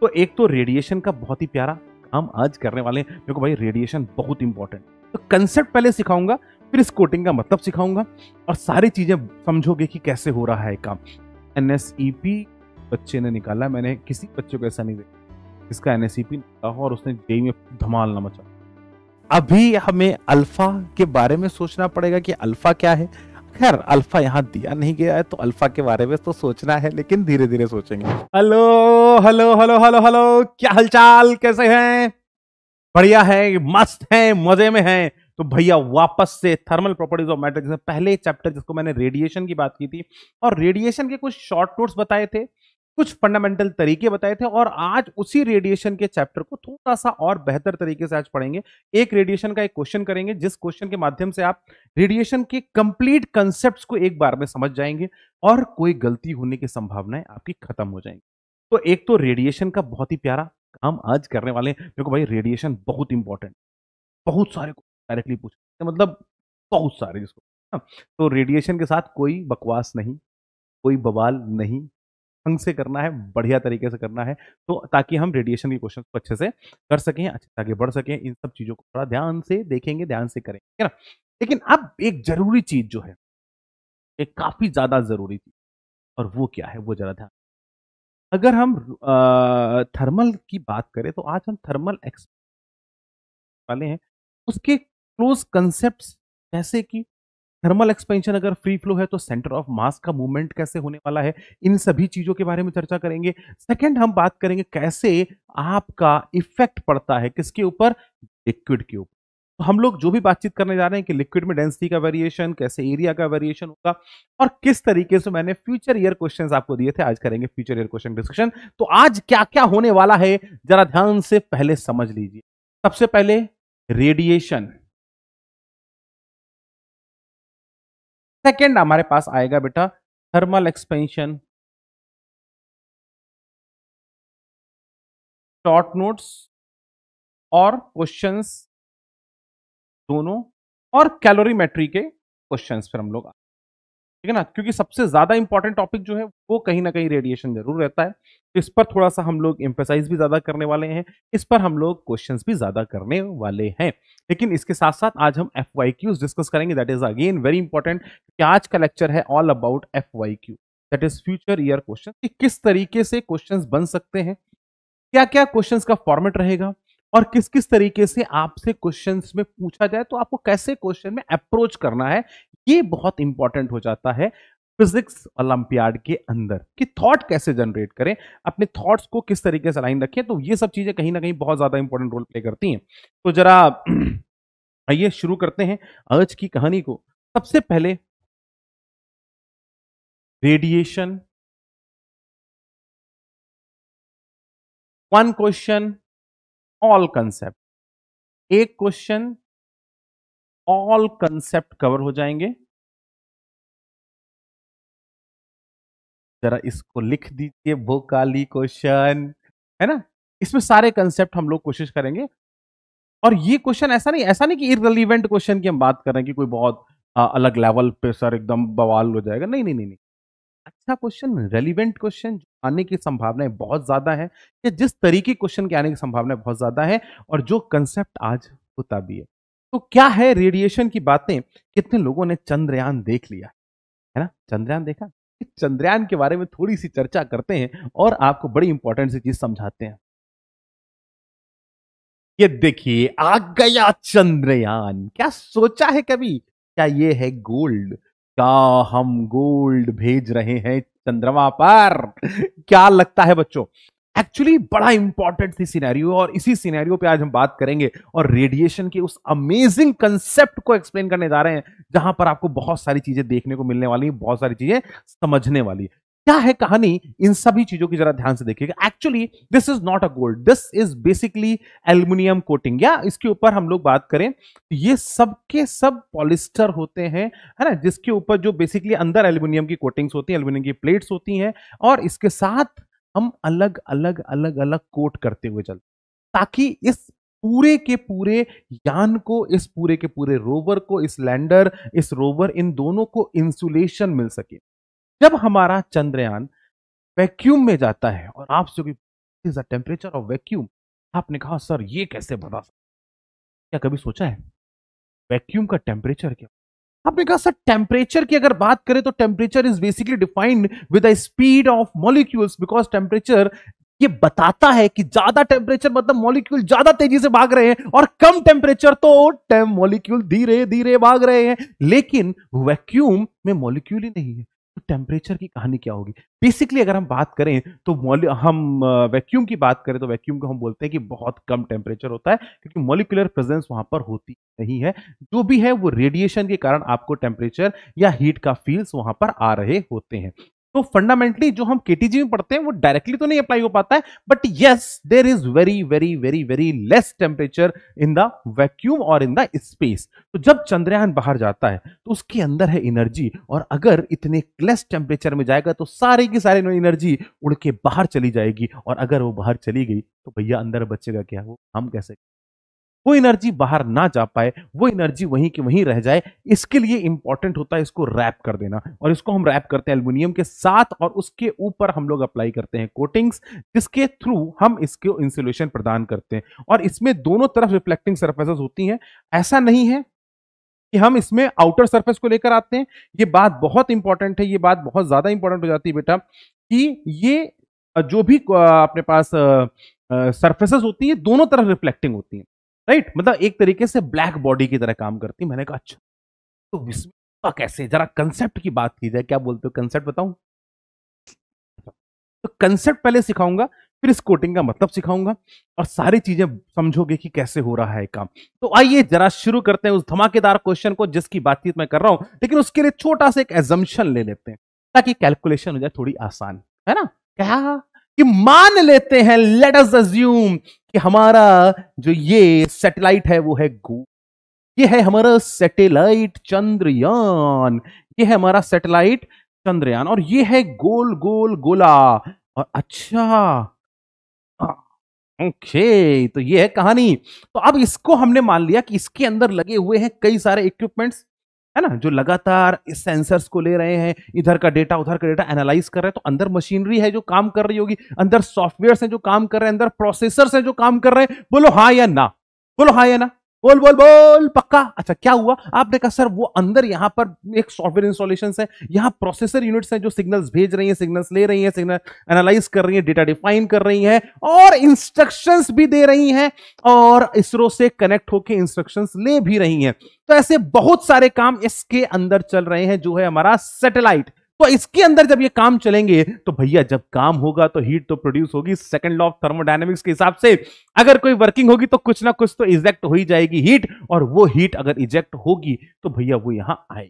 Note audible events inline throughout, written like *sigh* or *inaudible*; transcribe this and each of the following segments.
तो एक तो रेडिएशन का बहुत ही प्यारा काम आज करने वाले हैं देखो भाई रेडिएशन बहुत इंपॉर्टेंट तो कंसेप्ट पहले सिखाऊंगा फिर इस कोटिंग का मतलब सिखाऊंगा और सारी चीज़ें समझोगे कि कैसे हो रहा है काम एन e बच्चे ने निकाला मैंने किसी बच्चे को ऐसा नहीं देखा इसका एन एस और उसने जेई में धमाल ना मचा अभी हमें अल्फा के बारे में सोचना पड़ेगा कि अल्फा क्या है खैर अल्फा यहाँ दिया नहीं गया है तो अल्फा के बारे में तो सोचना है लेकिन धीरे धीरे सोचेंगे hello hello hello hello hello क्या हालचाल कैसे हैं बढ़िया है मस्त है मजे में है तो भैया वापस से थर्मल प्रॉपर्टीज ऑफ मैटर जैसे पहले चैप्टर जिसको मैंने रेडिएशन की बात की थी और रेडिएशन के कुछ शॉर्ट नोट्स बताए थे कुछ फंडामेंटल तरीके बताए थे और आज उसी रेडिएशन के चैप्टर को थोड़ा सा और बेहतर तरीके से आज पढ़ेंगे एक रेडिएशन का एक क्वेश्चन करेंगे जिस क्वेश्चन के माध्यम से आप रेडिएशन के कंप्लीट कंसेप्ट को एक बार में समझ जाएंगे और कोई गलती होने की संभावनाएं आपकी खत्म हो जाएंगी तो एक तो रेडिएशन का बहुत ही प्यारा काम आज करने वाले हैं देखो भाई रेडिएशन बहुत इंपॉर्टेंट बहुत सारे को डायरेक्टली पूछ तो मतलब बहुत सारे जिसको ना? तो रेडिएशन के साथ कोई बकवास नहीं कोई बवाल नहीं ढंग से करना है बढ़िया तरीके से करना है तो ताकि हम रेडिएशन के क्वेश्चन को अच्छे से कर सकें अच्छे से आगे बढ़ सकें इन सब चीज़ों को थोड़ा ध्यान से देखेंगे ध्यान से करेंगे ठीक है ना लेकिन अब एक जरूरी चीज़ जो है एक काफ़ी ज़्यादा ज़रूरी चीज़ और वो क्या है वो ज़रा ध्यान अगर हम आ, थर्मल की बात करें तो आज हम थर्मल एक्स वाले हैं उसके क्लोज कंसेप्ट जैसे कि थर्मल एक्सपेंशन अगर फ्री फ्लो है तो सेंटर ऑफ मास का मूवमेंट कैसे होने वाला है इन सभी चीज़ों के बारे में चर्चा करेंगे सेकंड हम बात करेंगे कैसे आपका इफेक्ट पड़ता है किसके ऊपर लिक्विड के ऊपर तो हम लोग जो भी बातचीत करने जा रहे हैं कि लिक्विड में डेंसिटी का वेरिएशन कैसे एरिया का वेरिएशन होगा और किस तरीके से मैंने फ्यूचर ईयर क्वेश्चन आपको दिए थे आज करेंगे फ्यूचर ईयर क्वेश्चन डिस्कशन तो आज क्या क्या होने वाला है जरा ध्यान से पहले समझ लीजिए सबसे पहले रेडिएशन सेकेंड हमारे पास आएगा बेटा थर्मल एक्सपेंशन शॉर्ट नोट्स और क्वेश्चंस दोनों और कैलोरीमेट्री के क्वेश्चंस फिर हम लोग ठीक है ना क्योंकि सबसे ज़्यादा इंपॉर्टेंट टॉपिक जो है वो कहीं ना कहीं रेडिएशन जरूर रहता है तो इस पर थोड़ा सा हम लोग एम्फेसाइज भी ज़्यादा करने वाले हैं इस पर हम लोग क्वेश्चन भी ज़्यादा करने वाले हैं लेकिन इसके साथ साथ आज हम एफ डिस्कस करेंगे that is again very important कि आज का लेक्चर है all about F Y Q that is future year question कि किस तरीके से क्वेश्चन बन सकते हैं क्या क्या क्वेश्चन का फॉर्मेट रहेगा और किस किस तरीके से आपसे क्वेश्चंस में पूछा जाए तो आपको कैसे क्वेश्चन में अप्रोच करना है ये बहुत इंपॉर्टेंट हो जाता है फिजिक्स ओलंपियाड के अंदर कि थॉट कैसे जनरेट करें अपने थॉट्स को किस तरीके से लाइन रखें तो ये सब चीज़ें कहीं ना कहीं बहुत ज़्यादा इंपॉर्टेंट रोल प्ले करती हैं तो जरा *clears throat* आइए शुरू करते हैं आज की कहानी को सबसे पहले radiation one question all concept एक क्वेश्चन ऑल कंसेप्ट कवर हो जाएंगे जरा इसको लिख दीजिए वो काली क्वेश्चन है ना इसमें सारे कंसेप्ट हम लोग कोशिश करेंगे और ये क्वेश्चन ऐसा नहीं ऐसा नहीं कि इरेलीवेंट क्वेश्चन की हम बात कर रहे हैं कि कोई बहुत आ, अलग लेवल पे सर एकदम बवाल हो जाएगा नहीं नहीं नहीं, नहीं। अच्छा क्वेश्चन रेलिवेंट क्वेश्चन आने की संभावनाएं बहुत ज़्यादा है या जिस तरीके क्वेश्चन के आने की संभावनाएं बहुत ज़्यादा है और जो कंसेप्ट आज होता भी है तो क्या है रेडिएशन की बातें कितने लोगों ने चंद्रयान देख लिया है ना चंद्रयान देखा चंद्रयान के बारे में थोड़ी सी चर्चा करते हैं और आपको बड़ी इंपॉर्टेंट सी चीज समझाते हैं ये देखिए आ गया चंद्रयान क्या सोचा है कभी क्या ये है गोल्ड का हम गोल्ड भेज रहे हैं चंद्रमा पर क्या लगता है बच्चों एक्चुअली बड़ा इंपॉर्टेंट थी सिनेरियो और इसी सिनेरियो पे आज हम बात करेंगे और रेडिएशन के उस अमेजिंग कंसेप्ट को एक्सप्लेन करने जा रहे हैं जहां पर आपको बहुत सारी चीजें देखने को मिलने वाली बहुत सारी चीजें समझने वाली क्या है कहानी इन सभी चीजों की जरा ध्यान से देखिएगा actually this is not a gold this is basically aluminium coating या इसके ऊपर हम लोग बात करें तो ये सब के सब पॉलिस्टर होते हैं है ना जिसके ऊपर जो बेसिकली अंदर एल्यूमिनियम की कोटिंग्स होती है एल्यूमिनियम की प्लेट्स होती हैं और इसके साथ हम अलग अलग अलग अलग कोट करते हुए चलते ताकि इस पूरे के पूरे यान को इस पूरे के पूरे रोवर को इस लैंडर इस रोवर इन दोनों को इंसुलेशन मिल सके जब हमारा चंद्रयान वैक्यूम में जाता है और आपसे कोई is the temperature of vacuum आपने कहा सर ये कैसे बता सकते क्या कभी सोचा है वैक्यूम का टेम्परेचर क्या आपने कहा सर टेम्परेचर की अगर बात करें तो temperature is basically defined with speed of molecules because temperature ये बताता है कि ज्यादा टेम्परेचर मतलब मॉलिक्यूल ज्यादा तेजी से भाग रहे हैं और कम टेम्परेचर तो मॉलिक्यूल धीरे धीरे भाग रहे हैं लेकिन वैक्यूम में मॉलिक्यूल ही नहीं है तो टेम्परेचर की कहानी क्या होगी बेसिकली अगर हम बात करें तो हम वैक्यूम की बात करें तो वैक्यूम को हम बोलते हैं कि बहुत कम टेम्परेचर होता है क्योंकि मोलिकुलर प्रेजेंस वहां पर होती नहीं है जो भी है वो रेडिएशन के कारण आपको टेम्परेचर या हीट का फील्स वहां पर आ रहे होते हैं तो फंडामेंटली जो हम केटीजी में पढ़ते हैं वो डायरेक्टली तो नहीं अप्लाई हो पाता है but yes there is very very very very less temperature in the vacuum और इन द स्पेस तो जब चंद्रयान बाहर जाता है तो उसके अंदर है एनर्जी और अगर इतने लेस टेम्परेचर में जाएगा तो सारे की सारी एनर्जी उड़ के बाहर चली जाएगी और अगर वो बाहर चली गई तो भैया अंदर बचेगा क्या वो हम कैसे वो एनर्जी बाहर ना जा पाए वो एनर्जी वहीं की वहीं रह जाए इसके लिए इंपॉर्टेंट होता है इसको रैप कर देना और इसको हम रैप करते हैं एल्यूमिनियम के साथ और उसके ऊपर हम लोग अप्लाई करते हैं कोटिंग्स जिसके थ्रू हम इसके इंसुलेशन प्रदान करते हैं और इसमें दोनों तरफ रिफ्लेक्टिंग सर्फेसेस होती हैं ऐसा नहीं है कि हम इसमें आउटर सर्फेस को लेकर आते हैं ये बात बहुत इंपॉर्टेंट है ये बात बहुत ज़्यादा इंपॉर्टेंट हो जाती है बेटा कि ये जो भी अपने पास सर्फेसेस होती हैं दोनों तरफ रिफ्लेक्टिंग होती हैं राइट मतलब एक तरीके से ब्लैक बॉडी की तरह काम करती मैंने कहा अच्छा तो विस्मिता कैसे जरा कंसेप्ट की बात की जाए क्या बोलते हो कंसेप्ट बताऊं तो कंसेप्ट पहले सिखाऊंगा फिर इस कोटिंग का मतलब सिखाऊंगा और सारी चीजें समझोगे कि कैसे हो रहा है काम तो आइए जरा शुरू करते हैं उस धमाकेदार क्वेश्चन को जिसकी बातचीत मैं कर रहा हूं लेकिन उसके लिए छोटा सा एक एजम्पन ले लेते हैं ताकि कैलकुलेशन हो जाए थोड़ी आसान है ना क्या कि मान लेते हैं लेट अस अज्यूम कि हमारा जो ये सैटेलाइट है वो है गो ये है हमारा सैटेलाइट चंद्रयान ये है हमारा सैटेलाइट चंद्रयान और ये है गोल गोल गोला और अच्छा हाँ, ओके तो ये है कहानी तो अब इसको हमने मान लिया कि इसके अंदर लगे हुए हैं कई सारे इक्विपमेंट्स है ना जो लगातार इस सेंसर्स को ले रहे हैं इधर का डेटा उधर का डेटा एनालाइज कर रहे हैं तो अंदर मशीनरी है जो काम कर रही होगी अंदर सॉफ्टवेयर हैं जो काम कर रहे हैं अंदर प्रोसेसर्स हैं जो काम कर रहे हैं बोलो हाँ या ना बोलो हाँ या ना बोल बोल बोल पक्का अच्छा क्या हुआ आपने कहा सर वो अंदर यहाँ पर एक सॉफ्टवेयर इंस्टॉलेशन है यहाँ प्रोसेसर यूनिट्स हैं जो सिग्नल्स भेज रही हैं सिग्नल्स ले रही हैं सिग्नल एनालाइज कर रही हैं डेटा डिफाइन कर रही हैं और इंस्ट्रक्शंस भी दे रही हैं और इसरो से कनेक्ट होकर इंस्ट्रक्शन ले भी रही हैं तो ऐसे बहुत सारे काम इसके अंदर चल रहे हैं जो है हमारा सेटेलाइट तो इसके अंदर जब ये काम चलेंगे तो भैया जब काम होगा तो हीट तो प्रोड्यूस होगी सेकंड लॉ ऑफ थर्मोडाइनमिक्स के हिसाब से अगर कोई वर्किंग होगी तो कुछ ना कुछ तो इजेक्ट हो ही जाएगी हीट और वो हीट अगर इजेक्ट होगी तो भैया वो यहां आएगी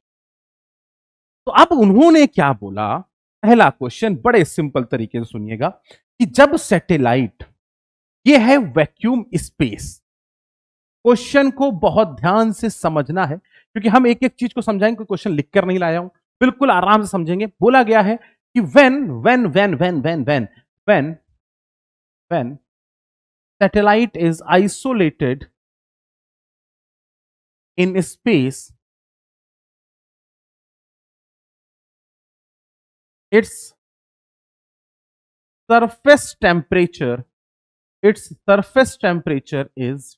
तो अब उन्होंने क्या बोला पहला क्वेश्चन बड़े सिंपल तरीके से सुनिएगा कि जब सैटेलाइट ये है वैक्यूम स्पेस क्वेश्चन को बहुत ध्यान से समझना है क्योंकि हम एक एक चीज को समझाएंगे क्वेश्चन लिखकर नहीं लाया हूं बिल्कुल आराम से समझेंगे बोला गया है कि when when when when when when when when satellite is isolated in space its surface temperature its surface temperature is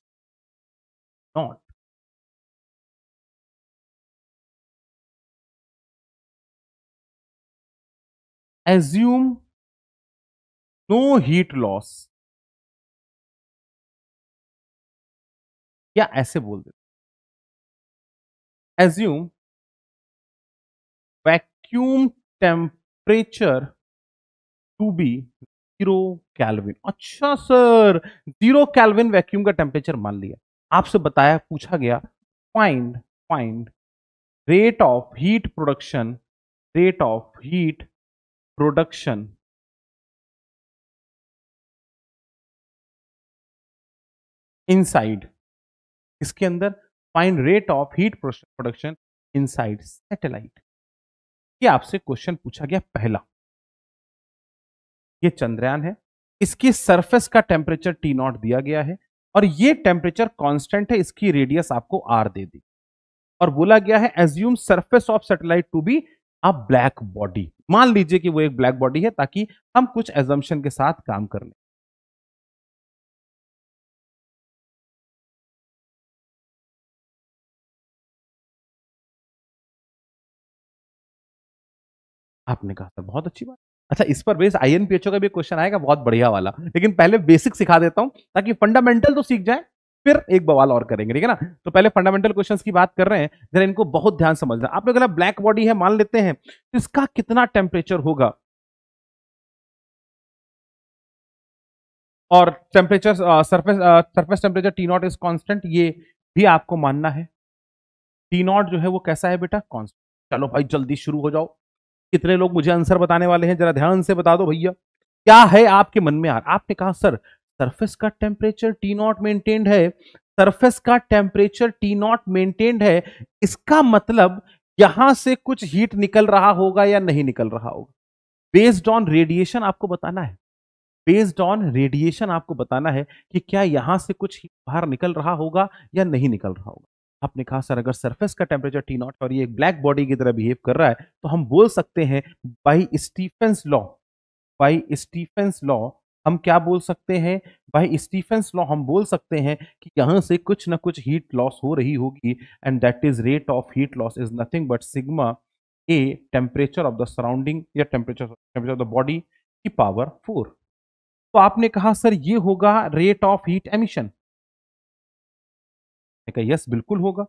not assume no heat loss या ऐसे बोल देते assume vacuum temperature to be zero kelvin अच्छा sir zero kelvin vacuum का temperature मान लिया आपसे बताया पूछा गया find find rate of heat production rate of heat production side इसके अंदर fine rate of heat production side satellite ये आपसे क्वेश्चन पूछा गया पहला ये चंद्रयान है इसकी सरफेस का टेम्परेचर टी नॉट दिया गया है और ये टेम्परेचर कांस्टेंट है इसकी रेडियस आपको आर दे दी और बोला गया है assume surface of satellite to be a black body मान लीजिए कि वो एक ब्लैक बॉडी है ताकि हम कुछ एजम्पन के साथ काम कर लें आपने कहा था बहुत अच्छी बात अच्छा इस पर बेस आई का भी क्वेश्चन आएगा बहुत बढ़िया वाला लेकिन पहले बेसिक सिखा देता हूं ताकि फंडामेंटल तो सीख जाए फिर एक बवाल और करेंगे ठीक है ना तो पहले फंडामेंटल क्वेश्चन की बात कर रहे हैं जरा इनको बहुत ध्यान समझना आप लोग ब्लैक बॉडी है मान लेते हैं तो इसका कितना टेम्परेचर होगा और temperature surface surface temperature T naught is constant ये भी आपको मानना है टी नॉट जो है वो कैसा है बेटा कांस्टेंट चलो भाई जल्दी शुरू हो जाओ कितने लोग मुझे आंसर बताने वाले हैं जरा ध्यान से बता दो भैया क्या है आपके मन में यार आपने कहा सर सरफेस का टेम्परेचर टी नॉट मेंटेन्ड है सरफेस का टेम्परेचर टी नॉट मेंटेन्ड है इसका मतलब यहां से कुछ हीट निकल रहा होगा या नहीं निकल रहा होगा बेस्ड ऑन रेडिएशन आपको बताना है बेस्ड ऑन रेडिएशन आपको बताना है कि क्या यहां से कुछ हीट बाहर निकल रहा होगा या नहीं निकल रहा होगा आपने कहा सर अगर सरफेस का टेम्परेचर टी नॉट और ये ब्लैक बॉडी की तरह बिहेव कर रहा है तो हम बोल सकते हैं by Stefan's law by Stefan's law हम क्या बोल सकते हैं भाई स्टीफेंस लॉ हम बोल सकते हैं कि यहाँ से कुछ ना कुछ हीट लॉस हो रही होगी and that is rate of heat loss is nothing but sigma A temperature of the surrounding या temperature temperature of the body की पावर फोर तो आपने कहा सर ये होगा रेट ऑफ हीट एमिशन कहा यस बिल्कुल होगा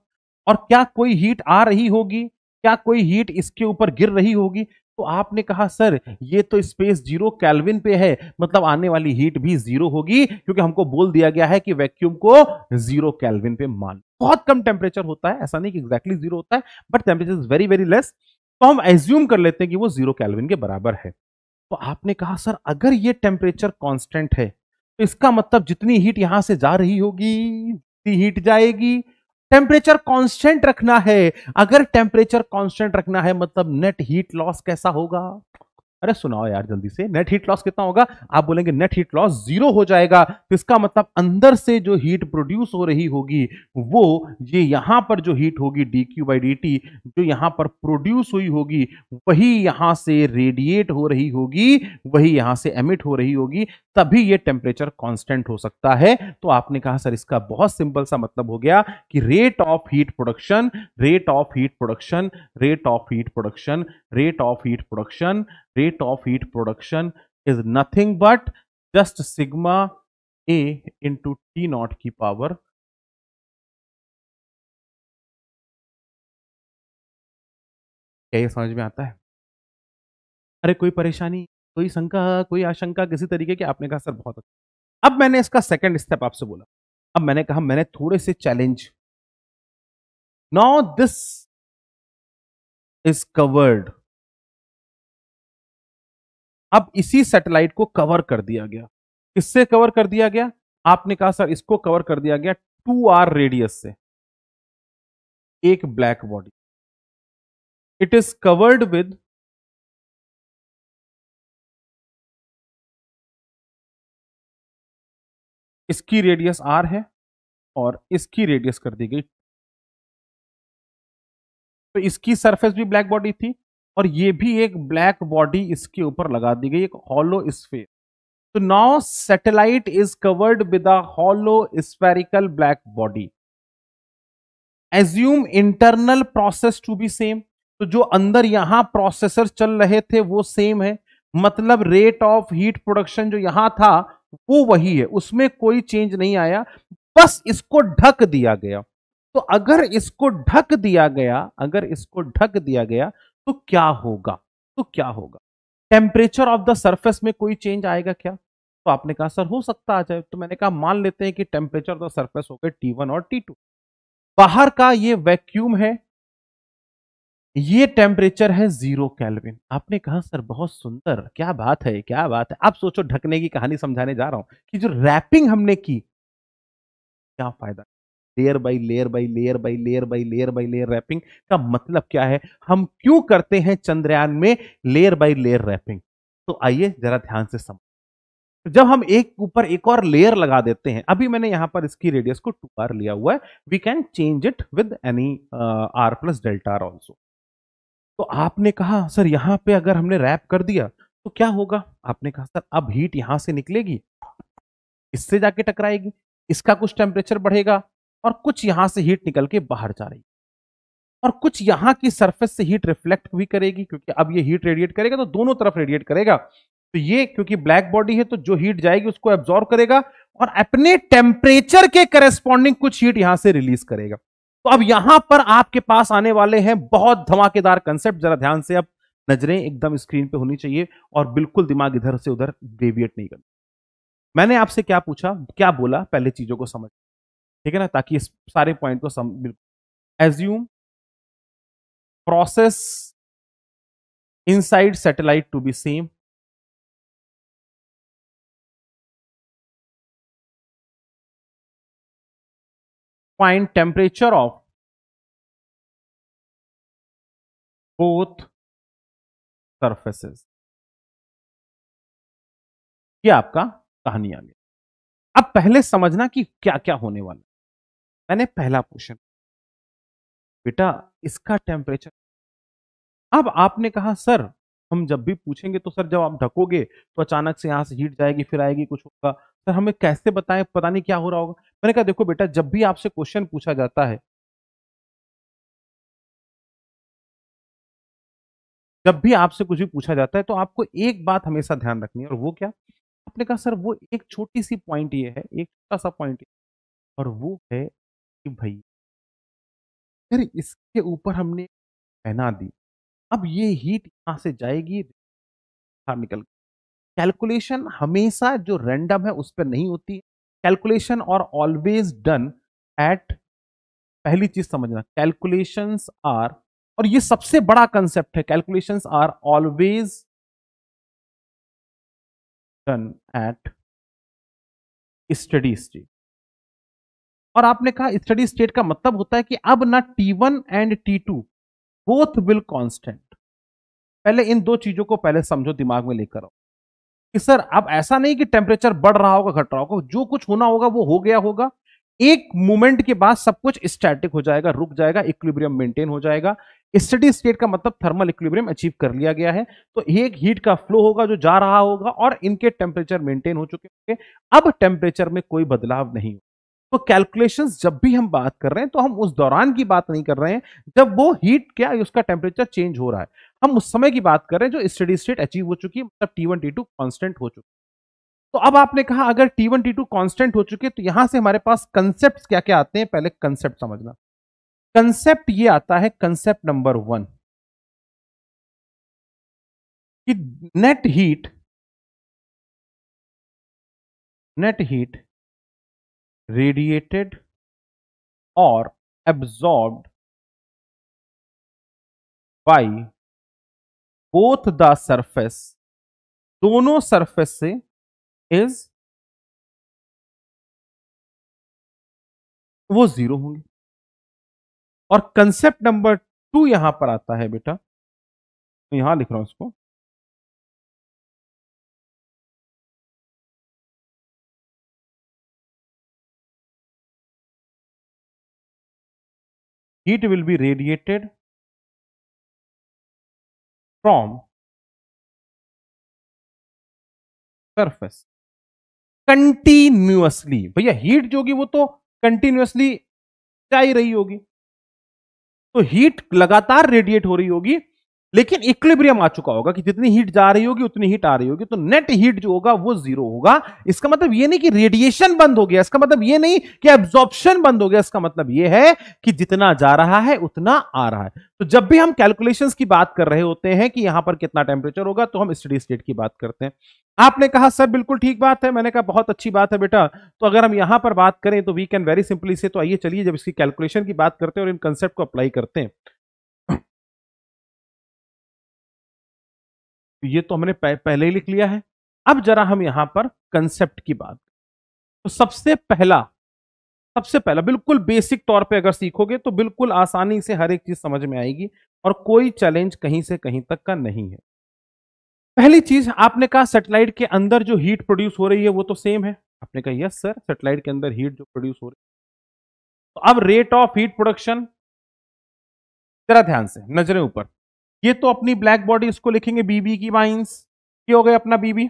और क्या कोई हीट आ रही होगी क्या कोई हीट इसके ऊपर गिर रही होगी तो आपने कहा सर ये तो स्पेस जीरो कैलविन पे है मतलब आने वाली हीट भी जीरो होगी क्योंकि हमको बोल दिया गया है कि वैक्यूम को जीरो कैलविन पे मान बहुत कम टेम्परेचर होता है ऐसा नहीं कि एग्जैक्टली जीरो होता है but temperature is very very less तो हम एज्यूम कर लेते हैं कि वो जीरो कैलविन के बराबर है तो आपने कहा सर अगर ये टेम्परेचर कॉन्स्टेंट है तो इसका मतलब जितनी हीट यहां से जा रही होगी जितनी हीट जाएगी टेम्परेचर कांस्टेंट रखना है अगर टेम्परेचर कांस्टेंट रखना है मतलब नेट हीट लॉस कैसा होगा अरे सुनाओ यार जल्दी से नेट हीट लॉस कितना होगा आप बोलेंगे नेट हीट लॉस जीरो हो जाएगा तो इसका मतलब अंदर से जो हीट प्रोड्यूस हो रही होगी वो ये यहां पर जो हीट होगी D Q by D T जो यहां पर प्रोड्यूस हुई होगी वही यहां से रेडिएट हो रही होगी वही यहां से एमिट हो रही होगी तभी ये टेम्परेचर कांस्टेंट हो सकता है तो आपने कहा सर इसका बहुत सिंपल सा मतलब हो गया कि rate of heat production rate of heat production rate of heat production rate of heat production rate of heat production is nothing but just sigma A into T naught की power क्या ये समझ में आता है अरे कोई परेशानी कोई शंका कोई आशंका किसी तरीके की आपने कहा सर बहुत अच्छा अब मैंने इसका सेकेंड स्टेप आपसे बोला अब मैंने कहा मैंने थोड़े से challenge now this is covered अब इसी सैटेलाइट को कवर कर दिया गया किससे कवर कर दिया गया आपने कहा सर इसको कवर कर दिया गया टू आर रेडियस से एक black body it is covered with इसकी रेडियस आर है और इसकी रेडियस कर दी गई तो इसकी सरफेस भी ब्लैक बॉडी थी और ये भी एक ब्लैक बॉडी इसके ऊपर लगा दी गई एक हॉलो स्फेयर तो now satellite is covered with a hollow spherical black body assume internal process to be same तो जो अंदर यहां प्रोसेसर चल रहे थे वो सेम है मतलब रेट ऑफ हीट प्रोडक्शन जो यहां था वो वही है उसमें कोई चेंज नहीं आया बस इसको ढक दिया गया तो अगर इसको ढक दिया गया अगर इसको ढक दिया गया तो क्या होगा तो क्या होगा टेम्परेचर ऑफ द सर्फेस में कोई चेंज आएगा क्या तो आपने कहा सर हो सकता आ जाए अच्छा, तो मैंने कहा मान लेते हैं कि टेम्परेचर ऑफ द सर्फेस हो गए टी वन और टी टू बाहर का ये वैक्यूम है ये टेम्परेचर है जीरो कैलविन आपने कहा सर बहुत सुंदर क्या बात है क्या बात है आप सोचो ढकने की कहानी समझाने जा रहा हूं कि जो रैपिंग हमने की क्या फायदा layer by layer by layer by layer by layer by layer wrapping का मतलब क्या है हम क्यों करते हैं चंद्रयान में लेयर बाई लेयर रैपिंग तो आइए जरा ध्यान से समझ तो जब हम एक ऊपर एक और लेयर लगा देते हैं अभी मैंने यहां पर इसकी रेडियस को टू आर लिया हुआ है we can change it with any R plus delta R also तो आपने कहा सर यहाँ पे अगर हमने रैप कर दिया तो क्या होगा आपने कहा सर अब हीट यहाँ से निकलेगी इससे जाके टकराएगी इसका कुछ टेम्परेचर बढ़ेगा और कुछ यहाँ से हीट निकल के बाहर जा रही और कुछ यहाँ की सरफेस से हीट रिफ्लेक्ट भी करेगी क्योंकि अब ये हीट रेडिएट करेगा तो दोनों तरफ रेडिएट करेगा तो ये क्योंकि ब्लैक बॉडी है तो जो हीट जाएगी उसको एब्जॉर्व करेगा और अपने टेम्परेचर के करेस्पॉन्डिंग कुछ हीट यहां से रिलीज करेगा तो अब यहां पर आपके पास आने वाले हैं बहुत धमाकेदार कंसेप्ट जरा ध्यान से अब नजरें एकदम स्क्रीन पे होनी चाहिए और बिल्कुल दिमाग इधर से उधर डेविएट नहीं करना मैंने आपसे क्या पूछा क्या बोला पहले चीजों को समझ ठीक है ना ताकि इस सारे पॉइंट को सम बिल्कुल assume process inside satellite to be same find temperature of both surfaces ये आपका कहानी आ गया अब पहले समझना कि क्या क्या होने वाला मैंने पहला क्वेश्चन बेटा इसका टेम्परेचर अब आपने कहा सर हम जब भी पूछेंगे तो सर जब आप ढकोगे तो अचानक से यहां से हीट जाएगी फिर आएगी कुछ होगा सर हमें कैसे बताएं पता नहीं क्या हो रहा होगा मैंने कहा देखो बेटा जब भी आपसे क्वेश्चन पूछा जाता है जब भी आपसे कुछ भी पूछा जाता है तो आपको एक बात हमेशा ध्यान रखनी है और वो क्या आपने कहा सर वो एक छोटी सी पॉइंट ये है एक छोटा सा पॉइंट और वो है कि भाई फिर इसके ऊपर हमने पहना दी अब ये हीट यहाँ से जाएगी बाहर निकल कैलकुलेशन हमेशा जो रैंडम है उस पर नहीं होती है calculation are always done at पहली चीज समझना कैलकुलेशन आर और ये सबसे बड़ा कंसेप्ट है calculation are always done at steady state और आपने कहा स्टडी स्टेट का मतलब होता है कि अब ना T1 and T2 both will constant पहले इन दो चीजों को पहले समझो दिमाग में लेकर आओ कि सर अब ऐसा नहीं कि टेम्परेचर बढ़ रहा होगा घट रहा होगा जो कुछ होना होगा वो हो गया होगा एक मोमेंट के बाद सब कुछ स्टैटिक हो जाएगा रुक जाएगा इक्विब्रियम मेंटेन हो जाएगा स्टडी स्टेट का मतलब थर्मल इक्विब्रियम अचीव कर लिया गया है तो एक हीट का फ्लो होगा जो जा रहा होगा और इनके टेम्परेचर मेंटेन हो चुके होंगे अब टेम्परेचर में कोई बदलाव नहीं तो कैलकुलेशन जब भी हम बात कर रहे हैं तो हम उस दौरान की बात नहीं कर रहे हैं जब वो हीट क्या उसका टेम्परेचर चेंज हो रहा है हम उस समय की बात कर रहे हैं जो स्टडी स्टेट अचीव हो चुकी है मतलब T one T two constant हो चुकी तो अब आपने कहा अगर T one T two constant हो चुके तो यहां से हमारे पास कंसेप्ट क्या क्या आते हैं पहले कंसेप्ट समझना कंसेप्ट ये आता है कंसेप्ट नंबर वन कि net heat net heat radiated और absorbed by both the surface दोनों सरफेस से इज वो जीरो होंगे और कंसेप्ट नंबर टू यहां पर आता है बेटा तो यहां लिख रहा हूं इसको heat will be radiated from surface continuously भैया हीट जो होगी वो तो कंटिन्यूसली जा ही रही होगी तो हीट लगातार रेडिएट हो रही होगी लेकिन इक्विब्रियम आ चुका होगा कि जितनी हीट जा रही होगी उतनी हीट आ रही होगी तो नेट हीट जो होगा वो जीरो होगा इसका मतलब ये नहीं कि रेडिएशन बंद हो गया इसका मतलब ये नहीं कि एब्जॉर्प्शन बंद हो गया इसका मतलब ये है कि जितना जा रहा है उतना आ रहा है तो जब भी हम कैलकुलेशन की बात कर रहे होते हैं कि यहां पर कितना टेम्परेचर होगा तो हम स्टडी स्टेट की बात करते हैं आपने कहा सर बिल्कुल ठीक बात है मैंने कहा बहुत अच्छी बात है बेटा तो अगर हम यहां पर बात करें तो वी कैन वेरी सिंपली से तो आइए चलिए जब इसकी कैलकुलेशन की बात करते हैं और इन कंसेप्ट को अप्लाई करते हैं तो ये तो हमने पहले ही लिख लिया है अब जरा हम यहां पर कंसेप्ट की बात तो सबसे पहला सबसे पहला बिल्कुल बेसिक तौर पे अगर सीखोगे तो बिल्कुल आसानी से हर एक चीज समझ में आएगी और कोई चैलेंज कहीं से कहीं तक का नहीं है पहली चीज आपने कहा सेटेलाइट के अंदर जो हीट प्रोड्यूस हो रही है वो तो सेम है आपने कहा यस सर सेटेलाइट के अंदर हीट जो प्रोड्यूस हो रही है तो अब रेट ऑफ हीट प्रोडक्शन जरा ध्यान से नजरें ऊपर ये तो अपनी ब्लैक बॉडी इसको लिखेंगे बीबी की माइंस ये हो गया अपना बीबी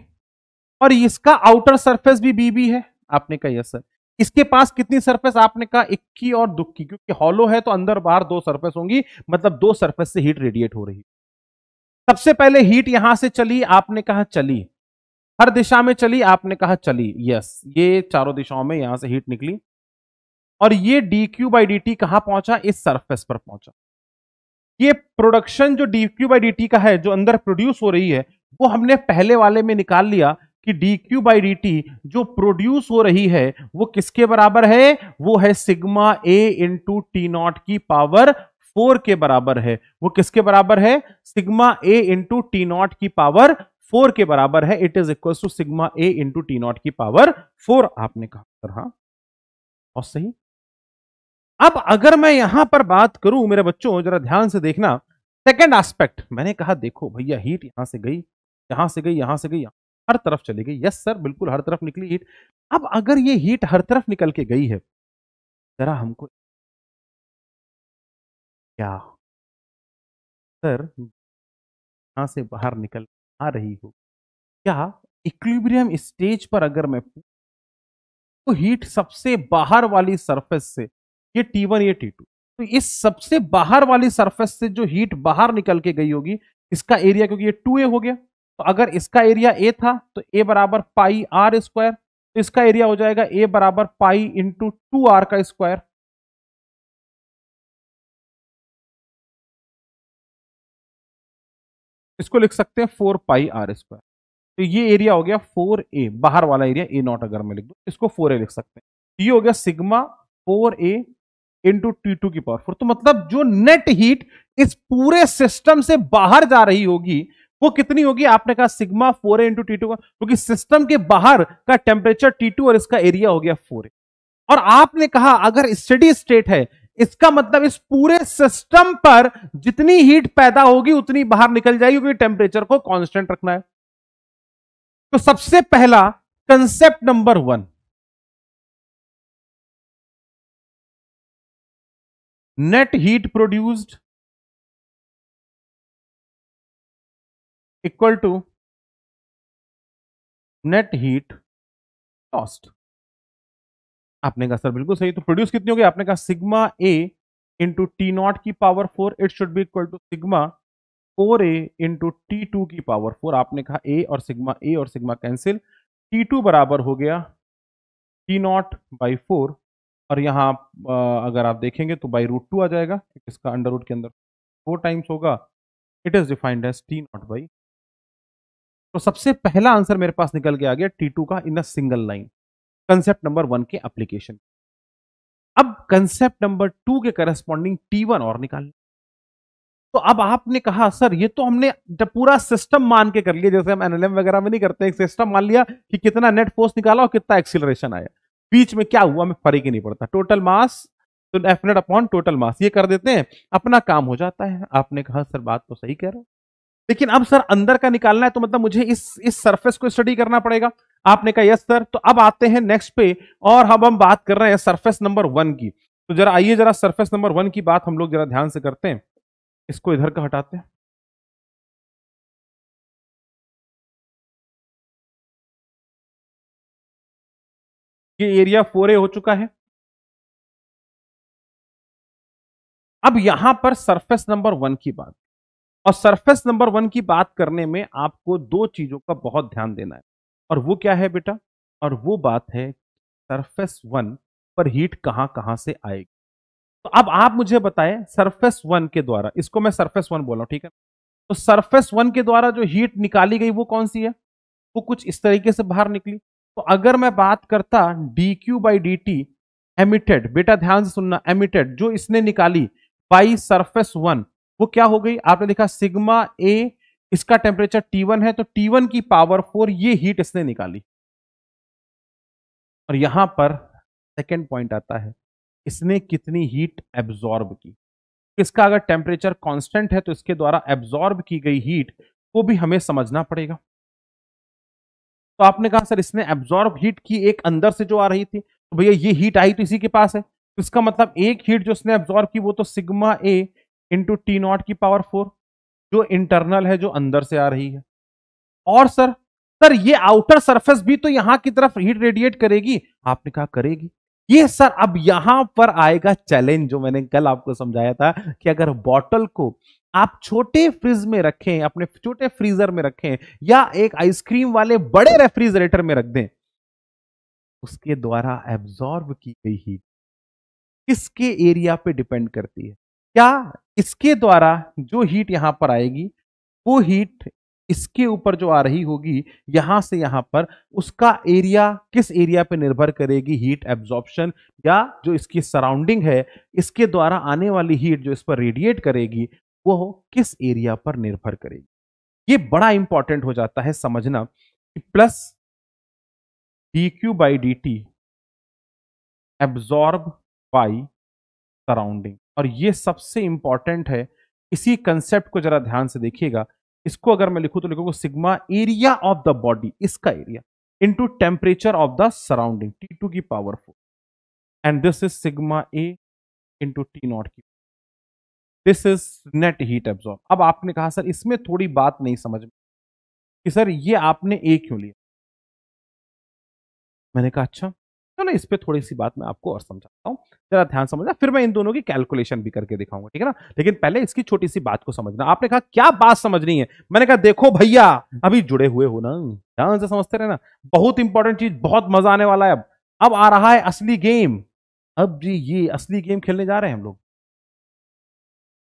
और इसका आउटर सरफेस भी बीबी है आपने कहा यस सर इसके पास कितनी सरफेस आपने कहा इक्की और दुक्की क्योंकि हॉलो है तो अंदर बाहर दो सरफेस होंगी मतलब दो सरफेस से हीट रेडिएट हो रही सबसे पहले हीट यहां से चली आपने कहा चली हर दिशा में चली आपने कहा चली यस ये चारों दिशाओं में यहां से हीट निकली और ये D Q by D T कहां पहुंचा इस सरफेस पर पहुंचा ये प्रोडक्शन जो D Q by D T का है जो अंदर प्रोड्यूस हो रही है वो हमने पहले वाले में निकाल लिया कि D Q by D T जो प्रोड्यूस हो रही है वो किसके बराबर है वो है sigma A into T naught की पावर फोर के बराबर है वो किसके बराबर है sigma A into T naught की पावर फोर के बराबर है it is equal to sigma A into T naught की पावर फोर आपने कहा हाँ? और सही अब अगर मैं यहां पर बात करूं मेरे बच्चों जरा ध्यान से देखना सेकेंड एस्पेक्ट मैंने कहा देखो भैया हीट यहां से गई यहां से गई यहां से गई हर तरफ चली गई यस सर बिल्कुल हर तरफ निकली हीट अब अगर ये हीट हर तरफ निकल के गई है जरा हमको क्या सर यहां से बाहर निकल आ रही हो क्या इक्विब्रियम स्टेज पर अगर मैं तो हीट सबसे बाहर वाली सरफेस से ये टी वन ये टी टू तो इस सबसे बाहर वाली सरफेस से जो हीट बाहर निकल के गई होगी इसका एरिया क्योंकि ये 2A हो गया तो अगर इसका एरिया ए था तो ए बराबर पाई आर स्क्वायर तो इसका एरिया हो जाएगा A बराबर पाई इंटू टू आर का स्क्वायर इसको लिख सकते हैं फोर पाई आर स्क्वायर तो ये एरिया हो गया फोर ए बाहर वाला एरिया ए नॉट अगर मैं लिख दू इसको फोर ए लिख सकते हैं ये हो गया sigma four A into T two की पावर फोर तो मतलब जो नेट हीट इस पूरे सिस्टम से बाहर जा रही होगी वो कितनी होगी आपने कहा sigma four A into T two का क्योंकि सिस्टम के बाहर का टेम्परेचर टी टू और इसका एरिया हो गया फोर ए और आपने कहा अगर स्टडी स्टेट है इसका मतलब इस पूरे सिस्टम पर जितनी हीट पैदा होगी उतनी बाहर निकल जाएगी क्योंकि टेम्परेचर को कॉन्स्टेंट रखना है तो सबसे पहला concept number one net heat produced equal to net heat lost आपने कहा सर बिल्कुल सही तो प्रोड्यूस कितनी होगी आपने कहा sigma A into T naught की power four it should be equal to sigma four A into T two की पावर फोर आपने कहा ए और सिग्मा ए और सिग्मा कैंसिल टी टू बराबर हो गया टी नॉट बाई फोर और यहाँ अगर आप देखेंगे तो बाई रूट टू आ जाएगा इसका अंडर रूट के अंदर फोर टाइम्स होगा it is defined as T naught by तो सबसे पहला आंसर मेरे पास निकल के आ गया टी टू का in a single line concept number one के एप्लीकेशन अब कंसेप्ट नंबर टू के करस्पॉन्डिंग टी वन और निकालना तो अब आपने कहा सर ये तो हमने जब पूरा सिस्टम मान के कर लिया जैसे हम एनएलएम वगैरह में नहीं करते सिस्टम मान लिया कि कितना नेट फोर्स निकाला और कितना एक्सिलरेशन आया बीच में क्या हुआ हमें फर्क ही नहीं पड़ता टोटल मास तो एफनेट अपॉन टोटल मास ये कर देते हैं अपना काम हो जाता है आपने कहा सर बात तो सही कह रहे हो लेकिन अब सर अंदर का निकालना है तो मतलब मुझे इस इस सरफेस को स्टडी करना पड़ेगा आपने कहा यस सर तो अब आते हैं नेक्स्ट पे और अब हम बात कर रहे हैं सरफेस नंबर वन की तो जरा आइए जरा सरफेस नंबर वन की बात हम लोग जरा ध्यान से करते हैं इसको इधर का हटाते हैं ये एरिया फोर ए हो चुका है अब यहां पर सरफेस नंबर वन की बात और सरफेस नंबर वन की बात करने में आपको दो चीजों का बहुत ध्यान देना है और वो क्या है बेटा और वो बात है सरफेस वन पर हीट कहां कहां से आएगी तो अब आप मुझे बताएं सरफेस वन के द्वारा इसको मैं सरफेस वन बोला ठीक है तो सरफेस वन के द्वारा जो हीट निकाली गई वो कौन सी है वो कुछ इस तरीके से बाहर निकली तो अगर मैं बात करता D Q by D T emitted बेटा ध्यान से सुनना एमिटेड जो इसने निकाली बाई सरफेस वन वो क्या हो गई आपने देखा सिग्मा ए इसका टेम्परेचर T1 है तो T1 की पावर फोर ये हीट इसने निकाली और यहां पर सेकेंड पॉइंट आता है इसने कितनी हीट एब्जॉर्ब की इसका अगर टेम्परेचर कांस्टेंट है तो इसके द्वारा एब्जॉर्ब की गई हीट को भी हमें समझना पड़ेगा तो आपने कहा सर इसने एब्जॉर्ब हीट की एक अंदर से जो आ रही थी तो भैया ये हीट आई तो इसी के पास है तो इसका मतलब एक हीट जो इसने एब्जॉर्ब की वो तो sigma A into T naught की पावर फोर जो इंटरनल है जो अंदर से आ रही है और सर सर ये आउटर सरफेस भी तो यहां की तरफ हीट रेडिएट करेगी आपने कहा करेगी ये सर अब यहां पर आएगा चैलेंज जो मैंने कल आपको समझाया था कि अगर बॉटल को आप छोटे फ्रिज में रखें अपने छोटे फ्रीजर में रखें या एक आइसक्रीम वाले बड़े रेफ्रिजरेटर में रख दें उसके द्वारा एब्जॉर्ब की गई हीट किसके एरिया पे डिपेंड करती है क्या इसके द्वारा जो हीट यहां पर आएगी वो हीट इसके ऊपर जो आ रही होगी यहां से यहां पर उसका एरिया किस एरिया पे निर्भर करेगी हीट एब्जॉर्प्शन या जो इसकी सराउंडिंग है इसके द्वारा आने वाली हीट जो इस पर रेडिएट करेगी वो किस एरिया पर निर्भर करेगी ये बड़ा इंपॉर्टेंट हो जाता है समझना कि plus D Q by D T absorb by surrounding और ये सबसे इंपॉर्टेंट है इसी कंसेप्ट को जरा ध्यान से देखिएगा इसको अगर मैं लिखूं तो लिखूंगा sigma area of the body इसका area into temperature of the surrounding T two की power four and this is sigma A into T naught की this is net heat absorb अब आपने कहा सर इसमें थोड़ी बात नहीं समझ में कि सर ये आपने ए क्यों लिया मैंने कहा अच्छा तो ना इस पर थोड़ी सी बात मैं आपको और समझाता हूँ जरा ध्यान समझना फिर मैं इन दोनों की कैलकुलेशन भी करके दिखाऊंगा ठीक है ना लेकिन पहले इसकी छोटी सी बात को समझना आपने कहा क्या बात समझनी है मैंने कहा देखो भैया अभी जुड़े हुए हो ना ध्यान से समझते ना बहुत इंपॉर्टेंट चीज बहुत मजा आने वाला है अब अब आ रहा है असली गेम अब जी ये असली गेम खेलने जा रहे हैं हम लोग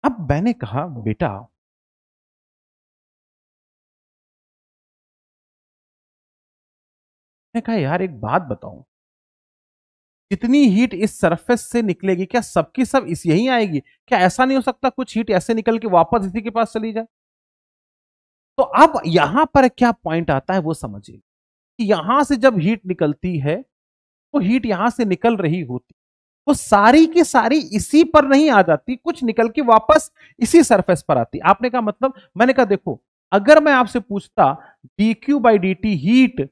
अब मैंने कहा बेटा मैंने कहा यार एक बात बताऊं जितनी हीट इस सरफेस से निकलेगी क्या सबकी सब इस यही आएगी क्या ऐसा नहीं हो सकता कुछ हीट ऐसे निकल के वापस इसी के पास चली जाए तो अब यहां पर क्या पॉइंट आता है वो समझिए यहां से जब हीट निकलती है तो हीट यहां से निकल रही होती वो सारी की सारी इसी पर नहीं आ जाती कुछ निकल के वापस इसी सरफेस पर आती आपने कहा मतलब मैंने कहा देखो अगर मैं आपसे पूछता D Q by D T heat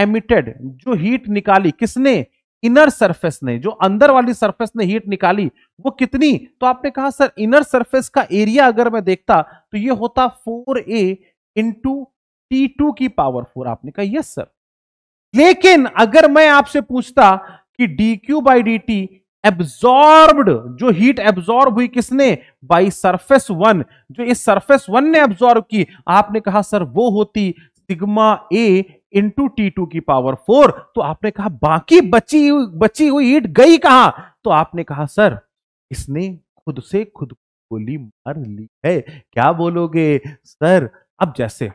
emitted जो हीट निकाली किसने इनर सरफेस ने जो अंदर वाली सरफेस ने हीट निकाली वो कितनी तो आपने कहा सर इनर सरफेस का एरिया अगर मैं देखता तो ये होता four A into T two की पावर फोर आपने कहा यस सर लेकिन अगर मैं आपसे पूछता कि D Q by D T absorbed जो हीट एब्जॉर्ब हुई किसने बाई सरफेस वन जो इस सरफेस वन ने एब्जॉर्ब की आपने कहा सर वो होती sigma A into T two की पावर फोर तो आपने कहा बाकी बची बची हुई हीट गई कहा तो आपने कहा सर इसने खुद से खुद गोली मार ली है क्या बोलोगे सर अब जैसे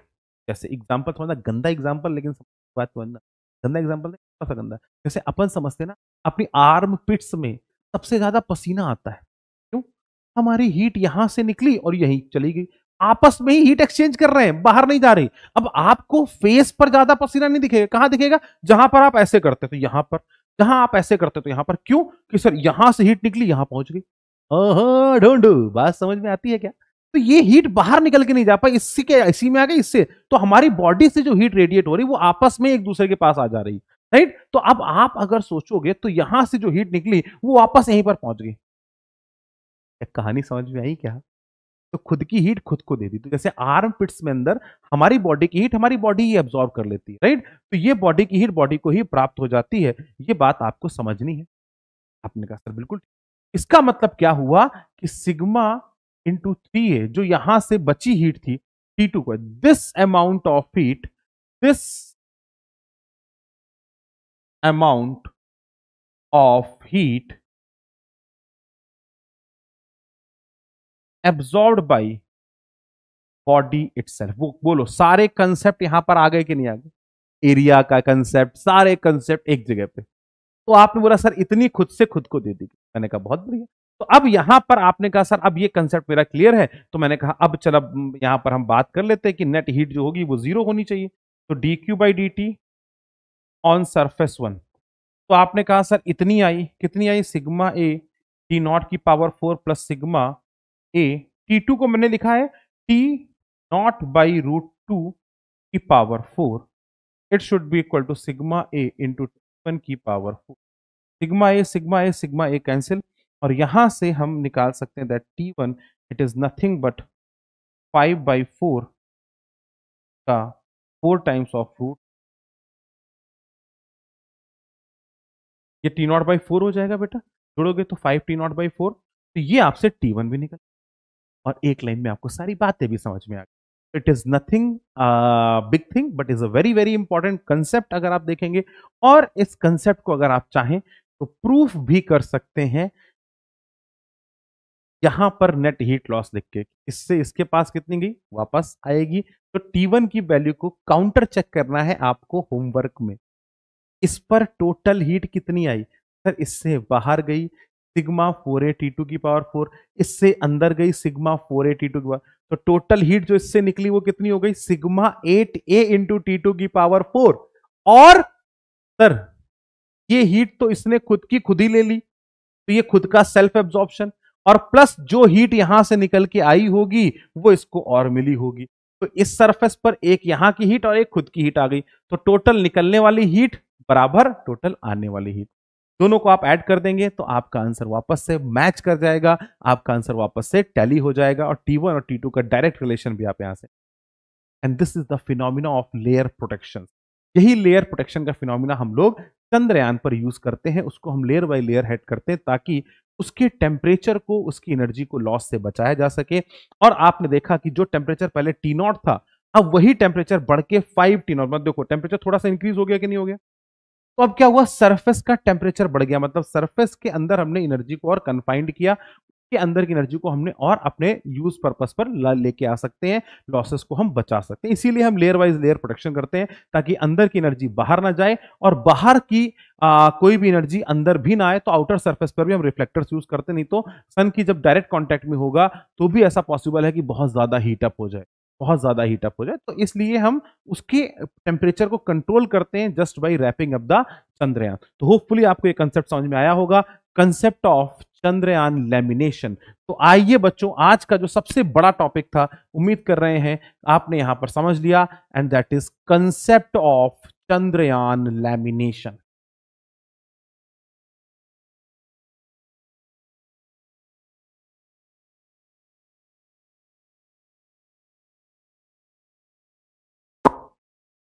जैसे एग्जाम्पल थोड़ा गंदा एग्जाम्पल लेकिन बात गंदा एग्जाम्पल सा गंदा है जैसे अपन समझते हैं ना अपनी आर्म पिट्स में सबसे ज़्यादा पसीना आता है क्यों हमारी हीट यहाँ से निकली और यही चली गई आपस में ही हीट एक्सचेंज कर रहे हैं बाहर नहीं जा रही अब आपको फेस पर ज़्यादा पसीना नहीं दिखेगा कहाँ दिखेगा जहां पर आप ऐसे करते तो यहाँ पर जहां आप ऐसे करते तो यहाँ पर क्यों कि सर यहाँ से हीट निकली यहाँ पहुंच गई ढूंढ बात समझ में आती है क्या तो ये हीट बाहर निकल के नहीं जा पाई इसी के इसी में आ गई इससे तो हमारी बॉडी से जो हीट रेडिएट हो रही है वो आपस में एक दूसरे के पास आ जा रही राइट तो अब आप अगर सोचोगे तो यहां से जो हीट निकली वो वापस यहीं पर पहुंच गई कहानी समझ में आई क्या तो खुद की हीट खुद को दे दी तो जैसे आर्म पिट्स में अंदर हमारी बॉडी की हीट हमारी बॉडी ही एब्जॉर्व कर लेती है राइट तो ये बॉडी की हीट बॉडी को ही प्राप्त हो जाती है ये बात आपको समझनी है आपने कहा सर बिल्कुल इसका मतलब क्या हुआ कि सिग्मा इंटू थ्री ए जो यहां से बची हीट थी टी टू को this amount of heat this amount of heat absorbed by body itself वो बोलो सारे कंसेप्ट यहां पर आ गए कि नहीं आ गए एरिया का कंसेप्ट सारे कंसेप्ट एक जगह पे तो आपने बोला सर इतनी खुद से खुद को दे दी मैंने कहा बहुत बढ़िया तो अब यहां पर आपने कहा सर अब ये कंसेप्ट मेरा क्लियर है तो मैंने कहा अब चलो यहां पर हम बात कर लेते हैं कि नेट हीट जो होगी वो जीरो होनी चाहिए तो D Q by D T on surface one तो आपने कहा सर इतनी आई कितनी आई सिग्मा ए टी नॉट की power four plus sigma A T two को मैंने लिखा है T naught by root two की power four it should be equal to sigma A into one की power four sigma A sigma A sigma A cancel और यहाँ से हम निकाल सकते हैं that T one it is nothing but five by four का फोर टाइम्स ऑफ रूट ये टी नॉट बाई फोर हो जाएगा बेटा जोड़ोगे तो five T naught by four तो ये आपसे टी वन भी निकल और एक लाइन में आपको सारी बातें भी समझ में आ गई it is nothing big thing but is a very very important concept अगर आप देखेंगे और इस कंसेप्ट को अगर आप चाहें तो प्रूफ भी कर सकते हैं यहां पर नेट हीट लॉस लिख के इससे इसके पास कितनी गई वापस आएगी तो T1 की वैल्यू को काउंटर चेक करना है आपको होमवर्क में इस पर टोटल हीट कितनी आई सर इससे बाहर गई sigma four A T two की पावर फोर इससे अंदर गई sigma four A T two की पावर तो टोटल हीट जो इससे निकली वो कितनी हो गई sigma eight A into T two की पावर फोर और सर ये हीट तो इसने खुद की खुद ही ले ली तो ये खुद का सेल्फ एब्जॉर्प्शन और प्लस जो हीट यहां से निकल के आई होगी वो इसको और मिली होगी तो इस सरफेस पर एक यहां की हीट और एक खुद की हीट आ गई तो टोटल निकलने वाली हीट बराबर टोटल आने वाली हीट दोनों को आप ऐड कर देंगे तो आपका आंसर वापस से मैच कर जाएगा आपका आंसर वापस से टैली हो जाएगा और टी और टी का डायरेक्ट रिलेशन भी आप यहाँ से and this is the phenomena of layer protection यही लेयर प्रोटेक्शन का फिनोमिना हम लोग चंद्रयान पर यूज करते हैं उसको हम लेयर बाय लेयर हेड करते हैं ताकि उसके टेम्परेचर को उसकी एनर्जी को लॉस से बचाया जा सके और आपने देखा कि जो टेम्परेचर पहले टी नॉट था अब वही टेम्परेचर बढ़ के फाइव टी नॉट मत देखो टेम्परेचर थोड़ा सा इंक्रीज हो गया कि नहीं हो गया तो अब क्या हुआ सरफेस का टेम्परेचर बढ़ गया मतलब सरफेस के अंदर हमने एनर्जी को और कन्फाइंड किया के अंदर की एनर्जी को हमने और अपने यूज पर्पस पर लेके आ सकते हैं लॉसेस को हम बचा सकते हैं इसीलिए हम लेयर वाइज लेयर प्रोटेक्शन करते हैं ताकि अंदर की एनर्जी बाहर ना जाए और बाहर की आ, कोई भी एनर्जी अंदर भी ना आए तो आउटर सरफेस पर भी हम रिफ्लेक्टर्स यूज करते नहीं तो सन की जब डायरेक्ट कॉन्टैक्ट में होगा तो भी ऐसा पॉसिबल है कि बहुत ज़्यादा हीटअप हो जाए बहुत ज़्यादा हीटअप हो जाए तो इसलिए हम उसके टेम्परेचर को कंट्रोल करते हैं just by wrapping up the Chandrayaan तो होपफुली आपको ये कंसेप्ट समझ में आया होगा कंसेप्ट ऑफ चंद्रयान लेमिनेशन तो आइए बच्चों आज का जो सबसे बड़ा टॉपिक था उम्मीद कर रहे हैं आपने यहां पर समझ लिया and that is concept of Chandrayaan lamination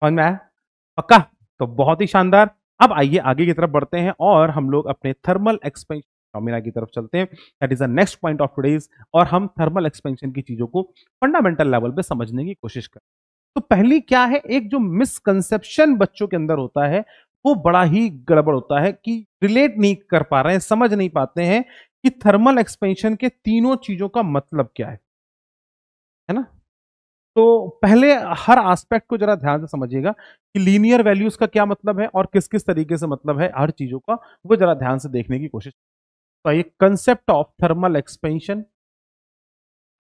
समझ में आया पक्का तो बहुत ही शानदार अब आइए आगे की तरफ बढ़ते हैं और हम लोग अपने थर्मल एक्सपेंशन की तरफ चलते हैं that is the next point of today's और हम थर्मल एक्सपेंशन की चीजों को फंडामेंटल लेवल पे समझने की कोशिश करें तो पहली क्या है एक जो मिसकंसेप्शन बच्चों के अंदर होता है वो बड़ा ही गड़बड़ होता है कि रिलेट नहीं कर पा रहे हैं समझ नहीं पाते हैं कि थर्मल एक्सपेंशन के तीनों चीजों का मतलब क्या है है ना तो पहले हर एस्पेक्ट को जरा ध्यान से समझिएगा कि लीनियर वैल्यूज का क्या मतलब है और किस किस तरीके से मतलब है हर चीजों का वो जरा ध्यान से देखने की कोशिश तो ये कंसेप्ट ऑफ थर्मल एक्सपेंशन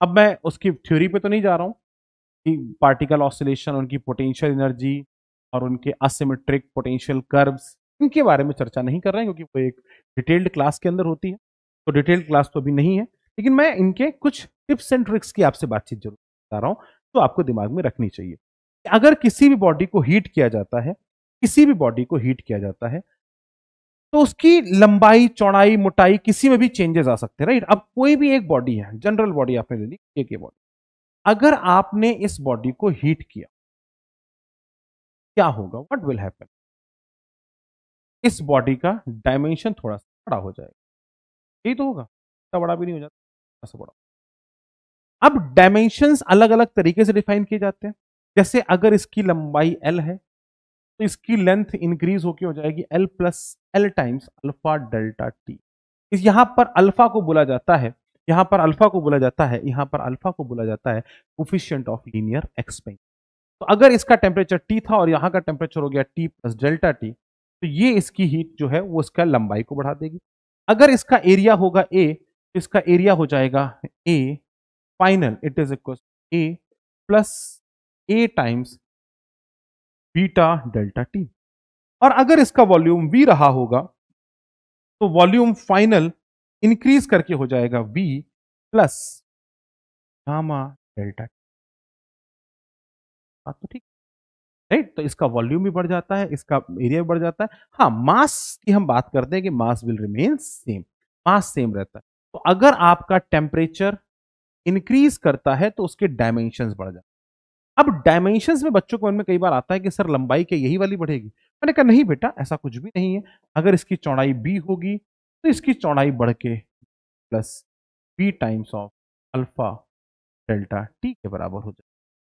अब मैं उसकी थ्योरी पे तो नहीं जा रहा हूँ कि पार्टिकल ऑसिलेशन उनकी पोटेंशियल एनर्जी और उनके असिमेट्रिक पोटेंशियल कर्व्स इनके बारे में चर्चा नहीं कर रहे हैं क्योंकि वो एक डिटेल्ड क्लास के अंदर होती है तो डिटेल्ड क्लास तो अभी नहीं है लेकिन मैं इनके कुछ टिप्स एंड ट्रिक्स की आपसे बातचीत जरूर बता रहा हूँ तो आपको दिमाग में रखनी चाहिए अगर किसी भी बॉडी को हीट किया जाता है किसी भी बॉडी को हीट किया जाता है तो उसकी लंबाई चौड़ाई मोटाई किसी में भी चेंजेस आ सकते हैं राइट अब कोई भी एक बॉडी है जनरल बॉडी आपने ले ली एक ये बॉडी अगर आपने इस बॉडी को हीट किया क्या होगा व्हाट विल हैपन इस बॉडी का डायमेंशन थोड़ा सा बड़ा हो जाएगा यही तो होगा इतना बड़ा भी नहीं हो जाता बड़ा अब डायमेंशन अलग अलग तरीके से डिफाइन किए जाते हैं जैसे अगर इसकी लंबाई एल है तो इसकी लेंथ इंक्रीज होकर हो जाएगी L plus L times alpha delta T इस यहाँ पर अल्फा को बोला जाता है यहाँ पर अल्फा को बोला जाता है यहाँ पर अल्फा को बोला जाता है कोफिशियंट ऑफ लीनियर एक्सपेंशन तो अगर इसका टेम्परेचर टी था और यहाँ का टेम्परेचर हो गया टी प्लस डेल्टा टी तो ये इसकी हीट जो है वो इसका लंबाई को बढ़ा देगी अगर इसका एरिया होगा ए तो इसका एरिया हो जाएगा ए final it is equals to a plus a times beta delta t और अगर इसका वॉल्यूम v रहा होगा तो वॉल्यूम फाइनल इंक्रीज करके हो जाएगा v plus gamma delta t बात तो ठीक राइट तो इसका वॉल्यूम भी बढ़ जाता है इसका एरिया भी बढ़ जाता है हाँ मास की हम बात करते हैं कि mass will remain same mass same रहता है तो अगर आपका टेम्परेचर इंक्रीज करता है तो उसके डायमेंशन बढ़ जाते अब डायमेंशन में बच्चों को उनमें कई बार आता है कि सर लंबाई के यही वाली बढ़ेगी मैंने कहा नहीं बेटा ऐसा कुछ भी नहीं है अगर इसकी चौड़ाई बी होगी तो इसकी चौड़ाई बढ़ के plus B times of alpha delta T के बराबर हो जाए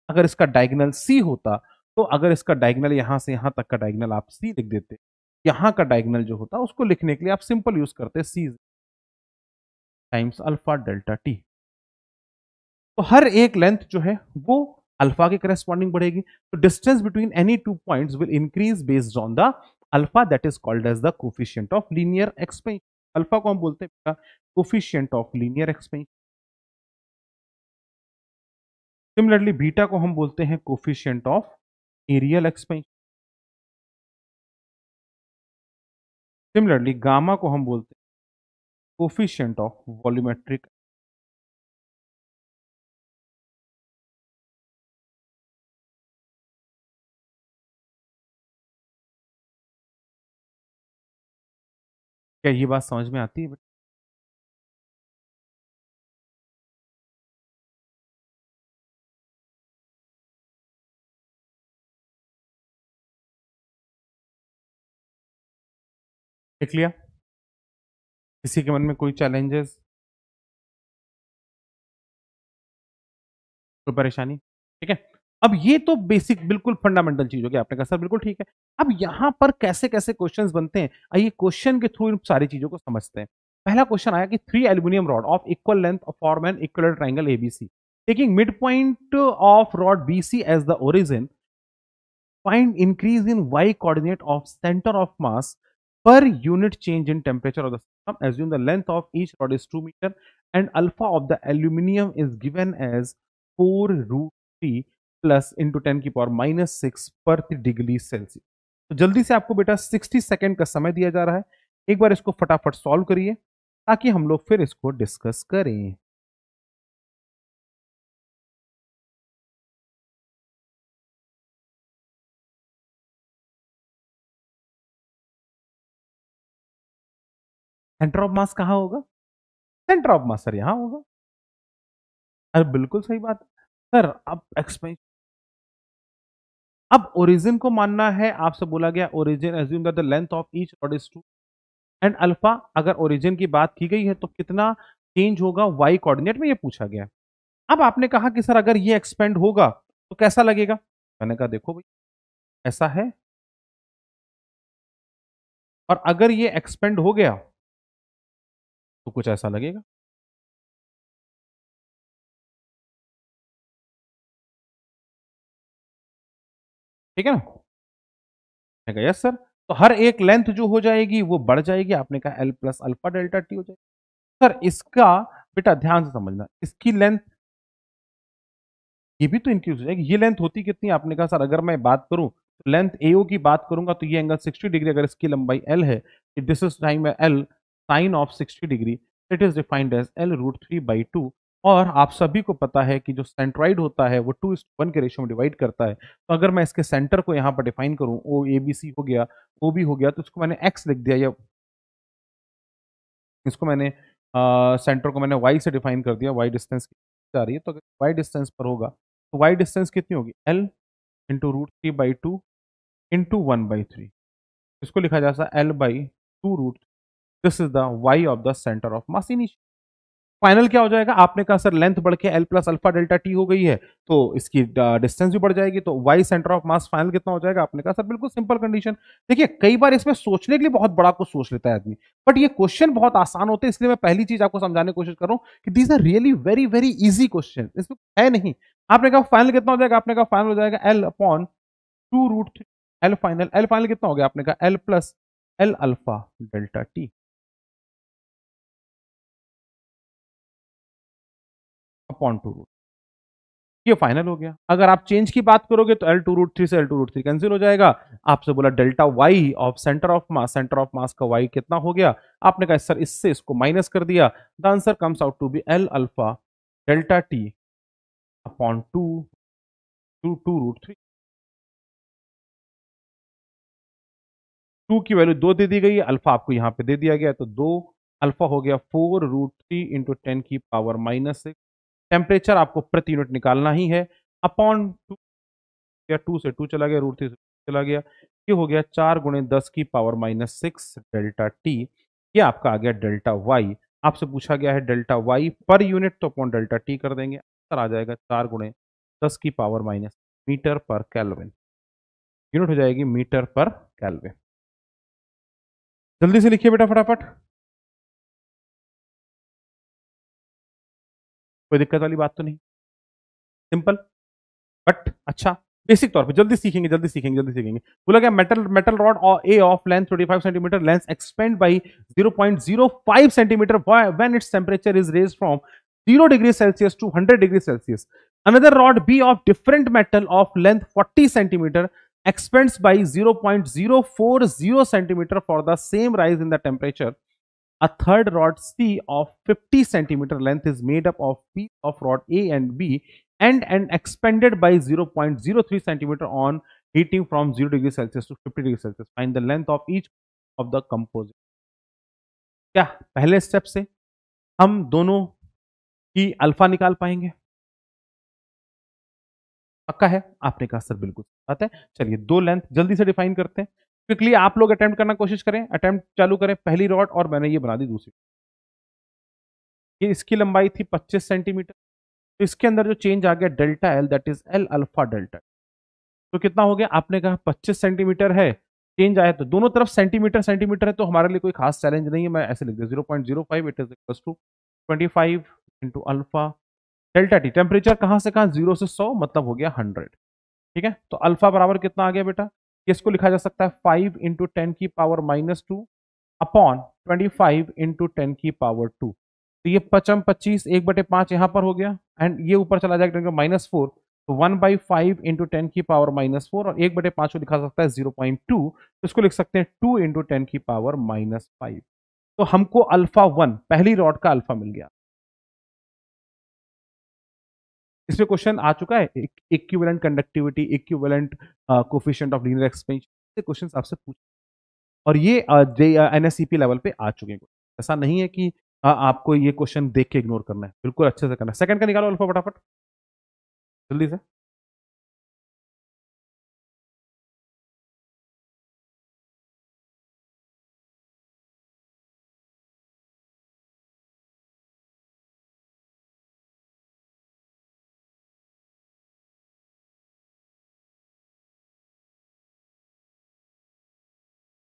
अगर इसका डायगनल सी होता तो अगर इसका डायगनल यहाँ से यहाँ तक का डायगनल आप सी लिख देते यहाँ का डायगनल जो होता उसको लिखने के लिए आप सिंपल यूज करते C times alpha delta T तो हर एक लेंथ जो है वो अल्फा के करेस्पॉन्डिंग बढ़ेगी तो distance between any two point will increase based on the alpha that is called as the coefficient of linear expansion alpha को हम बोलते हैं coefficient of linear expansion similarly beta को हम बोलते हैं coefficient of areal expansion similarly gamma को हम बोलते हैं कोफिशियंट ऑफ वॉल्यूमेट्रिक क्या ये बात समझ में आती है बट देख लिया किसी के मन में कोई चैलेंजेस कोई परेशानी ठीक है अब ये तो बेसिक बिल्कुल फंडामेंटल चीज हो गया आपने कहा सर बिल्कुल ठीक है अब यहां पर कैसे कैसे क्वेश्चन बनते हैं आइए क्वेश्चन के थ्रू इन सारी चीजों को समझते हैं पहला क्वेश्चन आया कि three aluminium rod of equal length form an equal triangle ABC taking mid point of rod B C as the origin find increase in Y coordinate of centre of mass per unit change in temperature of the assume the length of each rod is two metre and alpha of the aluminium is given as four root three plus into ten की power minus six पर degree Celsius तो जल्दी से आपको बेटा sixty second का समय दिया जा रहा है एक बार इसको फटाफट सॉल्व करिए ताकि हम लोग फिर इसको डिस्कस करें सेंटर ऑफ मास कहा होगा सेंटर ऑफ मास सर यहां होगा अरे बिल्कुल सही बात सर अब एक्सपेंशन अब ओरिजिन को मानना है आपसे बोला गया origin assume that the length of each rod is two and alpha अगर ओरिजिन की बात की गई है तो कितना चेंज होगा वाई कोऑर्डिनेट में ये पूछा गया अब आपने कहा कि सर अगर ये एक्सपेंड होगा तो कैसा लगेगा मैंने कहा देखो भाई ऐसा है और अगर ये एक्सपेंड हो गया तो कुछ ऐसा लगेगा ठीक है ना मैं कहा यस सर तो हर एक लेंथ जो हो जाएगी वो बढ़ जाएगी आपने कहा L plus alpha delta T हो जाएगी सर इसका बेटा ध्यान से समझना इसकी लेंथ ये भी तो इंक्रीज हो जाएगी ये लेंथ होती कितनी आपने कहा सर अगर मैं बात करूं तो लेंथ ए की बात करूंगा तो ये एंगल 60 डिग्री अगर इसकी लंबाई एल है this is time L sine of 60 degree it is defined as L root three by two और आप सभी को पता है कि जो सेंट्राइड होता है वो टू वन के रेशियो में डिवाइड करता है तो अगर मैं इसके सेंटर को यहाँ पर डिफाइन करूँ ओ ए बी सी हो गया ओ बी हो गया तो इसको मैंने एक्स लिख दिया या इसको मैंने सेंटर को मैंने वाई से डिफाइन कर दिया वाई डिस्टेंस जा रही है तो अगर वाई डिस्टेंस पर होगा तो वाई डिस्टेंस कितनी होगी L into root three by two into one by three इसको लिखा जा सकता है L by two root this is the Y of the centre of mass initial final क्या हो जाएगा आपने कहा सर लेंथ बढ़ के L plus alpha delta T हो गई है तो इसकी डिस्टेंस भी बढ़ जाएगी तो Y centre of mass final कितना हो जाएगा आपने कहा सर बिल्कुल सिंपल कंडीशन देखिए कई बार इसमें सोचने के लिए बहुत बड़ा कुछ सोच लेता है आदमी बट ये क्वेश्चन बहुत आसान होते हैं इसलिए मैं पहली चीज आपको समझाने की कोशिश करूँ कि these are really very very easy question इसमें है नहीं आपने कहा फाइनल कितना हो जाएगा आपने कहा फाइनल हो जाएगा L upon two root L final L final कितना हो गया आपने कहा L plus L alpha delta T upon two root ये फाइनल हो गया अगर आप चेंज की बात करोगे तो एल टू रूट थ्री से L two root three cancel हो जाएगा आपसे बोला delta Y of centre of mass centre of mass का वाई कितना हो गया आपने कहा सर इससे इसको माइनस कर दिया the answer comes out to be L alpha delta T upon two two two root three two की वैल्यू दो दे दी गई है अल्फा आपको यहां पे दे दिया गया तो दो अल्फा हो गया four root three into ten की पावर माइनस सिक्स टेम्परेचर आपको प्रति यूनिट निकालना ही है अपॉन टू या टू से टू चला गया रूट थ्री से चला गया ये हो गया चार गुणे दस की power minus six delta T ये आपका आ गया डेल्टा वाई आपसे पूछा गया है डेल्टा वाई पर यूनिट तो अपॉन डेल्टा टी कर देंगे आंसर आ जाएगा चार गुणे दस की पावर माइनस मीटर पर कैलविन यूनिट हो जाएगी मीटर पर कैलविन जल्दी से लिखिए बेटा फटाफट कोई दिक्कत वाली बात तो नहीं सिंपल बट अच्छा बेसिक तौर पे जल्दी सीखेंगे जल्दी सीखेंगे जल्दी सीखेंगे बोला गया मेटल मेटल रॉड और a of length 35 centimetre length expand by 0.05 centimetre when its temperature is raise from 0 degree Celsius to 100 degree Celsius another rod B of different metal of length 40 centimetre expands by 0.040 centimetre for the same rise in the temperature A third rod C of 50 centimeter length is made up of pieces of rod A and B and, and expanded by 0.03 centimeter on heating from 0 degree Celsius to 50 degree Celsius. Find the length of each of the composite. क्या पहले step से हम दोनों की alpha निकाल पाएंगे पक्का है आपने कहा सर बिल्कुल बात है चलिए दो लेंथ जल्दी से डिफाइन करते हैं क्विकली आप लोग अटेम्प्ट करना कोशिश करें अटेम्प्ट चालू करें पहली रॉड और मैंने ये बना दी दूसरी ये इसकी लंबाई थी 25 सेंटीमीटर तो इसके अंदर जो चेंज आ गया delta L that is L alpha delta तो कितना हो गया आपने कहा 25 सेंटीमीटर है चेंज आया तो दोनों तरफ सेंटीमीटर सेंटीमीटर है तो हमारे लिए कोई खास चैलेंज नहीं है मैं ऐसे लिख दिया zero point zero five it is plus two twenty five into alpha delta T temperature कहाँ से कहाँ जीरो से सौ मतलब हो गया हंड्रेड ठीक है तो अल्फा बराबर कितना आ गया बेटा इसको लिखा जा सकता है फाइव इंटू टेन की power minus two upon twenty five into ten की पावर टू तो ये पचम पच्चीस एक बटे पांच यहाँ पर हो गया एंड ये ऊपर चला जाएगा क्योंकि माइनस फोर तो one by five into ten की पावर माइनस फोर और एक बटे पांच को लिखा सकता है जीरो पॉइंट टू तो इसको लिख सकते हैं टू इंटू टेन की पावर माइनस फाइव तो हमको अल्फा वन पहली रॉड का अल्फा मिल गया इसमें क्वेश्चन आ चुका है equivalent conductivity equivalent coefficient of linear expansion question आपसे पूछ और ये एन एस लेवल पे आ चुके हैं ऐसा नहीं है कि आ, uh, आपको ये क्वेश्चन देख के इग्नोर करना है बिल्कुल अच्छे से करना है सेकंड का निकालो अल्फा फटाफट जल्दी से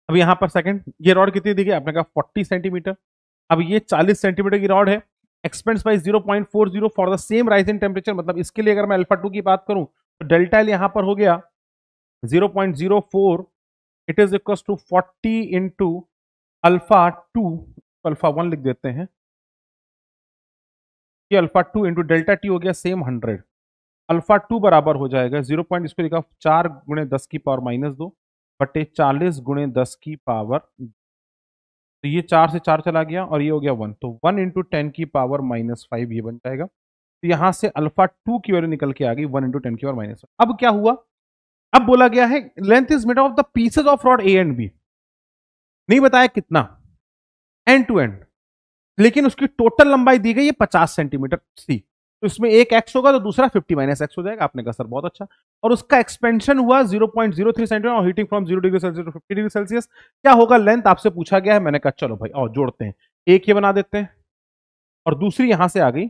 अब यहाँ पर सेकंड ये रॉड कितनी दिखे आपने कहा 40 सेंटीमीटर अब ये 40 सेंटीमीटर की रॉड है expands by 0.40 for the same rise in temperature मतलब इसके लिए अगर मैं अल्फा टू की बात करूं तो डेल्टा एल यहाँ पर हो गया 0.04 it is equal to in into alpha two alpha one लिख देते हैं ये alpha two into delta T हो गया सेम हंड्रेड अल्फा टू बराबर हो जाएगा जीरो पॉइंट इसको लिखा चार गुणे दस की पावर माइनस दो बटे चालीस गुणे दस की पावर तो ये चार से चार चला गया और ये हो गया वन तो वन इंटू टेन की पावर माइनस फाइव ये बन जाएगा तो यहां से अल्फा टू की वैल्यू निकल के आ गई वन इंटू टेन की पावर माइनस अब क्या हुआ अब बोला गया है length is made of the pieces of rod A and B नहीं बताया कितना एंड टू एंड लेकिन उसकी टोटल लंबाई दी गई है पचास सेंटीमीटर सी तो इसमें एक एक्स होगा तो दूसरा फिफ्टी माइनस एक्स हो जाएगा आपने कहा सर बहुत अच्छा और उसका एक्सपेंशन हुआ zero point zero three centimetre और heating from zero degree Celsius to fifty degree Celsius क्या होगा लेंथ आपसे पूछा गया है मैंने कहा चलो भाई और जोड़ते हैं एक ये बना देते हैं और दूसरी यहां से आ गई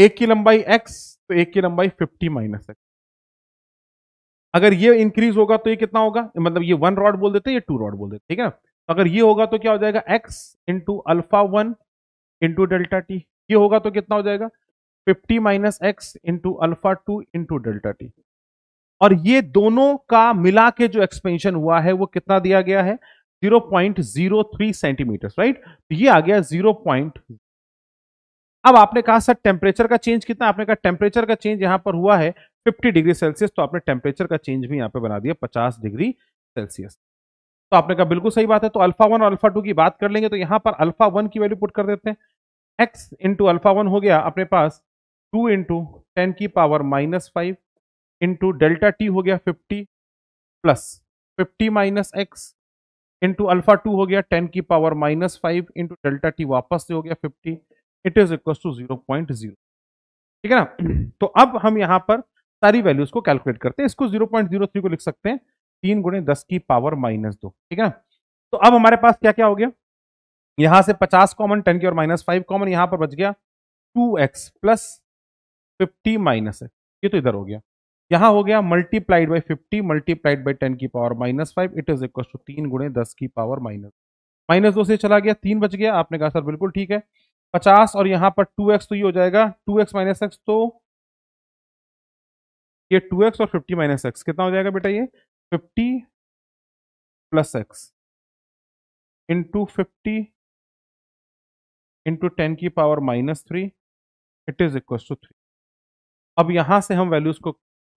एक की लंबाई x तो एक की लंबाई फिफ्टी माइनस एक्स अगर ये इंक्रीज होगा तो ये कितना होगा मतलब ये वन रॉड बोल देते हैं ये टू रॉड बोल देते ठीक है ना अगर ये होगा तो क्या हो जाएगा X into alpha one into delta T ये होगा तो कितना हो जाएगा fifty minus X into alpha two into delta T और ये दोनों का मिला के जो एक्सपेंशन हुआ है वो कितना दिया गया है 0.03 सेंटीमीटर राइट ये आ गया 0. अब आपने कहा सर टेम्परेचर का चेंज कितना आपने कहा टेम्परेचर का चेंज यहां पर हुआ है 50 डिग्री सेल्सियस तो आपने टेम्परेचर का चेंज भी यहां पे बना दिया 50 डिग्री सेल्सियस तो आपने कहा बिल्कुल सही बात है तो अल्फा वन और अल्फा टू की बात कर लेंगे तो यहाँ पर अल्फा वन की वैल्यू पुट कर देते हैं एक्स इंटू अल्फा वन हो गया अपने पास टू इंटू टेन की power minus five into delta T हो गया fifty plus fifty minus X into alpha two हो गया टेन की power minus five into delta T वापस से हो गया fifty it is equal to zero point zero ठीक है ना *clears throat* तो अब हम यहां पर सारी वैल्यूज को कैलकुलेट करते हैं इसको जीरो पॉइंट जीरो थ्री को लिख सकते हैं तीन गुणे दस की पावर माइनस दो ठीक है ना तो अब हमारे पास क्या क्या हो गया यहां से पचास कॉमन टेन की और माइनस फाइव कॉमन यहां पर बच गया two X plus fifty minus ये तो इधर हो गया यहां हो गया multiplied by fifty multiplied by ten की power minus five it is equal to तीन गुणे दस की पावर माइनस माइनस दो से चला गया तीन बच गया आपने कहा सर बिल्कुल ठीक है पचास और यहाँ पर टू एक्स तो ये हो जाएगा टू एक्स माइनस एक्स तो ये टू एक्स और फिफ्टी माइनस एक्स कितना हो जाएगा बेटा ये fifty plus X into fifty into ten की power minus three it is equal to three अब यहाँ से हम वैल्यूज़ को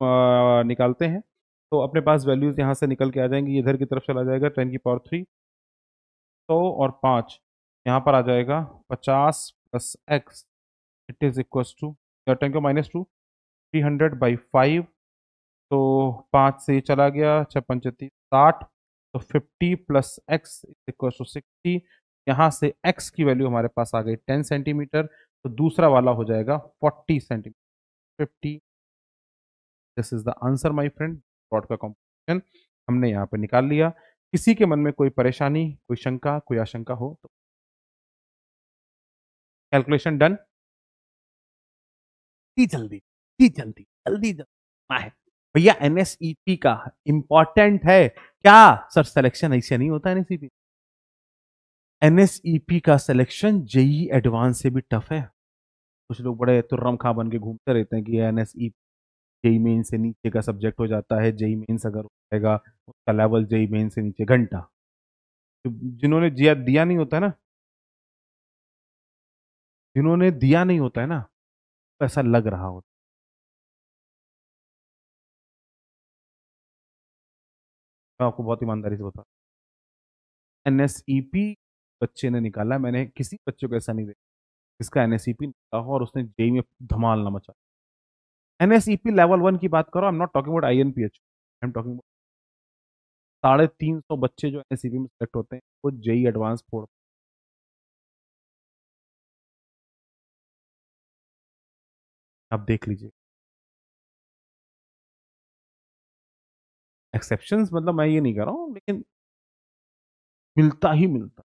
आ, निकालते हैं तो अपने पास वैल्यूज़ यहाँ से निकल के आ जाएंगी इधर की तरफ चला जाएगा टेन की पावर थ्री सौ तो और पाँच यहाँ पर आ जाएगा पचास plus X it is equal to ten को minus two three hundred by five तो पाँच से चला गया छः पंचती साठ तो fifty plus X equal to sixty यहाँ से एक्स की वैल्यू हमारे पास आ गई टेन सेंटीमीटर तो दूसरा वाला हो जाएगा forty centimetre fifty this is the answer my friend plot का कॉम्पिटिशन हमने यहाँ पर निकाल लिया किसी के मन में कोई परेशानी कोई शंका कोई आशंका हो तो कैलकुलेशन डन जल्दी जल्दी जल्दी जल्दी जल्दी भैया एनएसईपी e का इंपॉर्टेंट है क्या सर सिलेक्शन ऐसे नहीं होता एनएसईपी एनएसईपी e e का सिलेक्शन जेई एडवांस से भी टफ है कुछ लोग बड़े तुर्रम खा बन के घूमते रहते हैं कि एनएसईपी जेई मेन से नीचे का सब्जेक्ट हो जाता है जेई मेन्स अगर होगा उसका लेवल जेई मेन से नीचे घंटा तो जिन्होंने जिया दिया नहीं होता है ना जिन्होंने दिया नहीं होता है ना तो ऐसा लग रहा होता मैं आपको बहुत ईमानदारी से बता एन एस ई पी बच्चे ने निकाला मैंने किसी बच्चे को ऐसा नहीं देखा जिसका एन एस ई पी निकाला और उसने जेई में धमाल ना मचा N S E P level one की बात करो I am not talking about I N P H I am talking साढ़े तीन सौ बच्चे जो एन एस ई पी में सेलेक्ट होते हैं वो जेई एडवांस फोर आप देख लीजिए एक्सेप्शन मतलब मैं ये नहीं कर रहा हूँ लेकिन मिलता ही मिलता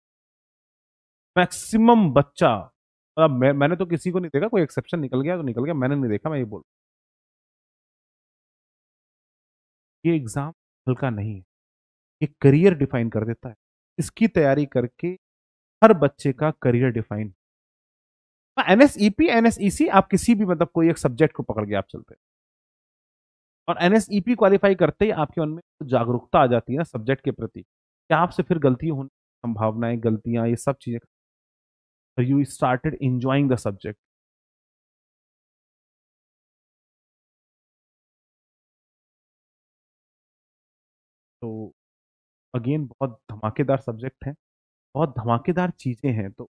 मैक्सिमम बच्चा मतलब मैं, मैंने तो किसी को नहीं देखा कोई एक्सेप्शन निकल गया तो निकल गया मैंने नहीं देखा मैं ये बोल ये एग्ज़ाम हल्का नहीं है ये करियर डिफाइन कर देता है इसकी तैयारी करके हर बच्चे का career define N S E P आप किसी भी मतलब कोई एक सब्जेक्ट को पकड़ के आप चलते हैं और एनएसईपी क्वालिफाई e करते ही आपके मन में तो जागरूकता आ जाती है ना सब्जेक्ट के प्रति क्या आपसे फिर गलती होने की संभावनाएं गलतियां ये सब चीज़ें you started enjoying the subject तो अगेन बहुत धमाकेदार सब्जेक्ट हैं बहुत धमाकेदार चीज़ें हैं तो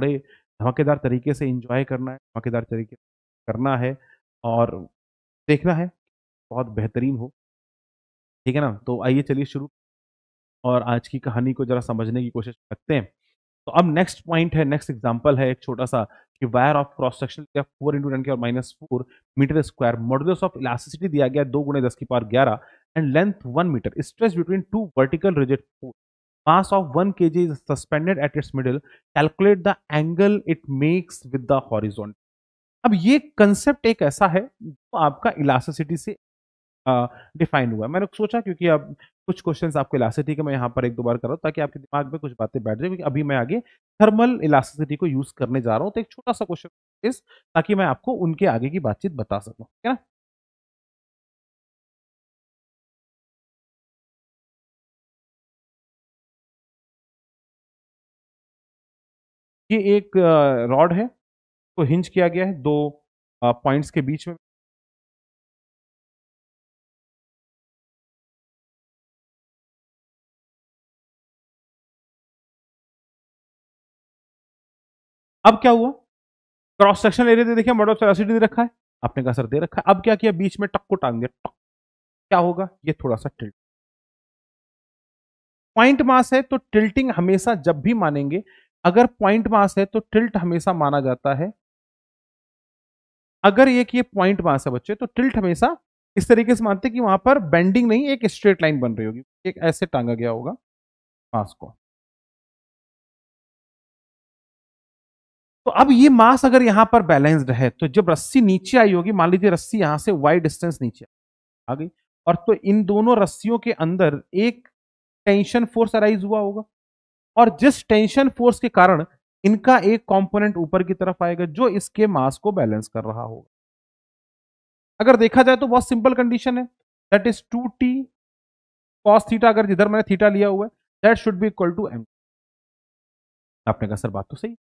बड़े धमाकेदार तरीके से इंजॉय करना है धमाकेदार तरीके से करना है और देखना है बहुत बेहतरीन हो ठीक है ना तो आइए चलिए शुरू और आज की कहानी को ज़रा समझने की कोशिश करते हैं तो अब नेक्स्ट पॉइंट है नेक्स्ट एग्जाम्पल है एक छोटा सा कि वायर ऑफ क्रॉस सेक्शन दिया फोर इंटू टेन के और minus four metre square modulus of elasticity दिया गया दो गुणे दस की पार ग्यारह and length one metre stress between two vertical rigid for mass of one K G is suspended at its middle calculate the angle it makes with the horizon अब ये कंसेप्ट एक ऐसा है जो आपका इलास्टिसिटी से डिफाइन हुआ है मैंने सोचा क्योंकि अब कुछ क्वेश्चंस आपको इलास्टिसिटी के मैं यहाँ पर एक दो बार कर रहा हूँ ताकि आपके दिमाग में कुछ बातें बैठ जाए क्योंकि अभी मैं आगे थर्मल इलास्टिसिटी को यूज करने जा रहा हूँ तो एक छोटा सा क्वेश्चन इस ताकि मैं आपको उनके आगे की बातचीत बता सकूँ ठीक है ना ये एक रॉड है तो हिंज किया गया है दो पॉइंट्स के बीच में अब क्या हुआ क्रॉस सेक्शन एरिया दे देखिए मॉडल ऑफ वेलोसिटी दे रखा है आपने कहा सर दे रखा है अब क्या किया बीच में टक को टांग दिया टक क्या होगा ये थोड़ा सा टिल्ट पॉइंट मास है तो टिल्टिंग हमेशा जब भी मानेंगे अगर पॉइंट मास है तो टिल्ट हमेशा माना जाता है अगर ये कि ये पॉइंट मास है बच्चे तो टिल्ट हमेशा इस तरीके से मानते कि वहां पर बेंडिंग नहीं एक स्ट्रेट लाइन बन रही होगी एक ऐसे टांगा गया होगा मास को तो अब ये मास अगर यहां पर बैलेंस्ड है तो जब रस्सी नीचे आई होगी मान लीजिए रस्सी यहां से वाई डिस्टेंस नीचे आ गई और तो इन दोनों रस्सियों के अंदर एक टेंशन फोर्स अराइज हुआ होगा और जिस टेंशन फोर्स के कारण इनका एक कंपोनेंट ऊपर की तरफ आएगा जो इसके मास को बैलेंस कर रहा होगा अगर देखा जाए तो बहुत सिंपल कंडीशन है that is two T cos theta अगर जिधर मैंने थीटा लिया हुआ है that should be equal to M आपने कहा सर बात तो सही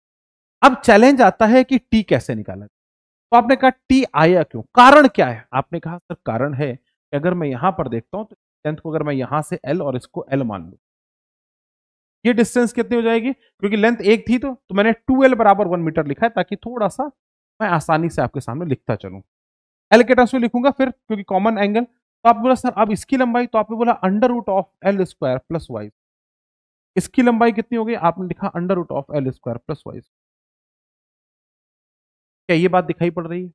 अब चैलेंज आता है कि टी कैसे निकाला तो आपने कहा टी आया क्यों कारण क्या है आपने कहा सर कारण है कि अगर मैं यहां पर देखता हूं तो टेंथ को अगर मैं यहां से एल और इसको एल मान लू ये डिस्टेंस कितनी हो जाएगी क्योंकि लेंथ एक थी तो, तो मैंने टू एल बराबर वन मीटर लिखा है ताकि थोड़ा सा मैं आसानी से आपके सामने लिखता चलू एल के टर्म्स में लिखूंगा फिर क्योंकि कॉमन एंगल तो आपने बोला सर अब इसकी लंबाई तो आपने बोला under root of L square plus Y इसकी लंबाई कितनी हो गई आपने लिखा under root of L square plus Y क्या ये बात दिखाई पड़ रही है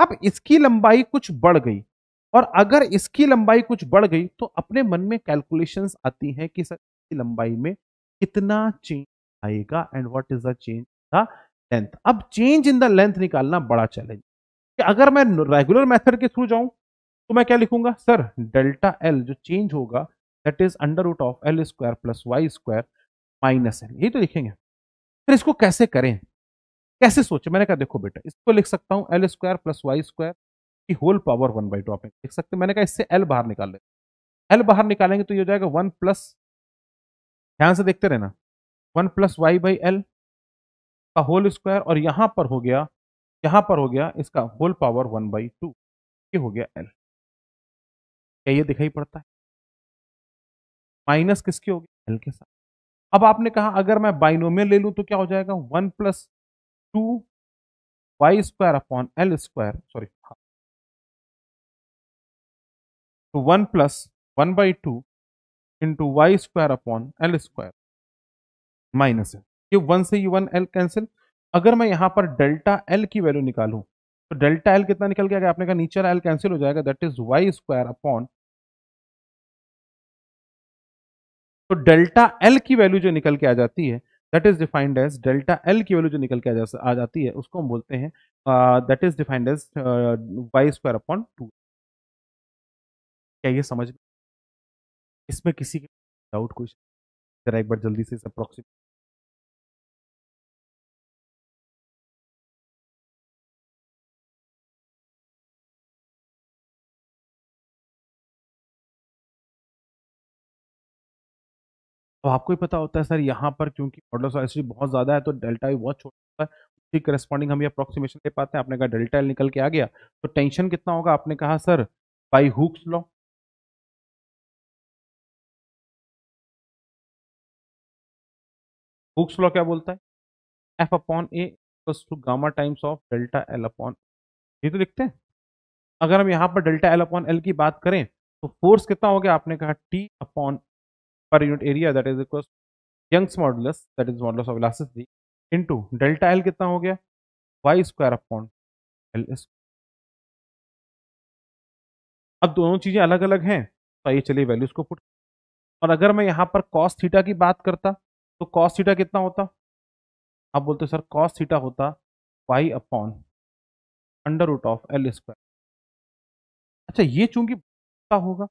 अब इसकी लंबाई कुछ बढ़ गई और अगर इसकी लंबाई कुछ बढ़ गई तो अपने मन में कैलकुलेशंस आती हैं कि सर इसकी लंबाई में कितना चेंज आएगा and what is the change the length अब चेंज इन द लेंथ निकालना बड़ा चैलेंज कि अगर मैं रेगुलर मेथड के थ्रू जाऊं तो मैं क्या लिखूंगा सर डेल्टा एल जो चेंज होगा that is under root of L square plus Y square minus L यही तो लिखेंगे फिर इसको कैसे करें कैसे सोचे मैंने कहा देखो बेटा इसको लिख सकता हूँ L square plus Y square की whole power one by two आप लिख सकते मैंने कहा इससे एल बाहर निकाल लेते एल बाहर निकालेंगे तो ये हो जाएगा वन प्लस ध्यान से देखते रहना one plus Y by L का होल स्क्वायर और यहाँ पर हो गया यहाँ पर हो गया इसका whole power one by two ये हो गया एल क्या ये दिखाई पड़ता है माइनस किसके हो गया एल के साथ अब आपने कहा अगर मैं बाइनोमियल ले लूँ तो क्या हो जाएगा one plus two Y square upon L square sorry So 1 plus 1 by 2 into y square upon L square minus L ये वन से ये वन एल कैंसिल अगर मैं यहां पर डेल्टा एल की वैल्यू निकालू तो डेल्टा एल कितना निकल गया आपने कहा नीचे एल कैंसिल हो जाएगा that is Y square upon तो डेल्टा एल की वैल्यू जो निकल के आ जाती है that is defined as delta L की वैल्यू जो निकल के आ, जा, आ जाती है उसको हम बोलते हैं that is defined as Y square upon two क्या ये समझ में इसमें किसी के डाउट कुछ जरा एक बार जल्दी से इस अप्रॉक्सीमेट अब तो आपको ही पता होता है सर यहाँ पर क्योंकि मॉडल ऑफ बहुत ज़्यादा है तो डेल्टा भी बहुत छोटा होता है उसकी करस्पॉन्डिंग हम ये अप्रोक्सीमेशन दे पाते हैं आपने कहा डेल्टा एल निकल के आ गया तो टेंशन कितना होगा आपने कहा sir by Hooke's law Hooke's law क्या बोलता है F upon A to gamma times of delta L upon ये तो लिखते हैं अगर हम यहाँ पर डेल्टा एल अपॉन एल की बात करें तो फोर्स कितना हो गया आपने कहा T upon per unit area that is equals Young's modulus that is modulus of elasticity into delta L कितना हो गया y square upon L अब दोनों चीज़ें अलग अलग हैं तो आइए चलिए वैल्यूज को पुट और अगर मैं यहाँ पर कॉस थीटा की बात करता तो कॉस थीटा कितना होता आप बोलते सर कॉस थीटा होता Y upon under root of L square अच्छा ये चूंकि होगा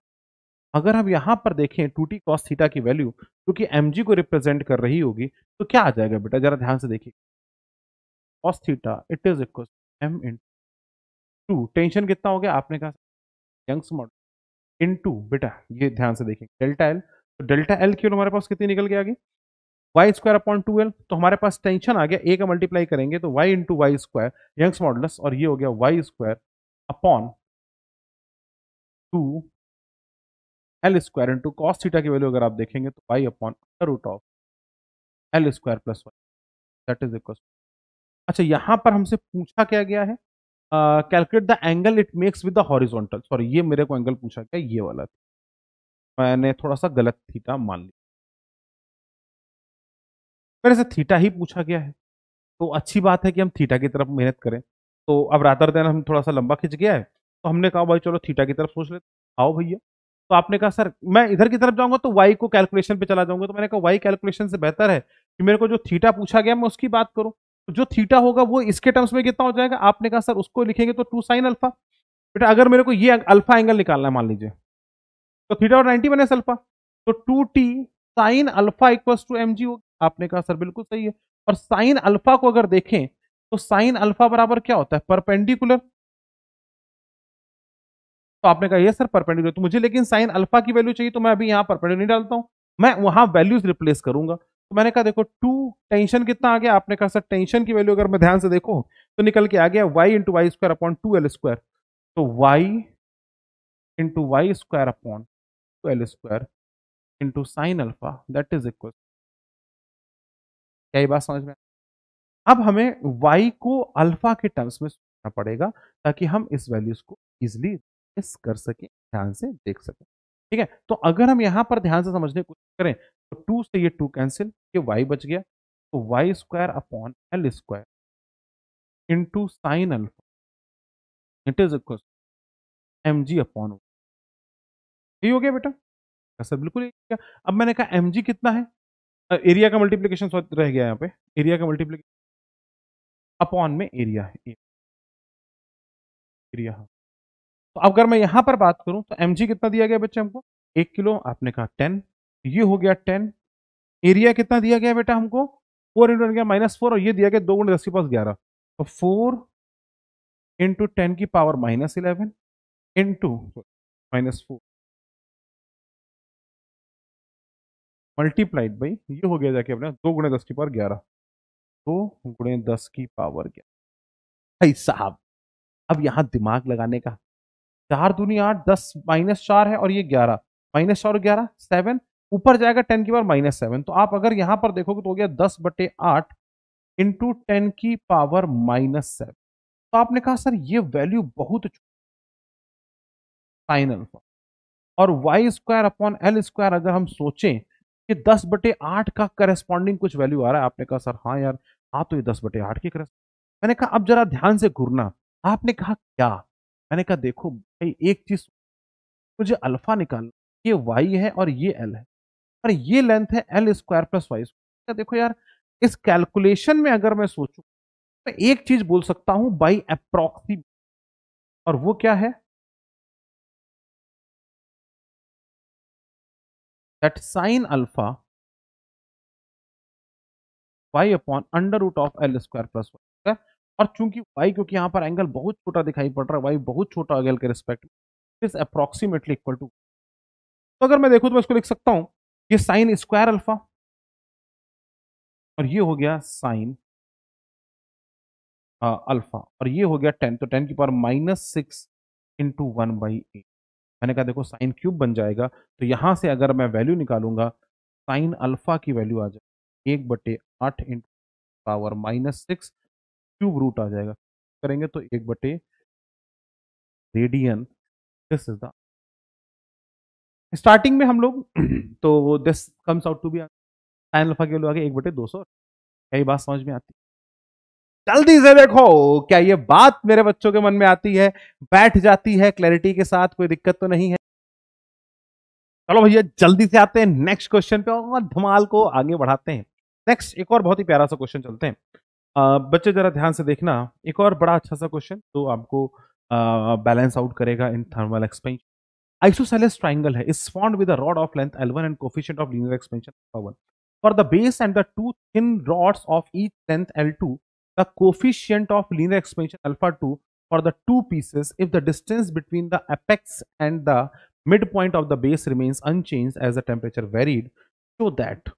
अगर हम यहाँ पर देखें टू टी कॉस थीटा की वैल्यू क्योंकि तो एम को रिप्रेजेंट कर रही होगी तो क्या आ जाएगा बेटा जरा ध्यान से देखिए cos theta it is equal M into tension कितना हो गया आपने कहा यंग्स मॉडल इन टू बेटा ये ध्यान से देखें डेल्टा एल तो डेल्टा एल क्यों हमारे पास कितनी निकल के आ गई Y square upon two L तो हमारे पास टेंशन आ गया ए का मल्टीप्लाई करेंगे तो Y into Y square Young's model और ये हो गया Y square upon two L square into cos theta की वैल्यू अगर आप देखेंगे तो Y upon root of L square plus Y that is equal अच्छा यहाँ पर हमसे पूछा क्या गया है calculate the angle it makes with the horizontal sorry ये मेरे को एंगल पूछा गया ये वाला थी मैंने थोड़ा सा गलत थीटा मान लिया मेरे से थीटा ही पूछा गया है तो अच्छी बात है कि हम थीटा की तरफ मेहनत करें तो अब रातर दिन हम थोड़ा सा लंबा खिंच गया है तो हमने कहा भाई चलो थीटा की तरफ सोच लेते आओ भैया तो आपने कहा सर मैं इधर की तरफ जाऊंगा तो वाई को कैलकुलेशन पे चला जाऊंगा तो मैंने कहा वाई कैलकुलेशन से बेहतर है कि मेरे को जो थीटा पूछा गया मैं उसकी बात करूँ तो जो थीटा होगा वो इसके टर्म्स में कितना हो जाएगा आपने कहा सर उसको लिखेंगे तो टू साइन अल्फा बेटा अगर मेरे को ये अल्फा एंगल निकालना है मान लीजिए तो थीटा और नाइनटी माइनस अल्फा तो two T sine alpha equals to M G होगी आपने कहा सर बिल्कुल सही है और साइन अल्फा को अगर देखें तो साइन अल्फा बराबर क्या होता है परपेंडिकुलर आपने कहा ये सर परपेंडिकुलर तो मुझे लेकिन साइन अल्फा की वैल्यू चाहिए तो मैं अभी यहाँ परपेंडिकुलर नहीं डालता हूँ मैं वहाँ वैल्यूज रिप्लेस करूंगा तो मैंने कहा देखो टू टेंशन कितना आ गया आपने कहा सर टेंशन की वैल्यू अगर मैं ध्यान से देखो तो निकल के आ गया Y into Y square upon two L square तो Y into Y square upon two L square into sine alpha that is equal क्या बात समझ में अब हमें वाई को अल्फा के टर्म्स में सोचना पड़ेगा ताकि हम इस वैल्यूज को इजिली गेस कर सके ध्यान से देख सके ठीक है तो अगर हम यहाँ पर ध्यान से समझने की कोशिश करें तो टू से ये टू कैंसिल ये वाई बच गया तो Y square upon L square into sine alpha it is equal M G upon यही हो गया बेटा सर बिल्कुल ये अब मैंने कहा एम जी कितना है एरिया का मल्टीप्लीकेशन रह गया यहाँ पे एरिया का मल्टीप्लीकेशन अपॉन में एरिया है एरिया हाँ तो अगर मैं यहां पर बात करूं तो एम कितना दिया गया बच्चे हमको एक किलो आपने कहा टेन ये हो गया टेन एरिया कितना दिया गया बेटा हमको फोर इंटू गया माइनस फोर और ये दिया गया दो गुण दस के पास ग्यारह तो फोर इंटू टेन की power minus eleven into minus four multiplied भाई ये हो गया जाके अपना दो गुणे दस की पावर ग्यारह दो गुणे दस की पावर ग्यारह भाई साहब अब यहां दिमाग लगाने का चार दूनी आठ दस माइनस चार है और ये ग्यारह माइनस चार और ग्यारह सेवन ऊपर जाएगा टेन की पावर माइनस सेवन तो आप अगर यहाँ पर देखोगे तो हो गया दस बटे आठ इंटू टेन की पावर माइनस सेवन तो आपने कहा सर ये वैल्यू बहुत साइन अल्फा और Y square upon L square अगर हम सोचें कि दस बटे आठ का करेस्पॉन्डिंग कुछ वैल्यू आ रहा है आपने कहा सर हाँ यार हाँ तो ये दस बटे आठ की करेस्पॉन्डिंग मैंने कहा अब जरा ध्यान से घूरना आपने कहा क्या मैंने कहा देखो भाई एक चीज मुझे अल्फा निकालना ये वाई है और ये एल है और ये लेंथ है L square plus Y square देखो यार इस कैलकुलेशन में अगर मैं सोचू मैं एक चीज बोल सकता हूं बाई अप्रोक्सी और वो क्या है that sine alpha Y upon under root of L square plus Y और चूंकि वाई क्योंकि यहाँ पर एंगल बहुत छोटा दिखाई पड़ रहा है वाई बहुत छोटा एंगल के respect is approximately equal to तो अगर मैं देखूँ तो मैं इसको लिख सकता हूँ ये साइन स्क्वायर अल्फा और ये हो गया साइन अल्फा और ये हो गया टेन तो टेन की power minus six into one by eight मैंने कहा देखो साइन क्यूब बन जाएगा तो यहाँ से अगर मैं वैल्यू निकालूंगा साइन अल्फा की वैल्यू आ जाएगी एक बटे आठ into power minus six cube root आ जाएगा करेंगे तो एक बटे radian this is the starting में हम लोग *clears throat* तो वो this comes out to be sine alpha के लोग आगे एक बटे दो सौ यही बात समझ में आती जल्दी से देखो क्या ये बात मेरे बच्चों के मन में आती है बैठ जाती है क्लैरिटी के साथ कोई दिक्कत तो नहीं है चलो भैया जल्दी से आते हैं नेक्स्ट क्वेश्चन पे और धमाल को आगे बढ़ाते हैं नेक्स्ट एक और बहुत ही प्यारा सा क्वेश्चन चलते हैं बच्चे जरा ध्यान से देखना एक और बड़ा अच्छा सा क्वेश्चन तो आपको बैलेंस आउट करेगा in thermal expansion isosceles triangle है is formed with rod of length L one and coefficient of linear expansion one for the base and the two thin rods of each length L the coefficient of linear expansion alpha for the two pieces if the distance between the apex and the mid point of the base remains unchanged as the temperature varied show that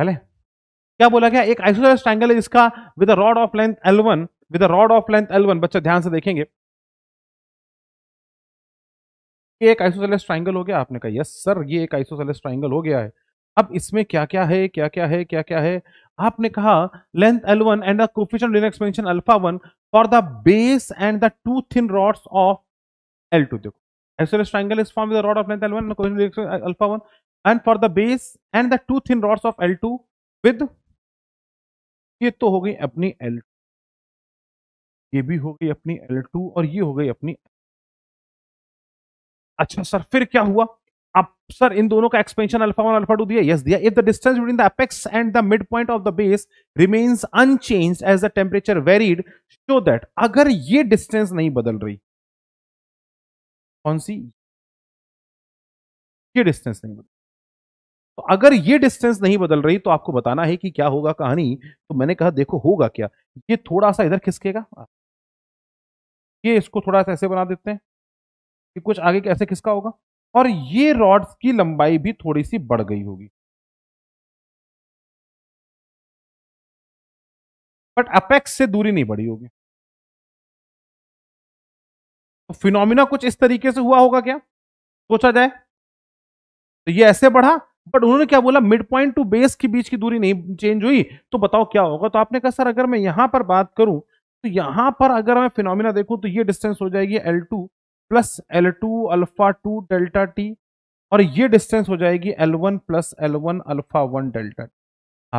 पहले क्या बोला गया एक isosceles triangle है जिसका with rod of length L1 with rod of length L1 बच्चा ध्यान से देखेंगे ये एक आइसोसेलेस ट्रायंगल हो गया आपने कहा यस सर ये एक आइसोसेलेस ट्रायंगल हो गया है अब इसमें क्या क्या है क्या क्या है क्या क्या है आपने कहा length L one and coefficient in expansion alpha one for the base and the two thin rods of L two देखो isosceles triangle is form with rod of length L one alpha one and for the base and the two thin rods of L two with ये तो हो गई अपनी L ये भी हो गई अपनी एल टू और ये हो गई अपनी अच्छा सर फिर क्या हुआ अब सर इन दोनों का expansion alpha one alpha two दिया यस दिया if the distance between the apex and the mid point of the base remains unchanged as the temperature varied show that अगर ये डिस्टेंस नहीं बदल रही कौन सी ये डिस्टेंस नहीं बदल तो अगर ये डिस्टेंस नहीं बदल रही तो आपको बताना है कि क्या होगा कहानी तो मैंने कहा देखो होगा क्या ये थोड़ा सा इधर खिसकेगा ये इसको थोड़ा सा ऐसे बना देते हैं कि कुछ आगे कैसे खिसका होगा और ये रॉड्स की लंबाई भी थोड़ी सी बढ़ गई होगी बट अपेक्स से दूरी नहीं बढ़ी होगी तो फिनोमिना कुछ इस तरीके से हुआ होगा क्या सोचा जाए तो ये ऐसे बढ़ा बट उन्होंने क्या बोला मिड पॉइंट टू बेस के बीच की दूरी नहीं चेंज हुई तो बताओ क्या होगा तो आपने कहा सर अगर मैं यहां पर बात करूं तो यहां पर अगर मैं फिनोमिना देखूं तो ये डिस्टेंस हो जाएगी L two plus L two alpha two delta T और ये डिस्टेंस हो जाएगी L one plus L one alpha one delta T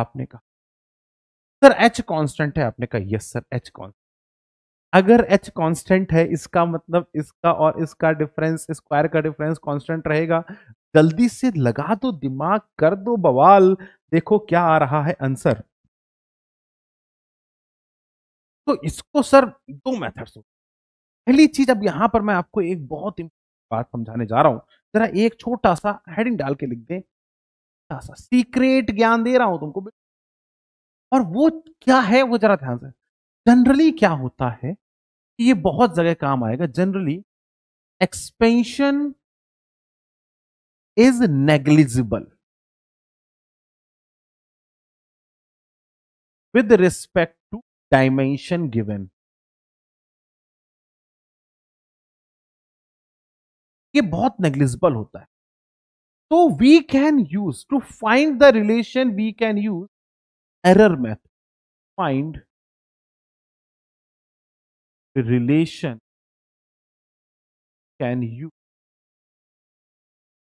आपने कहा सर एच कांस्टेंट है आपने कहा यस सर एच कॉन्स्टेंट अगर एच कांस्टेंट है इसका मतलब इसका और इसका डिफरेंस स्क्वायर का डिफरेंस कांस्टेंट रहेगा जल्दी से लगा दो दिमाग कर दो बवाल देखो क्या आ रहा है आंसर तो इसको सर दो मेथड्स पहली चीज अब यहां पर मैं आपको एक बहुत बात समझाने जा रहा हूं जरा एक छोटा सा हेडिंग डाल के लिख दें सीक्रेट ज्ञान दे रहा हूं तुमको और वो क्या है वो जरा ध्यान से जनरली क्या होता है कि ये बहुत जगह काम आएगा generally expansion is negligible with respect to dimension given ये बहुत नेग्लिजिबल होता है तो we can use to find the relation we can use error math find relation can use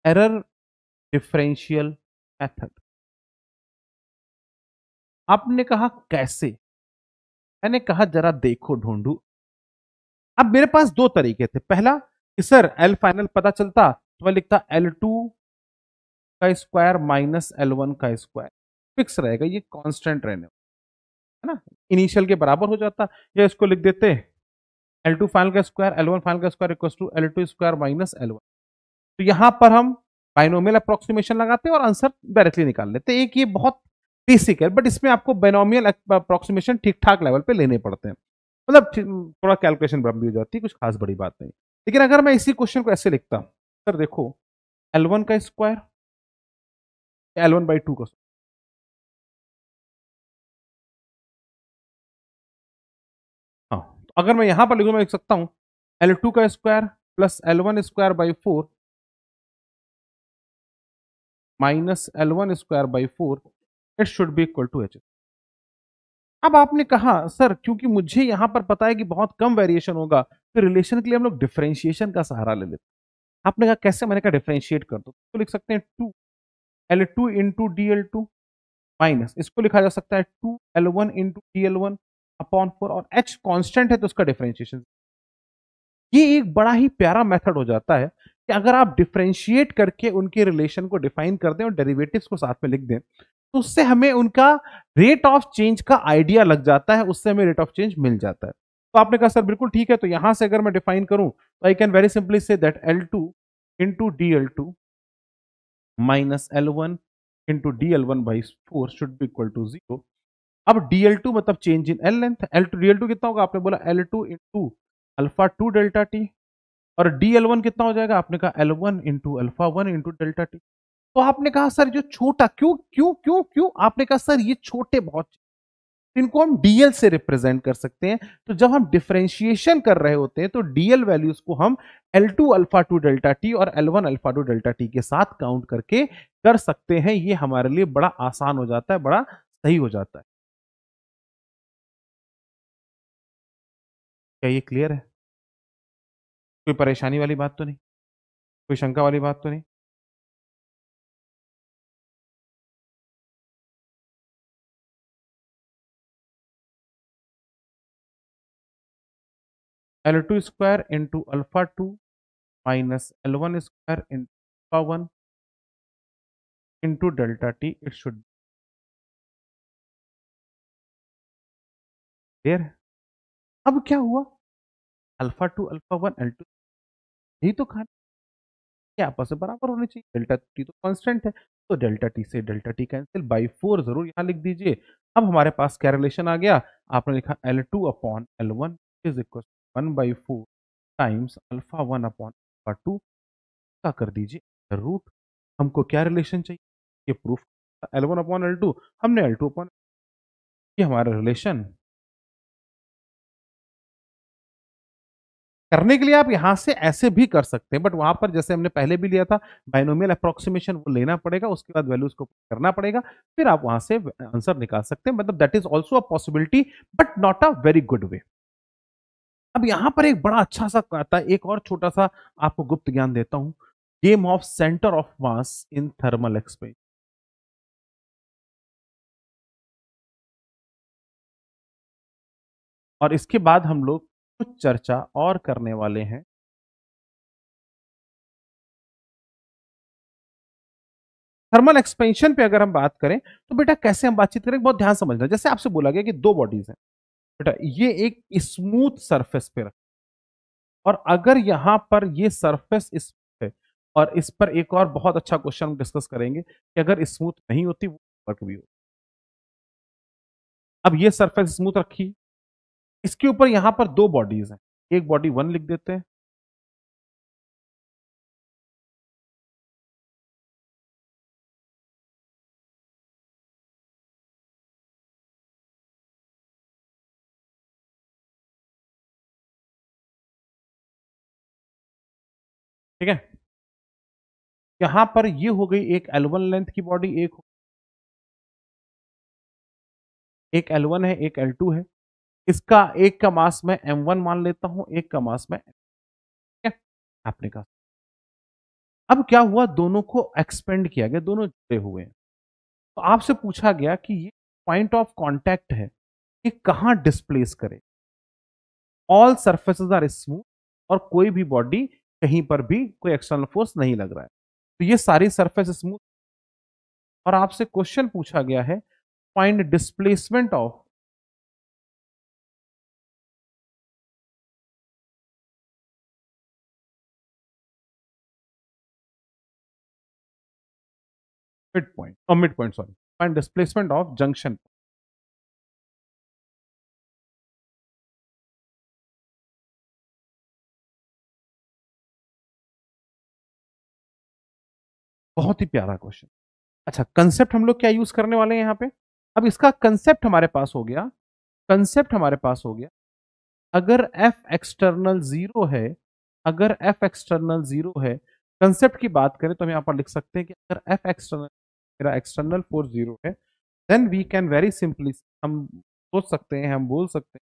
error differential method आपने कहा कैसे मैंने कहा जरा देखो ढूंढू अब मेरे पास दो तरीके थे पहला कि सर एल फाइनल पता चलता तो मैं लिखता एल टू का स्क्वायर माइनस एल वन का स्क्वायर फिक्स रहेगा ये कांस्टेंट रहने है ना इनिशियल के बराबर हो जाता या इसको लिख देते एल टू फाइनल का स्क्वायर एल वन फाइनल का square equal to L two square minus L one तो यहां पर हम बाइनोमियल अप्रोक्सीमेशन लगाते हैं और आंसर डायरेक्टली निकाल लेते हैं एक ये बहुत बेसिक है बट इसमें आपको बाइनोमियल अप्रोक्सीमेशन ठीक ठाक लेवल पे लेने पड़ते हैं मतलब थोड़ा कैलकुलेशन बराबर हो जाती है कुछ खास बड़ी बात नहीं लेकिन अगर मैं इसी क्वेश्चन को ऐसे लिखता सर देखो एल का square L one by two का हाँ, तो अगर मैं यहां पर लिखू मैं लिख सकता हूं एल टू का square plus L1 square by four minus L one square by four it should be equal to H अब आपने कहा सर क्योंकि मुझे यहां पर पता है कि बहुत कम वेरिएशन होगा तो रिलेशन के लिए हम लोग डिफ्रेंशिएशन का सहारा ले लेते आपने कहा कैसे मैंने कहा डिफ्रेंशिएट कर दो तो लिख सकते हैं two L two into D L two minus इसको लिखा जा सकता है two L one into D L one upon four और एच कॉन्स्टेंट है तो उसका डिफ्रेंशिएशन ये एक बड़ा ही प्यारा मेथड हो जाता है कि अगर आप डिफ्रेंशिएट करके उनके रिलेशन को डिफाइन कर दें और डेरिवेटिव्स को साथ में लिख दें तो उससे हमें उनका रेट ऑफ चेंज का आइडिया लग जाता है उससे हमें रेट ऑफ चेंज मिल जाता है तो आपने कहा सर बिल्कुल ठीक है तो यहां से अगर मैं डिफाइन करूं तो I can very simply say that L two into D L two minus L one into D L one by four should be equal to zero अब डी एल टू मतलब change in L length L two D L two कितना होगा आपने बोला L two into alpha two delta T और D L one कितना हो जाएगा आपने कहा L one into alpha one into delta T तो आपने कहा सर जो छोटा क्यों क्यों क्यों क्यों आपने कहा सर ये छोटे बहुत तो इनको हम डीएल से रिप्रेजेंट कर सकते हैं तो जब हम डिफ्रेंशिएशन कर रहे होते हैं तो डीएल वैल्यूज को हम L two alpha two delta T और one alpha two delta T के साथ काउंट करके कर सकते हैं ये हमारे लिए बड़ा आसान हो जाता है बड़ा सही हो जाता है क्या ये क्लियर है कोई परेशानी वाली बात तो नहीं कोई शंका वाली बात तो नहीं L two square into alpha two minus L one square into alpha one into delta T it should there अब क्या हुआ alpha two alpha one L two यही तो खाना क्या आपस में बराबर होने चाहिए डेल्टा टी तो कांस्टेंट है तो डेल्टा टी से delta T cancel by four जरूर यहाँ लिख दीजिए अब हमारे पास क्या रिलेशन आ गया आपने लिखा L two upon L one is equal one by four times alpha one upon alpha two का कर दीजिए रूट हमको क्या रिलेशन चाहिए ये proof L one upon L two हमने एल टू अपॉन ये हमारा रिलेशन करने के लिए आप यहां से ऐसे भी कर सकते हैं बट वहां पर जैसे हमने पहले भी लिया था बाइनोमियल अप्रोक्सीमेशन वो लेना पड़ेगा उसके बाद वैल्यूज को करना पड़ेगा फिर आप वहां से आंसर निकाल सकते हैं मतलब that is also a possibility but not a very good way अब यहां पर एक बड़ा अच्छा सा आता है एक और छोटा सा आपको गुप्त ज्ञान देता हूं game of centre of mass in thermal expansion और इसके बाद हम लोग कुछ चर्चा और करने वाले हैं थर्मल एक्सपेंशन पे अगर हम बात करें तो बेटा कैसे हम बातचीत करें बहुत ध्यान समझना जैसे आपसे बोला गया कि दो बॉडीज हैं बेटा ये एक स्मूथ सरफेस पे रख और अगर यहां पर ये सरफेस इस पे और इस पर एक और बहुत अच्छा क्वेश्चन हम डिस्कस करेंगे कि अगर स्मूथ नहीं होती वो वर्क भी हो अब ये सरफेस स्मूथ रखी इसके ऊपर यहां पर दो बॉडीज हैं एक बॉडी वन लिख देते हैं ठीक है यहां पर ये हो गई एक L1 लेंथ की बॉडी एक एक L1 है एक L2 है इसका एक का मास मैं एम वन मान लेता हूं एक का मास मैं आपने कहा अब क्या हुआ दोनों को एक्सपेंड किया गया दोनों जुड़े हुए हैं तो आपसे पूछा गया कि ये पॉइंट ऑफ कांटेक्ट है कि कहाँ डिस्प्लेस करे ऑल सर्फेसेज आर स्मूथ और कोई भी बॉडी कहीं पर भी कोई एक्सटर्नल फोर्स नहीं लग रहा है तो ये सारी सर्फेस स्मूथ और आपसे क्वेश्चन पूछा गया है find displacement of midpoint, or oh, midpoint, sorry, find displacement of junction. बहुत ही प्यारा क्वेश्चन अच्छा कंसेप्ट हम लोग क्या यूज करने वाले हैं यहां पे अब इसका कंसेप्ट हमारे पास हो गया कंसेप्ट हमारे पास हो गया अगर एफ एक्सटर्नल जीरो है अगर एफ एक्सटर्नल जीरो है कंसेप्ट की बात करें तो हम यहां पर लिख सकते हैं कि अगर एफ एक्सटर्नल मेरा एक्सटर्नल फोर्स जीरो है then we can very simply हम सोच सकते हैं हम बोल सकते हैं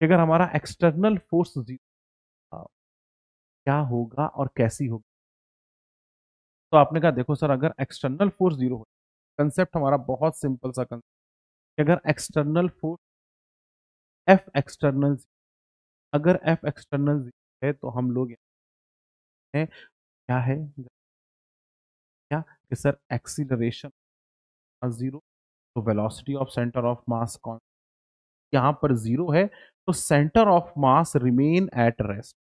कि अगर हमारा एक्सटर्नल फोर्स जीरो क्या होगा और कैसी होगी तो आपने कहा देखो सर अगर एक्सटर्नल फोर्स जीरो हो कंसेप्ट हमारा बहुत सिंपल सा कंसेप्ट अगर एक्सटर्नल फोर्स एफ एक्सटर्नल अगर एफ एक्सटर्नल है तो हम लोग हैं क्या है क्या कि सर एक्सीलरेशन ज़ीरो तो velocity of centre of mass कौन यहां पर ज़ीरो है तो centre of mass remain at rest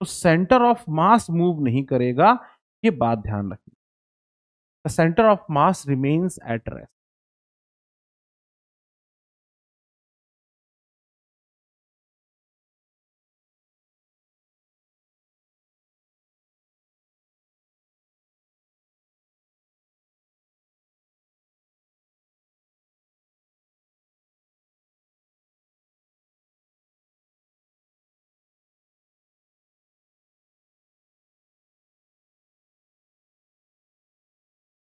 तो सेंटर ऑफ मास मूव नहीं करेगा ये बात ध्यान रखिए centre of mass remains at rest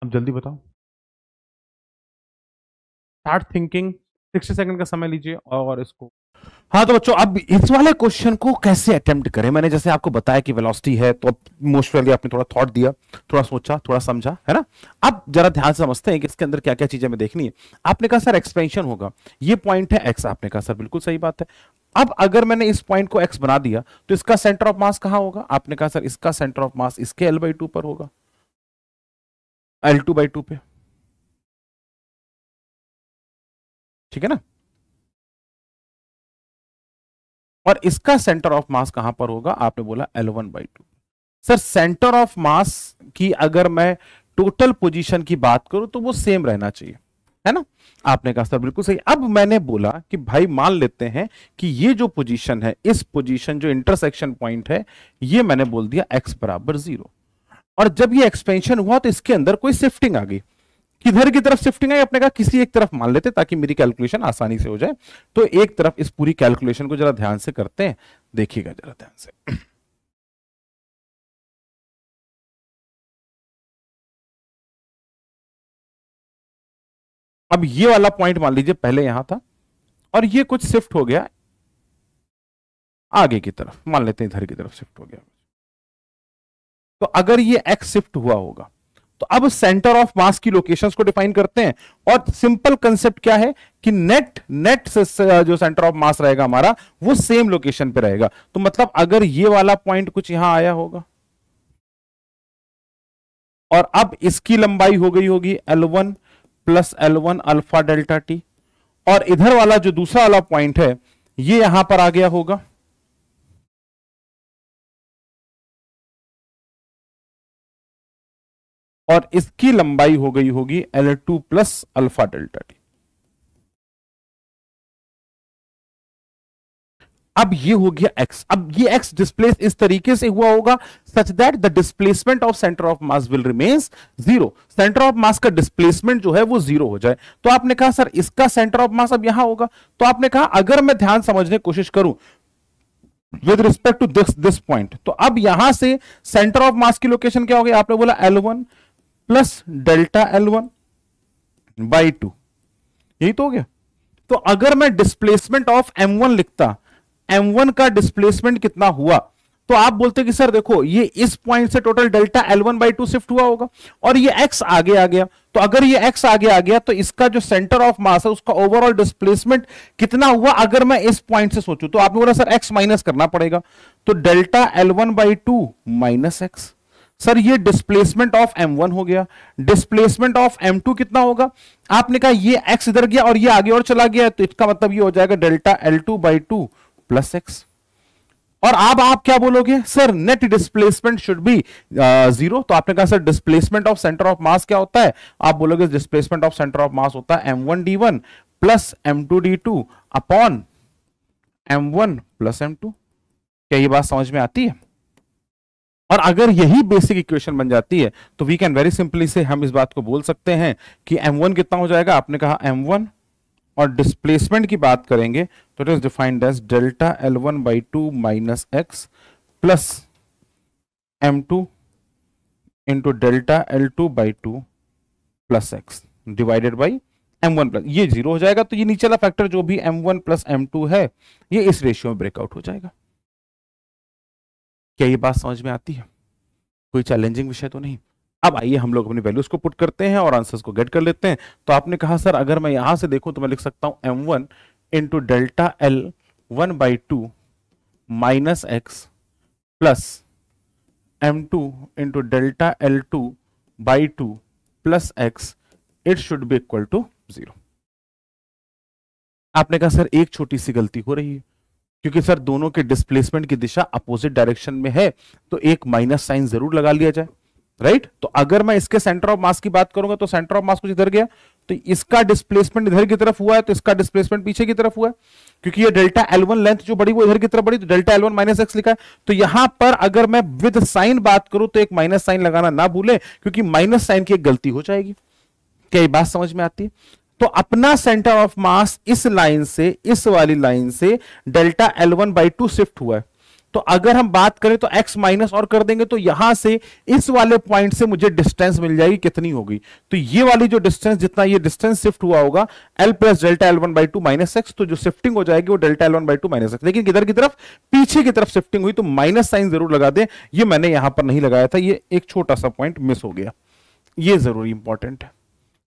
अब जल्दी बताओ स्टार्ट थिंकिंग सिक्सटी सेकंड का समय लीजिए और इसको हाँ तो बच्चों अब इस वाले क्वेश्चन को कैसे अटेम्प्ट करें मैंने जैसे आपको बताया कि वेलोसिटी है तो मोस्टली आपने थोड़ा थॉट दिया थोड़ा सोचा थोड़ा समझा है ना अब जरा ध्यान से समझते हैं कि इसके अंदर क्या क्या चीजें हमें देखनी है आपने कहा सर एक्सपेंशन होगा ये पॉइंट है एक्स आपने कहा सर बिल्कुल सही बात है अब अगर मैंने इस पॉइंट को एक्स बना दिया तो इसका सेंटर ऑफ मास कहा होगा आपने कहा सर इसका सेंटर ऑफ मास इसके एल बाई पर होगा एल टू बाई टू पे ठीक है ना और इसका सेंटर ऑफ मास कहां पर होगा आपने बोला L one by two sir centre of mass की अगर मैं टोटल पोजीशन की बात करूं तो वो सेम रहना चाहिए है ना आपने कहा सर बिल्कुल सही अब मैंने बोला कि भाई मान लेते हैं कि ये जो पोजीशन है इस पोजीशन जो इंटरसेक्शन पॉइंट है ये मैंने बोल दिया एक्स बराबर जीरो और जब ये एक्सपेंशन हुआ तो इसके अंदर कोई शिफ्टिंग आ गई किधर की तरफ शिफ्टिंग आई अपने कहा किसी एक तरफ मान लेते ताकि मेरी कैलकुलेशन आसानी से हो जाए तो एक तरफ इस पूरी कैलकुलेशन को जरा ध्यान से करते हैं देखिएगा जरा ध्यान से अब ये वाला पॉइंट मान लीजिए पहले यहां था और ये कुछ शिफ्ट हो गया आगे की तरफ मान लेते हैं इधर की तरफ शिफ्ट हो गया तो अगर ये एक्स शिफ्ट हुआ होगा तो अब सेंटर ऑफ मास की लोकेशन को डिफाइन करते हैं और सिंपल कंसेप्ट क्या है कि नेट नेट से जो सेंटर ऑफ मास रहेगा हमारा वो सेम लोकेशन पे रहेगा तो मतलब अगर ये वाला पॉइंट कुछ यहां आया होगा और अब इसकी लंबाई हो गई होगी L1 one plus L alpha delta T और इधर वाला जो दूसरा वाला पॉइंट है ये यहां पर आ गया होगा और इसकी लंबाई हो गई होगी L two plus alpha delta T अब ये हो गया x अब ये x डिस्प्लेस इस तरीके से हुआ होगा such that the displacement of centre of mass will remains zero centre of mass का डिस्प्लेसमेंट जो है वो जीरो हो जाए तो आपने कहा सर इसका सेंटर ऑफ मास अब यहां होगा तो आपने कहा अगर मैं ध्यान समझने की कोशिश करूं with respect to this this point तो अब यहां से सेंटर ऑफ मास की लोकेशन क्या हो गया आपने बोला L one plus delta L one by two यही तो हो गया तो अगर मैं डिस्प्लेसमेंट ऑफ एम वन लिखता एम वन का डिस्प्लेसमेंट कितना हुआ तो आप बोलते कि सर देखो ये इस पॉइंट से total delta L one by two shift हुआ होगा और ये एक्स आगे आ गया तो अगर ये एक्स आगे आ गया तो इसका जो सेंटर ऑफ मास है उसका ओवरऑल डिस्प्लेसमेंट कितना हुआ अगर मैं इस पॉइंट से सोचू तो आपने बोला सर एक्स माइनस करना पड़ेगा तो delta L one by two minus X sir ये डिस्प्लेसमेंट ऑफ m1 हो गया डिस्प्लेसमेंट ऑफ m2 कितना होगा आपने कहा ये x इधर गया और ये आगे और चला गया तो इसका मतलब ये हो जाएगा delta L two by two plus X और आप, आप क्या बोलोगे sir net displacement should be zero तो आपने कहा sir displacement of centre of mass क्या होता है आप बोलोगे displacement of centre of mass होता है M one D one plus M two D two upon M one plus M two क्या ये बात समझ में आती है और अगर यही बेसिक इक्वेशन बन जाती है तो वी कैन वेरी सिंपली से हम इस बात को बोल सकते हैं कि m1 कितना हो जाएगा आपने कहा m1 और डिस्प्लेसमेंट की बात करेंगे तो it is defined as delta L one by two minus X plus M two into delta L two by two plus X divided by M one plus ये जीरो हो जाएगा तो ये नीचे वाला फैक्टर जो भी M one plus M two है ये इस रेशियो में ब्रेकआउट हो जाएगा क्या ये बात समझ में आती है कोई चैलेंजिंग विषय तो नहीं अब आइए हम लोग अपनी वैल्यूज को पुट करते हैं और आंसर्स को गेट कर लेते हैं तो आपने कहा सर अगर मैं यहां से देखूं तो मैं लिख सकता हूं M one into delta L one by two minus X plus M two into delta L two by two plus X it should be equal to zero आपने कहा सर एक छोटी सी गलती हो रही है क्योंकि सर दोनों के डिस्प्लेसमेंट की दिशा अपोजिट डायरेक्शन में है तो एक माइनस साइन जरूर लगा लिया जाए राइट तो अगर मैं इसके सेंटर ऑफ मास की बात करूंगा तो सेंटर ऑफ मास कुछ इधर गया तो इसका डिस्प्लेसमेंट इधर की तरफ हुआ है तो इसका डिस्प्लेसमेंट पीछे की तरफ हुआ है क्योंकि ये डेल्टा एल लेंथ जो बड़ी वो इधर की तरफ बड़ी तो डेल्टा एल माइनस एक्स लिखा है तो यहां पर अगर मैं विद साइन बात करूं तो एक माइनस साइन लगाना ना भूले क्योंकि माइनस साइन की एक गलती हो जाएगी क्या ये बात समझ में आती है तो अपना सेंटर ऑफ मास इस लाइन से इस वाली लाइन से delta L one by two shift हुआ है तो अगर हम बात करें तो x माइनस और कर देंगे तो यहां से इस वाले पॉइंट से मुझे डिस्टेंस मिल जाएगी कितनी होगी तो ये वाली जो डिस्टेंस जितना ये डिस्टेंस शिफ्ट हुआ होगा l plus delta L one by two minus x तो जो शिफ्टिंग हो जाएगी वो delta L one by two minus X लेकिन किधर की तरफ पीछे की तरफ शिफ्टिंग हुई तो माइनस साइन जरूर लगा दें ये मैंने यहां पर नहीं लगाया था ये एक छोटा सा पॉइंट मिस हो गया ये जरूर इंपॉर्टेंट है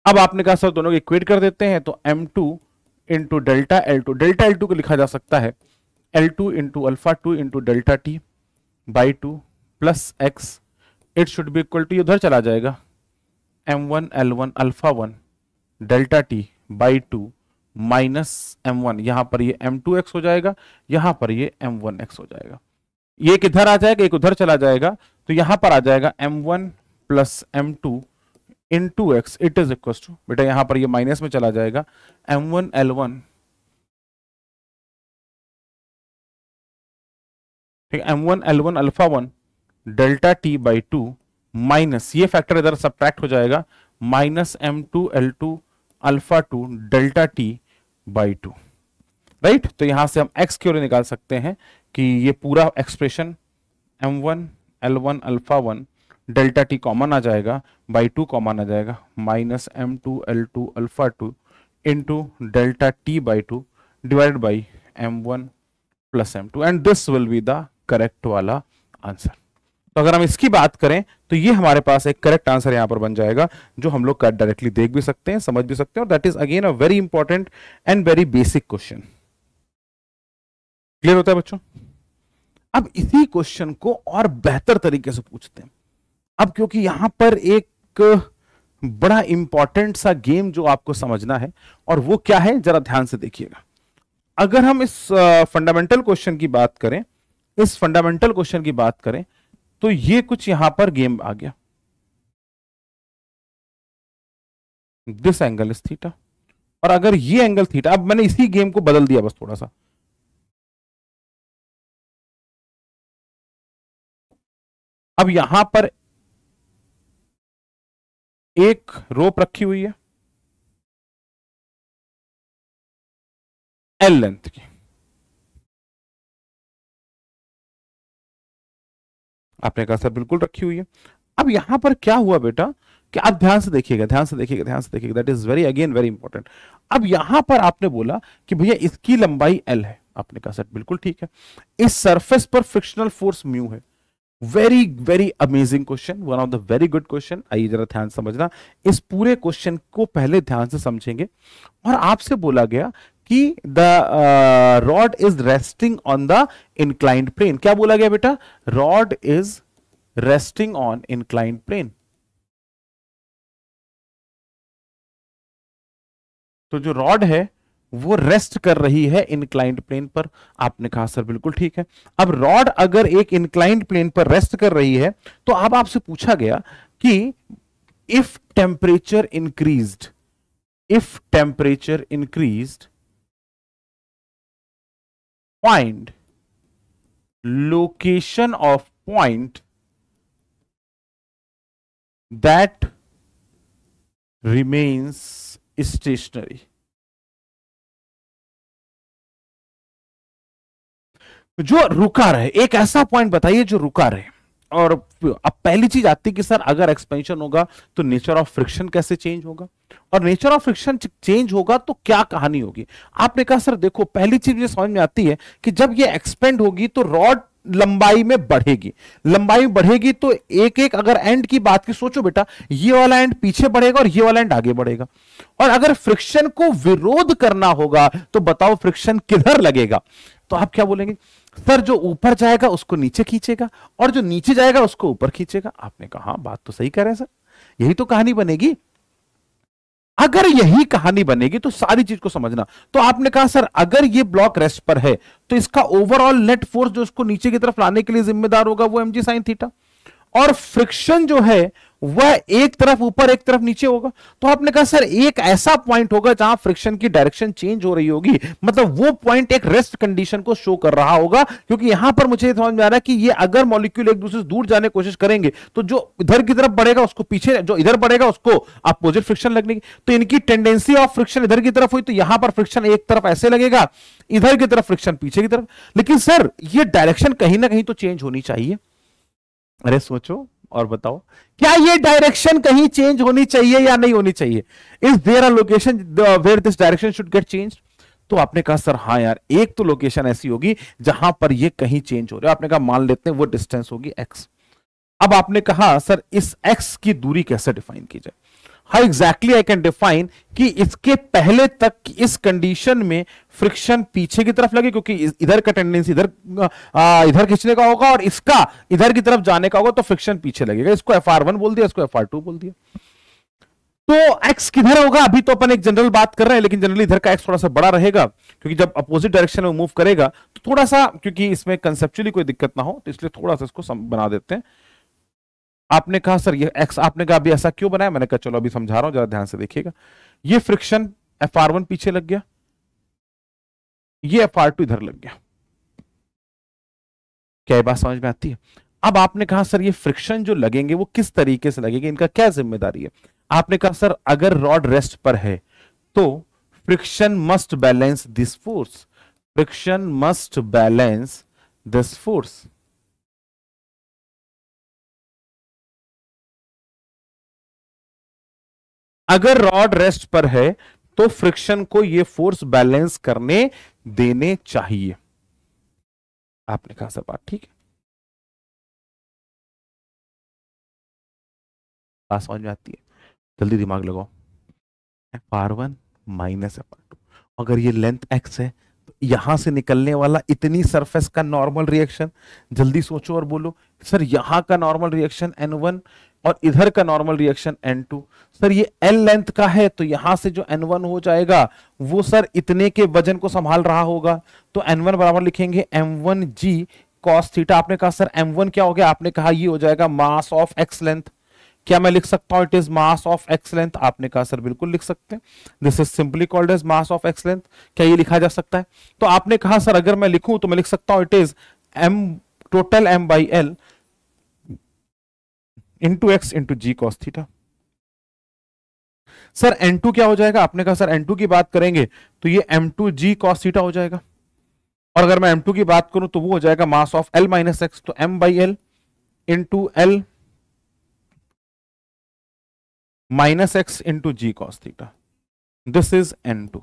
अब आपने कहा सर दोनों को इक्वेट कर देते हैं तो M two into delta L two delta L two को लिखा जा सकता है L two into alpha two into delta T by two plus X it should be equal to उधर चला जाएगा M one L one alpha one delta T by two minus M one यहाँ पर ये एम टू एक्स हो जाएगा यहाँ पर ये एम वन एक्स हो जाएगा ये किधर इधर आ जाएगा एक उधर चला जाएगा तो यहाँ पर आ जाएगा M one plus M two in to X it is equal to बेटा यहां पर ये माइनस में चला जाएगा एम वन एल वन ठीक M one L one alpha one delta T by two minus ये फैक्टर इधर सब्ट्रैक्ट हो जाएगा minus M two L two alpha two delta T by two right तो यहां से हम एक्स की ओर निकाल सकते हैं कि ये पूरा expression M one L one alpha one delta T common आ जाएगा बाई टू कॉमन आ जाएगा minus M two L two alpha two into delta T by two divide by M one plus M two and this will be the correct वाला answer तो अगर हम इसकी बात करें तो ये हमारे पास एक करेक्ट आंसर यहां पर बन जाएगा जो हम लोग डायरेक्टली देख भी सकते हैं समझ भी सकते हैं और that is again a very important and very basic question clear होता है बच्चों अब इसी क्वेश्चन को और बेहतर तरीके से पूछते हैं अब क्योंकि यहां पर एक बड़ा इंपॉर्टेंट सा गेम जो आपको समझना है और वो क्या है जरा ध्यान से देखिएगा अगर हम इस फंडामेंटल क्वेश्चन की बात करें इस फंडामेंटल क्वेश्चन की बात करें तो ये कुछ यहां पर गेम आ गया दिस एंगल इज थीटा और अगर ये एंगल थीटा अब मैंने इसी गेम को बदल दिया बस थोड़ा सा अब यहां पर एक रोप रखी हुई है एल लेंथ की आपने कहा सर बिल्कुल रखी हुई है अब यहां पर क्या हुआ बेटा कि आप ध्यान से देखिएगा ध्यान से देखिएगा ध्यान से देखिएगा that is very again very important अब यहां पर आपने बोला कि भैया इसकी लंबाई एल है आपने कहा सर बिल्कुल ठीक है इस सरफेस पर फ्रिक्शनल फोर्स म्यू है very very amazing question one of the very good question आइए जरा ध्यान समझना इस पूरे क्वेश्चन को पहले ध्यान से समझेंगे और आपसे बोला गया कि the rod is resting on the inclined plane क्या बोला गया बेटा rod is resting on inclined plane तो जो रॉड है वो रेस्ट कर रही है इनक्लाइंट प्लेन पर आपने कहा सर बिल्कुल ठीक है अब रॉड अगर एक इनक्लाइंट प्लेन पर रेस्ट कर रही है तो अब आपसे पूछा गया कि if temperature increased if temperature increased point location of point that remains stationary जो रुका रहे एक ऐसा पॉइंट बताइए जो रुका रहे और अब पहली चीज आती है कि सर अगर एक्सपेंशन होगा तो नेचर ऑफ फ्रिक्शन कैसे चेंज होगा और नेचर ऑफ फ्रिक्शन चेंज होगा तो क्या कहानी होगी आपने कहा सर देखो पहली चीज समझ में आती है कि जब ये एक्सपेंड होगी तो रॉड लंबाई में बढ़ेगी लंबाई में बढ़ेगी तो एक एक अगर एंड की बात की सोचो बेटा ये वाला एंड पीछे बढ़ेगा और ये वाला एंड आगे बढ़ेगा और अगर फ्रिक्शन को विरोध करना होगा तो बताओ फ्रिक्शन किधर लगेगा तो आप क्या बोलेंगे सर जो ऊपर जाएगा उसको नीचे खींचेगा और जो नीचे जाएगा उसको ऊपर खींचेगा आपने कहा हाँ बात तो सही कह रहे हैं सर यही तो कहानी बनेगी अगर यही कहानी बनेगी तो सारी चीज को समझना तो आपने कहा सर अगर ये ब्लॉक रेस्ट पर है तो इसका ओवरऑल नेट फोर्स जो उसको नीचे की तरफ लाने के लिए जिम्मेदार होगा वो एम जी साइन थीटा और फ्रिक्शन जो है वह एक तरफ ऊपर एक तरफ नीचे होगा तो आपने कहा सर एक ऐसा पॉइंट होगा जहां फ्रिक्शन की डायरेक्शन चेंज हो रही होगी मतलब वो पॉइंट एक रेस्ट कंडीशन को शो कर रहा होगा क्योंकि यहां पर मुझे समझ में आ रहा है कि ये अगर मॉलिक्यूल एक दूसरे से दूर जाने की कोशिश करेंगे तो जो इधर की तरफ बढ़ेगा उसको पीछे जो इधर बढ़ेगा उसको अपोजिट फ्रिक्शन लगने की तो इनकी टेंडेंसी ऑफ फ्रिक्शन इधर की तरफ हुई तो यहां पर फ्रिक्शन एक तरफ ऐसे लगेगा इधर की तरफ फ्रिक्शन पीछे की तरफ लेकिन सर यह डायरेक्शन कहीं ना कहीं तो चेंज होनी चाहिए अरे सोचो और बताओ क्या ये डायरेक्शन कहीं चेंज होनी चाहिए या नहीं होनी चाहिए is there are location where this direction should get change तो आपने कहा सर हाँ यार एक तो लोकेशन ऐसी होगी जहां पर ये कहीं चेंज हो रहा है आपने कहा मान लेते हैं वो डिस्टेंस होगी एक्स अब आपने कहा सर इस एक्स की दूरी कैसे डिफाइन की जाए how exactly I can define कि इसके पहले तक इस कंडीशन में फ्रिक्शन पीछे की तरफ लगे क्योंकि इधर का टेंडेंसी इधर आ, इधर खींचने का होगा और इसका इधर की तरफ जाने का होगा तो फ्रिक्शन पीछे लगेगा इसको एफ आर वन बोल दिया इसको एफ आर टू बोल दिया तो एक्स किधर होगा अभी तो अपन एक जनरल बात कर रहे हैं लेकिन जनरली इधर का एक्स थोड़ा सा बड़ा रहेगा क्योंकि जब अपोजिट डायरेक्शन में मूव करेगा तो थोड़ा सा क्योंकि इसमें कंसेप्चुअली कोई दिक्कत ना हो तो इसलिए थोड़ा सा इसको बना देते हैं आपने कहा सर ये एक्स आपने कहा अभी ऐसा क्यों बनाया मैंने कहा चलो अभी समझा रहा हूं जरा ध्यान से देखिएगा ये फ्रिक्शन एफ आर वन पीछे लग गया ये एफ आर टू इधर लग गया क्या ये बात समझ में आती है अब आपने कहा सर ये फ्रिक्शन जो लगेंगे वो किस तरीके से लगेंगे इनका क्या जिम्मेदारी है आपने कहा सर अगर रॉड रेस्ट पर है तो friction must balance this force friction must balance this force अगर रॉड रेस्ट पर है तो फ्रिक्शन को ये फोर्स बैलेंस करने देने चाहिए आपने कहा सर बात ठीक है बात समझ में आती है जल्दी दिमाग लगाओ F R one minus F R two अगर ये लेंथ एक्स है तो यहां से निकलने वाला इतनी सरफेस का नॉर्मल रिएक्शन जल्दी सोचो और बोलो सर यहां का नॉर्मल रिएक्शन एन वन और इधर का नॉर्मल रिएक्शन N2 सर ये L लेंथ का है तो यहां से जो N1 हो जाएगा वो सर इतने के वजन को संभाल रहा होगा तो N1 बराबर लिखेंगे M1G कॉस थीटा आपने कहा सर M1 क्या हो गया आपने कहा ये हो जाएगा मास ऑफ एक्स लेंथ क्या मैं लिख सकता हूं it is mass of X length आपने कहा सर बिल्कुल लिख सकते हैं this is simply called as mass of X length क्या ये लिखा जा सकता है तो आपने कहा सर अगर मैं लिखूं तो मैं लिख सकता हूं it is M total M by L into X into G cos theta sir two क्या हो जाएगा आपने कहा सर टू की बात करेंगे तो ये टू जी कॉस थीटा हो जाएगा और अगर मैं एम टू की बात करूं तो वो हो जाएगा mass of L minus x तो M by L into L minus X into G cos theta this is N two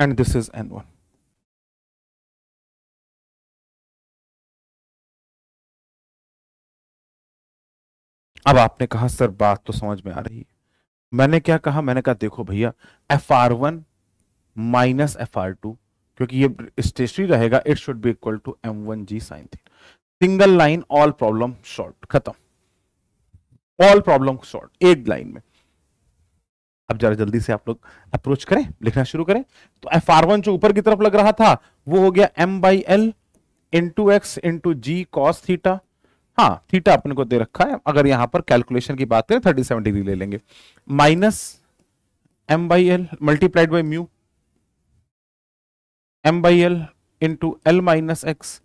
and this is N one अब आपने कहा सर बात तो समझ में आ रही है मैंने क्या कहा मैंने कहा देखो भैया F R one minus F R two क्योंकि ये स्टेशनरी रहेगा it should be equal to M one G sine theta single line all problem short खत्म ऑल प्रॉब्लम शॉर्ट एक लाइन में अब जरा जल्दी से आप लोग अप्रोच करें लिखना शुरू करें तो एफ आर वन जो ऊपर की तरफ लग रहा था वो हो गया M by L into X into G cos theta हाँ थीटा अपने को दे रखा है अगर यहां पर कैलकुलेशन की बात करें थर्टी सेवन डिग्री ले लेंगे minus M by L multiplied by mu M by L into L minus X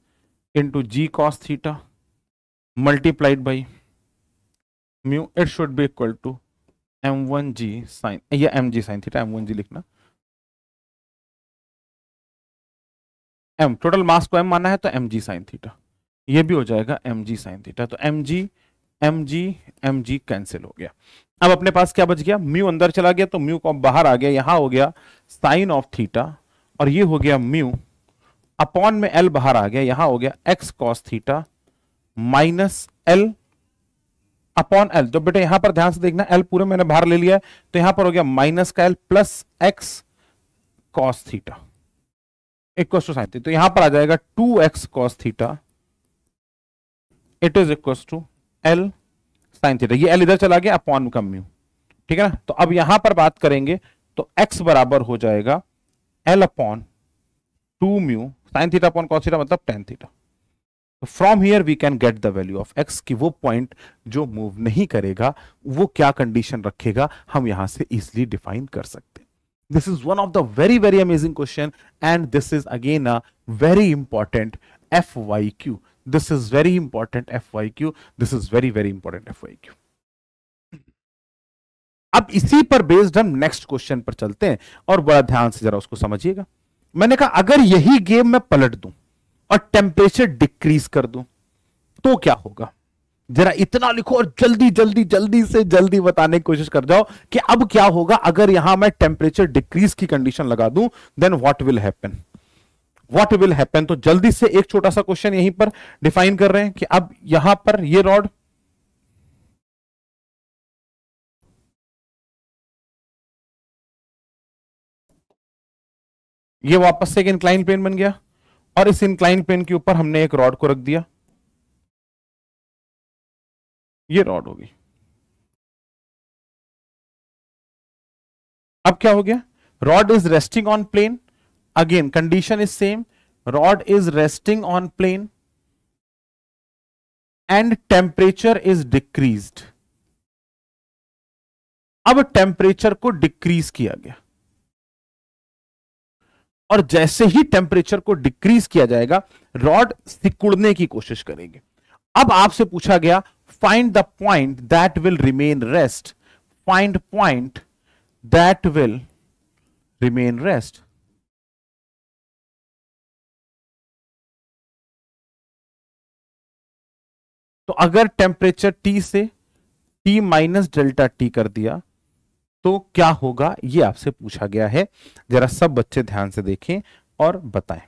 into G cos theta multiplied by mu it should be equal to M one G sine या M G sine theta M one G लिखना M total mass को M माना है तो M G sine theta ये भी हो जाएगा एम जी साइन थीटा तो M G M G M G cancel हो गया अब अपने पास क्या बच गया म्यू अंदर चला गया तो म्यू को बाहर आ गया यहां हो गया साइन ऑफ थीटा और ये हो गया म्यू अपॉन में एल बाहर आ गया यहां हो गया X cos theta minus L upon L तो बेटा यहां पर ध्यान से देखना एल पूरे मैंने बाहर ले लिया तो यहां पर हो गया माइनस का L plus X cos theta equals to sine तो यहां पर आ जाएगा two X cos theta it is equal to L sine theta ये एल इधर चला गया अपॉन कम यू ठीक है ना तो अब यहां पर बात करेंगे तो एक्स बराबर हो जाएगा L upon two mu sine theta upon cos theta मतलब tan theta from here we can get the value of X की वो पॉइंट जो मूव नहीं करेगा वो क्या कंडीशन रखेगा हम यहां से इजिली डिफाइन कर सकते this is one of the very very amazing question and this is again a very important F Y Q This is very important FYQ. This is very very important FYQ. अब इसी पर based हम next question पर चलते हैं और बड़ा ध्यान से जरा उसको समझिएगा मैंने कहा अगर यही गेम मैं पलट दूं और टेम्परेचर डिक्रीज कर दूं तो क्या होगा जरा इतना लिखो और जल्दी जल्दी जल्दी से जल्दी बताने की कोशिश कर जाओ कि अब क्या होगा अगर यहां मैं टेम्परेचर डिक्रीज की कंडीशन लगा दूं then what will happen what will happen तो जल्दी से एक छोटा सा क्वेश्चन यहीं पर डिफाइन कर रहे हैं कि अब यहां पर ये रॉड ये वापस से एक इंक्लाइन प्लेन बन गया और इस इंक्लाइन प्लेन के ऊपर हमने एक रॉड को रख दिया ये रॉड होगी अब क्या हो गया rod is resting on plane again condition is same rod is resting on plane and temperature is decrease अब टेम्परेचर को डिक्रीज किया गया और जैसे ही टेम्परेचर को डिक्रीज किया जाएगा रॉड सिकुड़ने की कोशिश करेंगे अब आपसे पूछा गया find the point that will remain rest find point that will remain rest तो अगर टेम्परेचर टी से टी माइनस डेल्टा टी कर दिया तो क्या होगा ये आपसे पूछा गया है जरा सब बच्चे ध्यान से देखें और बताएं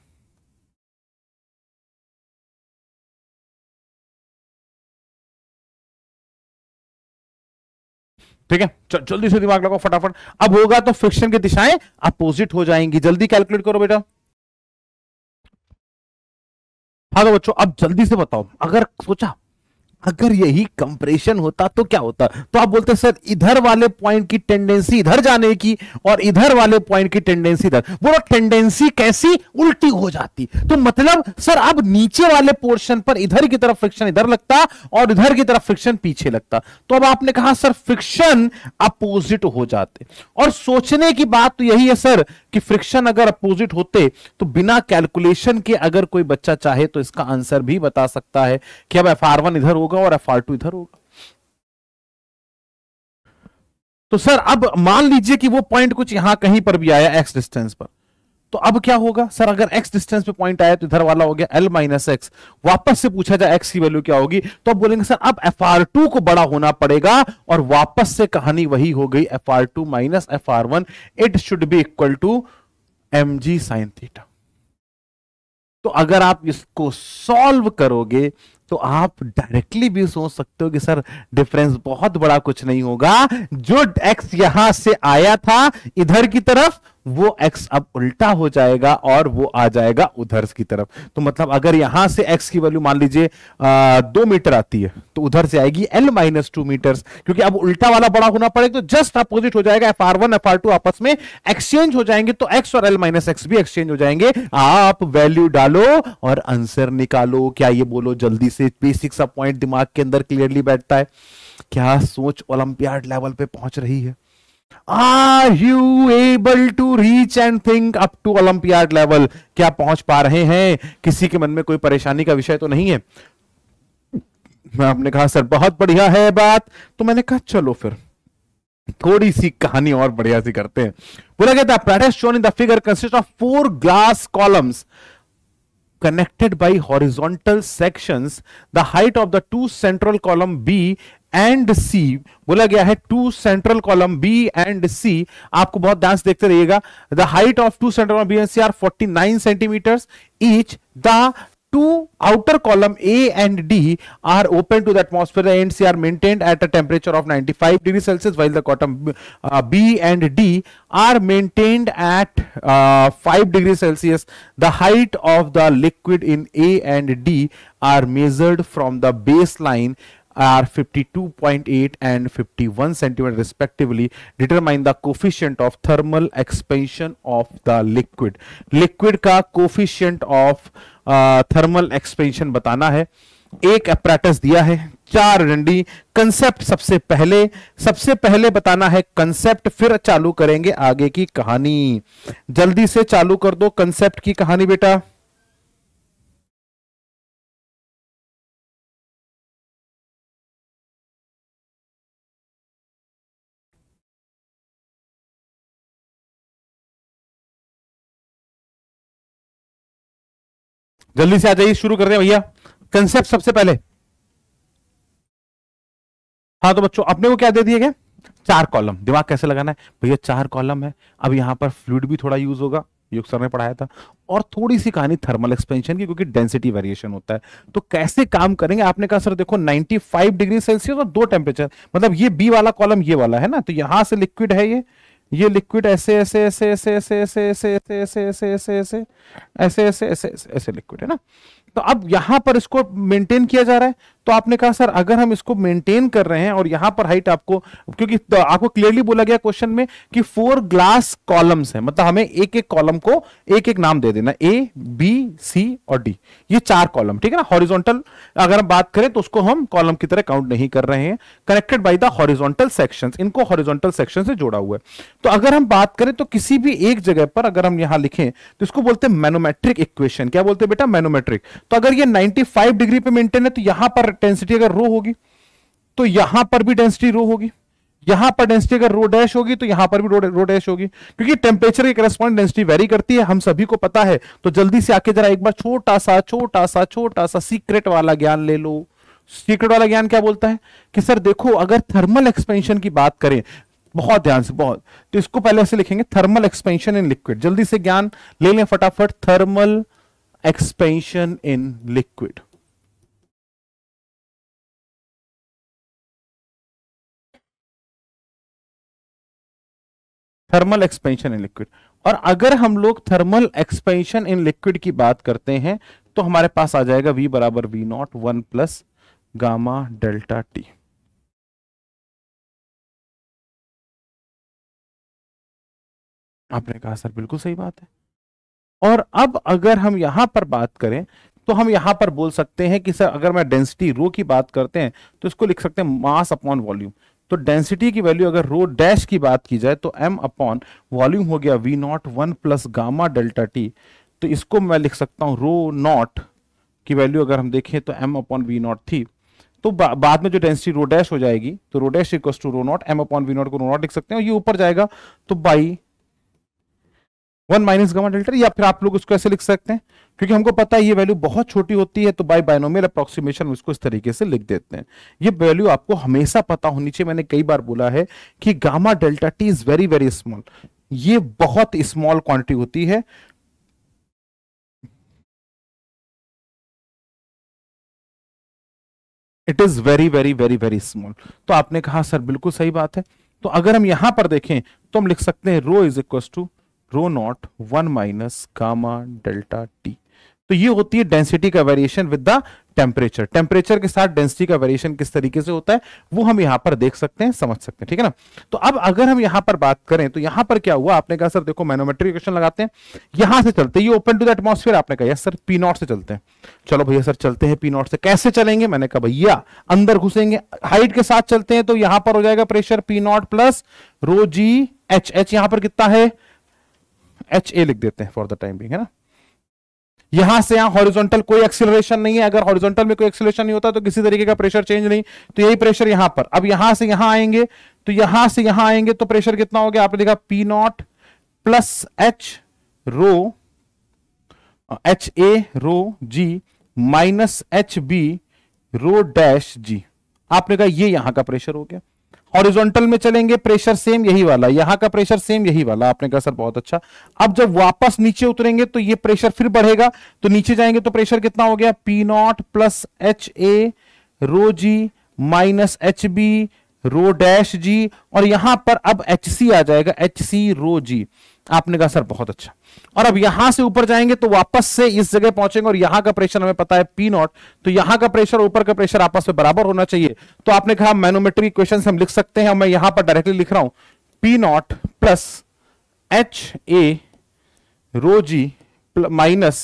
ठीक है जल्दी से दिमाग लगाओ फटाफट अब होगा तो फ्रिक्शन की दिशाएं अपोजिट हो जाएंगी जल्दी कैलकुलेट करो बेटा हाँ तो बच्चों अब जल्दी से बताओ अगर सोचा अगर यही कंप्रेशन होता तो क्या होता तो आप बोलते सर इधर वाले पॉइंट की टेंडेंसी इधर जाने की और इधर वाले पॉइंट की टेंडेंसी इधर बोलो टेंडेंसी कैसी उल्टी हो जाती तो मतलब सर अब नीचे वाले पोर्शन पर इधर की तरफ फ्रिक्शन इधर लगता और इधर की तरफ फ्रिक्शन पीछे लगता तो अब आपने कहा सर फ्रिक्शन अपोजिट हो जाते और सोचने की बात तो यही है सर कि फ्रिक्शन अगर अपोजिट होते तो बिना कैलकुलेशन के अगर कोई बच्चा चाहे तो इसका आंसर भी बता सकता है कि अब एफ इधर होगा होगा और एफ इधर होगा तो सर अब मान लीजिए कि वो पॉइंट कुछ यहां कहीं पर भी आया एक्स डिस्टेंस पर तो अब क्या होगा सर अगर x डिस्टेंस पे पॉइंट आया तो इधर वाला हो गया एल माइनस एक्स वापस से पूछा जाए x की वैल्यू क्या होगी तो अब बोलेंगे सर अब एफ आर टू को बड़ा होना पड़ेगा और वापस से कहानी वही हो गई F R two minus F R one it should be equal to M G sine theta तो अगर आप इसको सॉल्व करोगे तो आप डायरेक्टली भी सोच सकते हो कि सर डिफरेंस बहुत बड़ा कुछ नहीं होगा जो एक्स यहां से आया था इधर की तरफ वो एक्स अब उल्टा हो जाएगा और वो आ जाएगा उधर की तरफ तो मतलब अगर यहां से एक्स की वैल्यू मान लीजिए दो मीटर आती है तो उधर से आएगी एल माइनस टू मीटर क्योंकि अब उल्टा वाला बड़ा होना पड़ेगा तो जस्ट अपोजिट हो जाएगा F R one F R two आपस में एक्सचेंज हो जाएंगे तो एक्स और एल माइनस एक्स भी एक्सचेंज हो जाएंगे आप वैल्यू डालो और आंसर निकालो क्या ये बोलो जल्दी से बेसिक सा पॉइंट दिमाग के अंदर क्लियरली बैठता है क्या सोच ओलंपियाड लेवल पे पहुंच रही है are you able to reach and think up to olympiad level क्या पहुंच पा रहे हैं किसी के मन में कोई परेशानी का विषय तो नहीं है आपने कहा सर बहुत बढ़िया है बात तो मैंने कहा चलो फिर थोड़ी सी कहानी और बढ़िया सी करते हैं बोला गया था apparatus shown in the figure consist of four glass columns connected by horizontal section the height of the two central column B and C बोला गया है two central column B and C आपको बहुत डांस देखते रहिएगा the height of two central B and C are 49 centimetre each the two outer column A and D are open to the atmosphere and C are maintained eight a temperature of 95 degree Celsius while the column B and D are maintained at 5 degree Celsius the height of the liquid in A and D are measured from the base line are 52.8 and 51 cm respectively determine the coefficient of thermal expansion of the liquid liquid ka coefficient of uh, thermal expansion batana hai एक apparatus दिया है चार डंडी concept सबसे पहले सबसे पहले बताना है कंसेप्ट फिर चालू करेंगे आगे की कहानी जल्दी से चालू कर दो कंसेप्ट की कहानी बेटा जल्दी से आ जाइए शुरू कर रहे हैं भैया कंसेप्ट सबसे पहले हाँ तो बच्चों अपने को क्या दे दिए गए चार कॉलम दिमाग कैसे लगाना है भैया चार कॉलम है अब यहां पर फ्लूड भी थोड़ा यूज होगा योग सर ने पढ़ाया था और थोड़ी सी कहानी थर्मल एक्सपेंशन की क्योंकि डेंसिटी वेरिएशन होता है तो कैसे काम करेंगे आपने कहा सर देखो 95 डिग्री सेल्सियस और दो टेम्परेचर मतलब ये बी वाला कॉलम ये वाला है ना तो यहां से लिक्विड है ये ये लिक्विड ऐसे ऐसे ऐसे ऐसे ऐसे ऐसे ऐसे ऐसे ऐसे ऐसे ऐसे ऐसे ऐसे ऐसे ऐसे ऐसे लिक्विड है ना तो अब यहां पर इसको मेंटेन किया जा रहा है तो आपने कहा सर अगर हम इसको मेंटेन कर रहे हैं और यहां पर हाइट आपको क्योंकि तो आपको क्लियरली बोला गया क्वेश्चन में कि फोर ग्लास कॉलम्स है मतलब हमें एक एक कॉलम को एक एक नाम दे देना ए बी सी और डी ये चार कॉलम ठीक है ना हॉरिजॉन्टल अगर हम बात करें तो उसको हम कॉलम की तरह काउंट नहीं कर रहे हैं connected by the horizontal section इनको हॉरिजोंटल सेक्शन से जोड़ा हुआ है तो अगर हम बात करें तो किसी भी एक जगह पर अगर हम यहां लिखें तो इसको बोलते हैं मैनोमेट्रिक इक्वेशन क्या बोलते हैं बेटा मैनोमेट्रिक तो अगर ये नाइनटी डिग्री पे मेंटेन है तो यहां पर डेंसिटी अगर रो होगी तो यहां पर भी डेंसिटी रो होगी यहां पर डेंसिटी अगर रो डैश होगी तो यहां पर भी रो, रो डैश होगी क्योंकि टेम्परेचर की करस्पॉन्ड डेंसिटी वेरी करती है हम सभी को पता है तो जल्दी से आके जरा एक बार छोटा सा छोटा सा छोटा सा सीक्रेट वाला ज्ञान ले लो सीक्रेट वाला ज्ञान क्या बोलता है कि सर देखो अगर थर्मल एक्सपेंशन की बात करें बहुत ध्यान से बहुत तो इसको पहले ऐसे लिखेंगे थर्मल एक्सपेंशन इन लिक्विड जल्दी से ज्ञान ले लें फटाफट thermal expansion in liquid thermal expansion in liquid और अगर हम लोग थर्मल एक्सपेंशन इन लिक्विड की बात करते हैं तो हमारे पास आ जाएगा v बराबर V naught one plus gamma delta T आपने कहा सर बिल्कुल सही बात है और अब अगर हम यहां पर बात करें तो हम यहां पर बोल सकते हैं कि सर अगर मैं डेंसिटी रो की बात करते हैं तो इसको लिख सकते हैं मास अपॉन वॉल्यूम तो डेंसिटी की वैल्यू अगर रो डैश की बात की जाए तो एम अपॉन वॉल्यूम हो गया V naught one plus gamma delta T तो इसको मैं लिख सकता हूं रो नॉट की वैल्यू अगर हम देखें तो एम अपॉन वी नॉट थी तो बा, बाद में जो डेंसिटी रो डैश हो जाएगी तो rho dash equals to rho naught M upon V naught को रो नॉट लिख सकते हैं और ये ऊपर जाएगा तो by one minus gamma delta या फिर आप लोग उसको ऐसे लिख सकते हैं क्योंकि हमको पता है ये वैल्यू बहुत छोटी होती है तो बाय बाइनोमियल अप्रोक्सीमेशन उसको इस तरीके से लिख देते हैं ये वैल्यू आपको हमेशा पता होनी चाहिए मैंने कई बार बोला है कि gamma delta T is very very small ये बहुत स्मॉल क्वांटिटी होती है it is very very very very small तो आपने कहा सर बिल्कुल सही बात है तो अगर हम यहां पर देखें तो हम लिख सकते हैं rho is equal to rho not one minus gamma delta T तो ये होती है डेंसिटी का variation with the temperature temperature के साथ डेंसिटी का वेरिएशन किस तरीके से होता है वो हम यहां पर देख सकते हैं समझ सकते हैं ठीक है ना तो अब अगर हम यहां पर बात करें तो यहां पर क्या हुआ आपने कहा सर देखो मैनोमेट्रिक क्वेश्चन लगाते हैं यहां से चलते ये ओपन टू द एटमोसफियर आपने कहा सर पी नॉट से चलते हैं चलो भैया सर चलते हैं पी नॉट से कैसे चलेंगे मैंने कहा भैया अंदर घुसेंगे हाइट के साथ चलते हैं तो यहां पर हो जाएगा pressure P not plus rho G H H यहां पर कितना है एच ए लिख देते हैं फॉर द टाइम बिंग है ना यहां से यहां हॉरिजॉन्टल कोई एक्सिलेशन नहीं है अगर हॉरिजॉन्टल में कोई एक्सिलेशन नहीं होता तो किसी तरीके का प्रेशर चेंज नहीं तो यही प्रेशर यहां पर अब यहां से यहां आएंगे तो यहां से यहां आएंगे तो प्रेशर कितना हो गया आपने देखा P not plus H rho H A rho ji minus H B rho dash G आपने कहा ये यहां का प्रेशर हो गया ऑरिजोंटल में चलेंगे प्रेशर सेम यही वाला यहां का प्रेशर सेम यही वाला आपने कहा सर बहुत अच्छा अब जब वापस नीचे उतरेंगे तो ये प्रेशर फिर बढ़ेगा तो नीचे जाएंगे तो प्रेशर कितना हो गया P not plus H A rho ji minus H B rho dash g और यहां पर अब एच सी आ जाएगा एच सी रो जी आपने कहा सर बहुत अच्छा और अब यहां से ऊपर जाएंगे तो वापस से इस जगह पहुंचेंगे और यहां का प्रेशर हमें पता है पी नॉट तो यहां का प्रेशर ऊपर का प्रेशर आपस में बराबर होना चाहिए तो आपने कहा मैनोमेट्रिक इक्वेशन हम लिख सकते हैं और मैं यहां पर डायरेक्टली लिख रहा हूं P not plus H A rho ji minus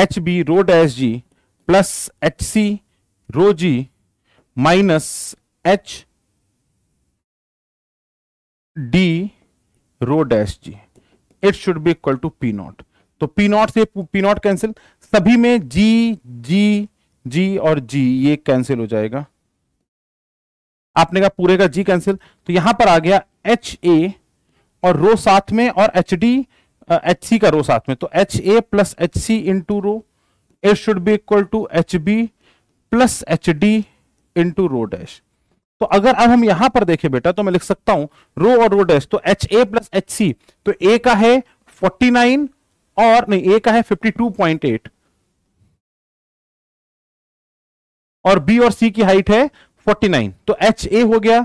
H B rho dash g plus H C rho ji minus H D rho dash g it should be equal to P nought तो P nought से P nought cancel सभी में जी जी जी और जी ये cancel हो जाएगा आपने कहा पूरे का जी कैंसिल तो यहां पर आ गया एच ए और रो साथ में और एच डी एच सी का रो साथ में तो H A plus H C into rho it should be equal to H B plus H D into rho dash तो अगर अब हम यहां पर देखें बेटा तो मैं लिख सकता हूं रो और रो डैश तो H A plus H C तो ए का है 49 और नहीं ए का है 52.8 और बी और सी की हाइट है 49 तो एच ए हो गया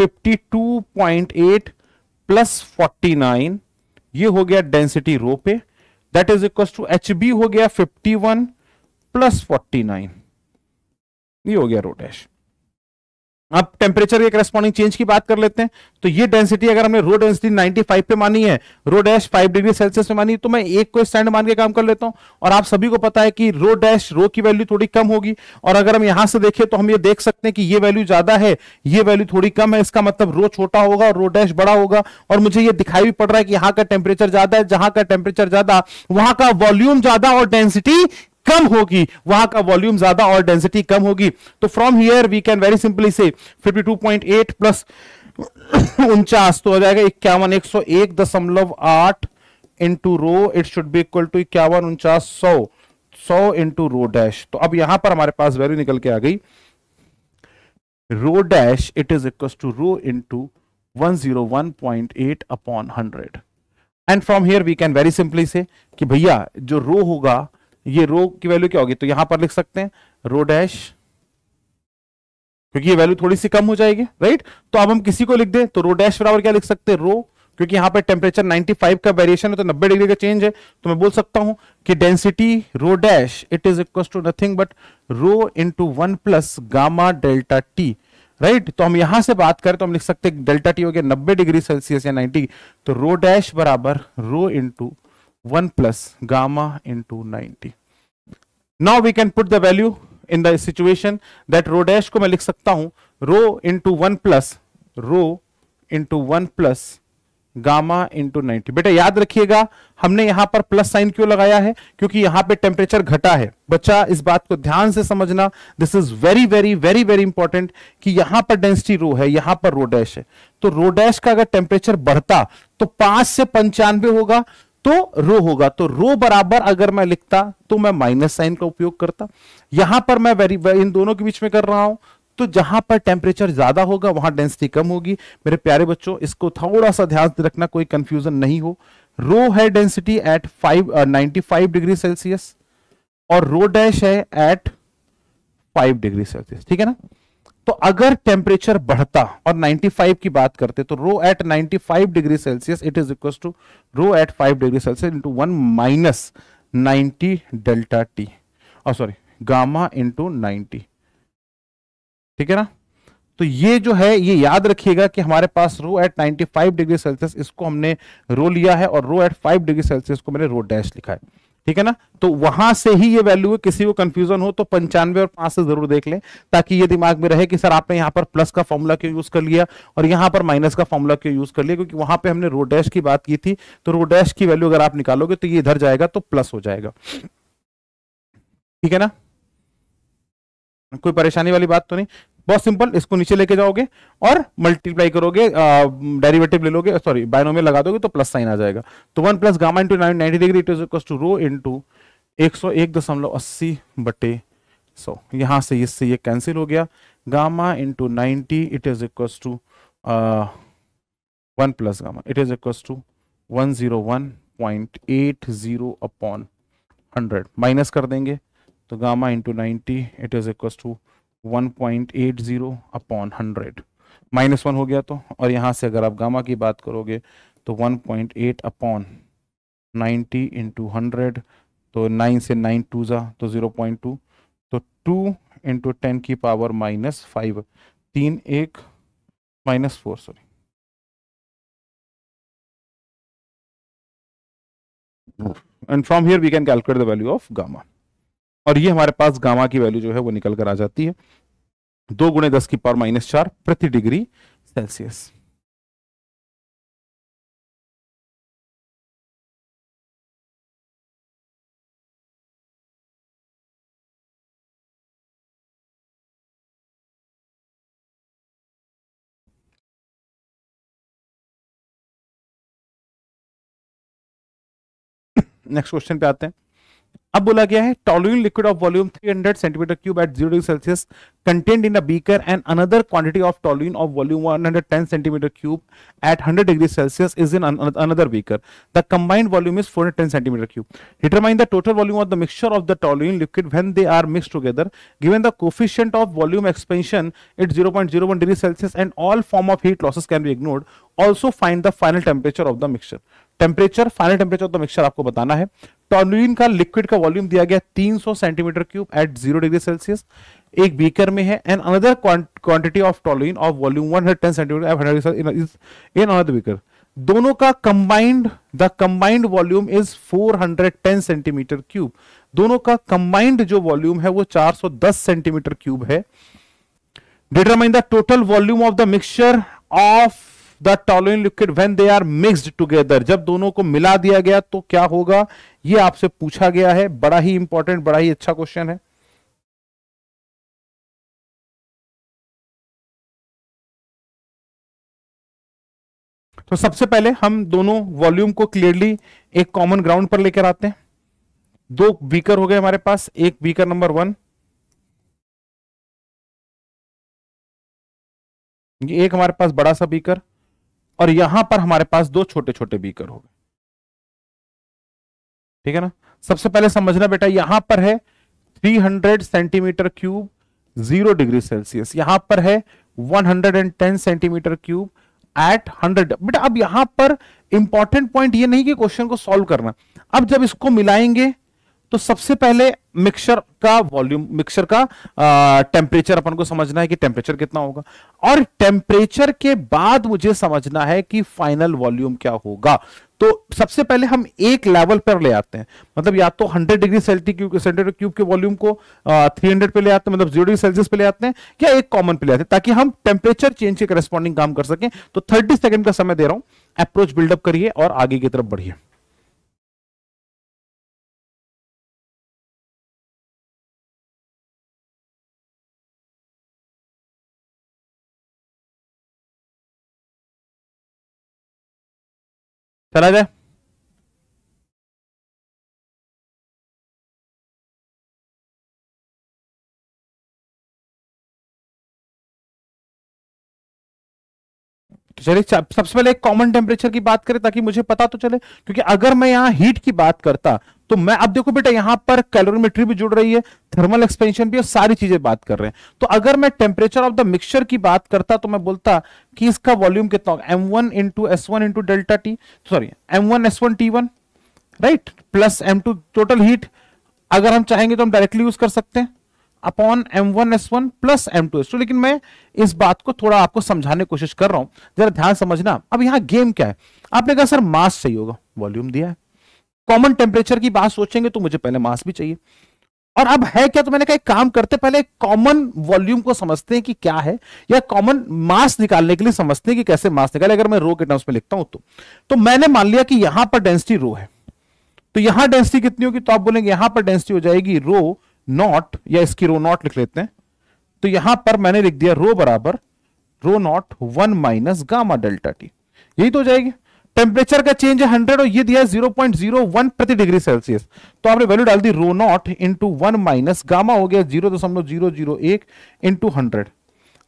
52.8 प्लस 49 ये हो गया डेंसिटी रो पे that is equal to H B हो गया 51 प्लस 49 ये हो गया रो डैश अब टेम्परेचर के करस्पॉन्डिंग चेंज की बात कर लेते हैं तो ये डेंसिटी अगर हमने रो डेंसिटी 95 पे मानी है रो डैश 5 डिग्री सेल्सियस पे मानी तो मैं एक को स्टैंड मान के काम कर लेता हूं और आप सभी को पता है कि रो डैश रो की वैल्यू थोड़ी कम होगी और अगर हम यहां से देखें तो हम ये देख सकते हैं कि ये वैल्यू ज्यादा है ये वैल्यू थोड़ी कम है इसका मतलब रो छोटा होगा और रो डैश बड़ा होगा और मुझे ये दिखाई भी पड़ रहा है कि यहाँ का टेम्परेचर ज्यादा है जहां का टेम्परेचर ज्यादा वहां का वॉल्यूम ज्यादा और डेंसिटी कम होगी वहां का वॉल्यूम ज्यादा और डेंसिटी कम होगी तो from here we can very simply say 52.8 plus उनचास तो हो जाएगा इक्यावन एक सौ एक दशमलव आठ into rho it should be equal to इक्यावन उनचास सौ सौ इंटू रो डैश तो अब यहां पर हमारे पास वैल्यू निकल के आ गई rho dash it is equal to rho into one zero one point eight upon hundred and from here we can very simply say कि भैया जो रो होगा ये रो की वैल्यू क्या होगी तो यहां पर लिख सकते हैं रो डैश क्योंकि ये वैल्यू थोड़ी सी कम हो जाएगी राइट तो अब हम किसी को लिख दें तो रो डैश बराबर क्या लिख सकते हैं रो क्योंकि यहां पर टेम्परेचर 95 का वेरिएशन है तो 90 डिग्री का चेंज है तो मैं बोल सकता हूं कि density rho dash it is equal to nothing but rho into one plus gamma delta T right तो हम यहां से बात करें तो हम लिख सकते हैं डेल्टा टी हो गया 90 डिग्री सेल्सियस या 90 तो रो डैश बराबर rho into 1 plus gamma into 90. Now we can put the value in the situation that rho dash को मैं लिख सकता हूँ rho into 1 plus rho into 1 plus gamma into ninety बेटा याद रखिएगा हमने यहां पर प्लस साइन क्यों लगाया है क्योंकि यहां पे टेम्परेचर घटा है बच्चा इस बात को ध्यान से समझना this is very very very very important कि यहां पर डेंसिटी रो है यहां पर रो डैश है तो रो डैश का अगर टेम्परेचर बढ़ता तो पांच से पंचानवे होगा तो रो होगा तो रो बराबर अगर मैं लिखता तो मैं माइनस साइन का उपयोग करता यहां पर मैं वेरी इन दोनों के बीच में कर रहा हूं तो जहां पर टेम्परेचर ज्यादा होगा वहां डेंसिटी कम होगी मेरे प्यारे बच्चों इसको थोड़ा सा ध्यान रखना कोई कंफ्यूजन नहीं हो रो है density at five ninety five degree Celsius और रो डैश है एट फाइव डिग्री सेल्सियस ठीक है ना तो अगर टेम्परेचर बढ़ता और 95 की बात करते तो rho at 95 degree Celsius it is equal to rho at 5 degree Celsius into one minus ninety delta T और सॉरी गामा इंटू नाइनटी ठीक है ना तो ये जो है ये याद रखिएगा कि हमारे पास रो एट 95 डिग्री सेल्सियस इसको हमने रो लिया है और रो एट 5 डिग्री सेल्सियस को मैंने रो डैश लिखा है ठीक है ना तो वहां से ही ये वैल्यू है किसी को कंफ्यूजन हो तो पंचानवे और पांच से जरूर देख लें ताकि ये दिमाग में रहे कि सर आपने यहां पर प्लस का फॉर्मूला क्यों यूज कर लिया और यहां पर माइनस का फॉर्मूला क्यों यूज कर लिया क्योंकि वहां पे हमने रोडैश की बात की थी तो रोडैश की वैल्यू अगर आप निकालोगे तो ये इधर जाएगा तो प्लस हो जाएगा ठीक है ना कोई परेशानी वाली बात तो नहीं बहुत सिंपल इसको नीचे लेके जाओगे और मल्टीप्लाई करोगे डेरिवेटिव ले लोगे सॉरी बायनोमियल लगा दोगे तो प्लस साइन आ जाएगा तो one plus gamma into ninety degree it is equal to rho into एक सौ एक दशमलव अस्सी बटे सौ यहाँ से इससे ये कैंसिल हो गया gamma into ninety it is equal to one plus gamma it is equal to one zero one point eight zero upon hundred minus कर देंगे तो gamma into ninety it is equal to 1.80 upon 100 minus one हो गया तो और यहां से अगर आप गामा की बात करोगे तो 1.8 अपॉन 90 इंटू हंड्रेड तो 9 से 9 टू जा तो 0.2 तो 2 इंटू टेन की पावर माइनस फाइव तीन एक minus four sorry and from here we can calculate the value of gamma और ये हमारे पास गामा की वैल्यू जो है वो निकल कर आ जाती है दो गुणे दस की पावर माइनस चार प्रति डिग्री सेल्सियस नेक्स्ट क्वेश्चन पे आते हैं अब बोला गया है toluene liquid of volume 300 centimetre cube at zero degree Celsius content in a beaker and another quantity of toluene of volume 110 centimetre cube at 100 degree Celsius is in another beaker the combined volume is 410 centimetre cube determine the total volume of the mixture of the toluene liquid when they are mix together given the coefficient of volume expansion it 0.01 degree Celsius and all form of heat losses can be ignored also find the final temperature of the mixture temperature final temperature तो the mixture आपको बताना है टॉनुइन का liquid का volume दिया गया 300 centimetre cube at zero degree Celsius एक बीकर में है and another quantity of toluene of volume 110 centimetre in another beaker दोनों का combined the combined volume is 410 centimetre cube दोनों का कंबाइंड जो वॉल्यूम है वो 410 सेंटीमीटर क्यूब है determine the total volume of the mixture of the toluene liquid when they are mixed together जब दोनों को मिला दिया गया तो क्या होगा यह आपसे पूछा गया है बड़ा ही इंपॉर्टेंट बड़ा ही अच्छा क्वेश्चन है तो सबसे पहले हम दोनों वॉल्यूम को क्लियरली एक कॉमन ग्राउंड पर लेकर आते हैं दो बीकर हो गए हमारे पास एक बीकर नंबर वन ये एक हमारे पास बड़ा सा बीकर और यहां पर हमारे पास दो छोटे छोटे बीकर हो गए ठीक है ना सबसे पहले समझना बेटा यहां पर है 300 centimetre cube zero degree Celsius यहां पर है 110 सेंटीमीटर क्यूब एट 100 बेटा अब यहां पर इंपॉर्टेंट पॉइंट ये नहीं कि क्वेश्चन को सॉल्व करना अब जब इसको मिलाएंगे तो सबसे पहले मिक्सर का वॉल्यूम मिक्सर का टेम्परेचर अपन को समझना है कि टेम्परेचर कितना होगा और टेम्परेचर के बाद मुझे समझना है कि फाइनल वॉल्यूम क्या होगा तो सबसे पहले हम एक लेवल पर ले आते हैं मतलब या तो 100 डिग्री सेल्सियस क्यूब के वॉल्यूम को आ, 300 पे ले आते हैं मतलब जीरो डिग्री सेल्सियस पे ले आते हैं या एक कॉमन पे ले आते हैं ताकि हम टेम्परेचर चेंज के करेस्पॉन्डिंग काम कर सकें तो थर्टी सेकेंड का समय दे रहा हूं अप्रोच बिल्डअप करिए और आगे की तरफ बढ़िए चला जाए तो चलिए सबसे पहले एक कॉमन टेम्परेचर की बात करें ताकि मुझे पता तो चले क्योंकि अगर मैं यहां हीट की बात करता तो मैं अब देखो बेटा यहां पर कैलोरीमेट्री भी जुड़ रही है थर्मल एक्सपेंशन भी और सारी चीजें बात कर रहे हैं तो अगर मैं टेम्परेचर ऑफ द मिक्सचर की बात करता तो मैं बोलता कि इसका वॉल्यूम कितना M one into S one into delta T sorry M one S one T one right plus M two total heat अगर हम चाहेंगे तो हम डायरेक्टली यूज कर सकते हैं upon M one S one plus M two S two लेकिन मैं इस बात को थोड़ा आपको समझाने की कोशिश कर रहा हूं जरा ध्यान समझना अब यहां गेम क्या है आपने कहा सर मास चाहिए होगा वॉल्यूम दिया है कॉमन टेम्परेचर की बात सोचेंगे तो मुझे पहले मास भी चाहिए और अब है क्या तो मैंने कहा एक काम करते पहले कॉमन वॉल्यूम को समझते हैं कि क्या है या कॉमन मास निकालने के लिए समझते हैं कि कैसे मास निकाले अगर मैं रो के टर्म्स में लिखता हूं तो तो मैंने मान लिया कि यहां पर डेंसिटी रो है तो यहां डेंसिटी कितनी होगी तो आप बोलेंगे यहां पर डेंसिटी हो जाएगी रो नॉट या इसकी रो नॉट लिख लेते हैं तो यहां पर मैंने लिख दिया रो बराबर rho not one minus gamma delta T यही तो हो जाएगी टेम्परेचर का चेंज है हंड्रेड और ये दिया है जीरो पॉइंट जीरो वन प्रति डिग्री सेल्सियस तो आपने वैल्यू डाल दी rho nought into one minus gamma हो गया जीरो दशमलव जीरो जीरो एक इंटू हंड्रेड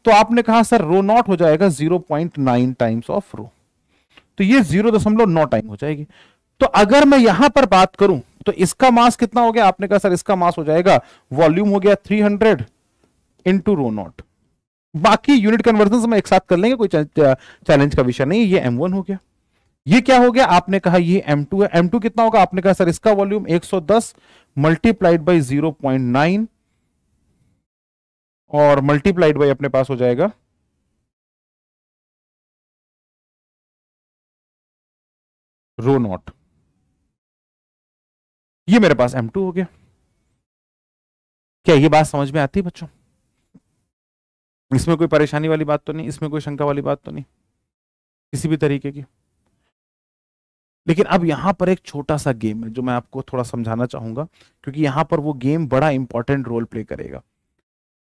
तो आपने कहा सर रो नॉट हो जाएगा zero point nine times of rho तो ये जीरो दशमलव नौ टाइम हो जाएगी तो अगर मैं यहां पर बात करूं तो इसका मास कितना हो गया आपने कहा सर इसका मास हो जाएगा वॉल्यूम हो गया three hundred into rho nought बाकी यूनिट कन्वर्जन में एक साथ कर लेंगे कोई चैलेंज का विषय नहीं ये एम वन हो गया ये क्या हो गया आपने कहा ये M2 है M2 कितना होगा आपने कहा सर इसका वॉल्यूम 110 सौ दस मल्टीप्लाइड बाई जीरो और मल्टीप्लाइड बाई अपने पास हो जाएगा रो नॉट ये मेरे पास M2 हो गया क्या ये बात समझ में आती है बच्चों इसमें कोई परेशानी वाली बात तो नहीं इसमें कोई शंका वाली बात तो नहीं किसी भी तरीके की लेकिन अब यहाँ पर एक छोटा सा गेम है जो मैं आपको थोड़ा समझाना चाहूंगा क्योंकि यहाँ पर वो गेम बड़ा इंपॉर्टेंट रोल प्ले करेगा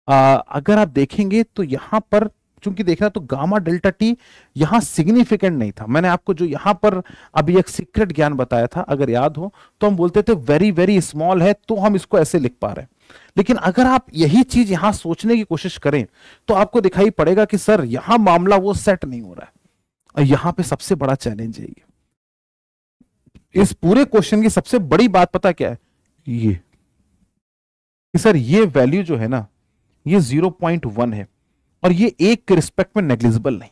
आ, अगर आप देखेंगे तो यहाँ पर चूंकि देखना तो गामा डेल्टा टी यहाँ सिग्निफिकेंट नहीं था मैंने आपको जो यहाँ पर अभी एक सीक्रेट ज्ञान बताया था अगर याद हो तो हम बोलते थे वेरी वेरी स्मॉल है तो हम इसको ऐसे लिख पा रहे हैं लेकिन अगर आप यही चीज यहाँ सोचने की कोशिश करें तो आपको दिखाई पड़ेगा कि सर यहां मामला वो सेट नहीं हो रहा है और यहाँ पे सबसे बड़ा चैलेंज है ये इस पूरे क्वेश्चन की सबसे बड़ी बात पता क्या है ये कि सर ये वैल्यू जो है ना ये 0.1 है और ये एक के रिस्पेक्ट में नेग्लिजिबल नहीं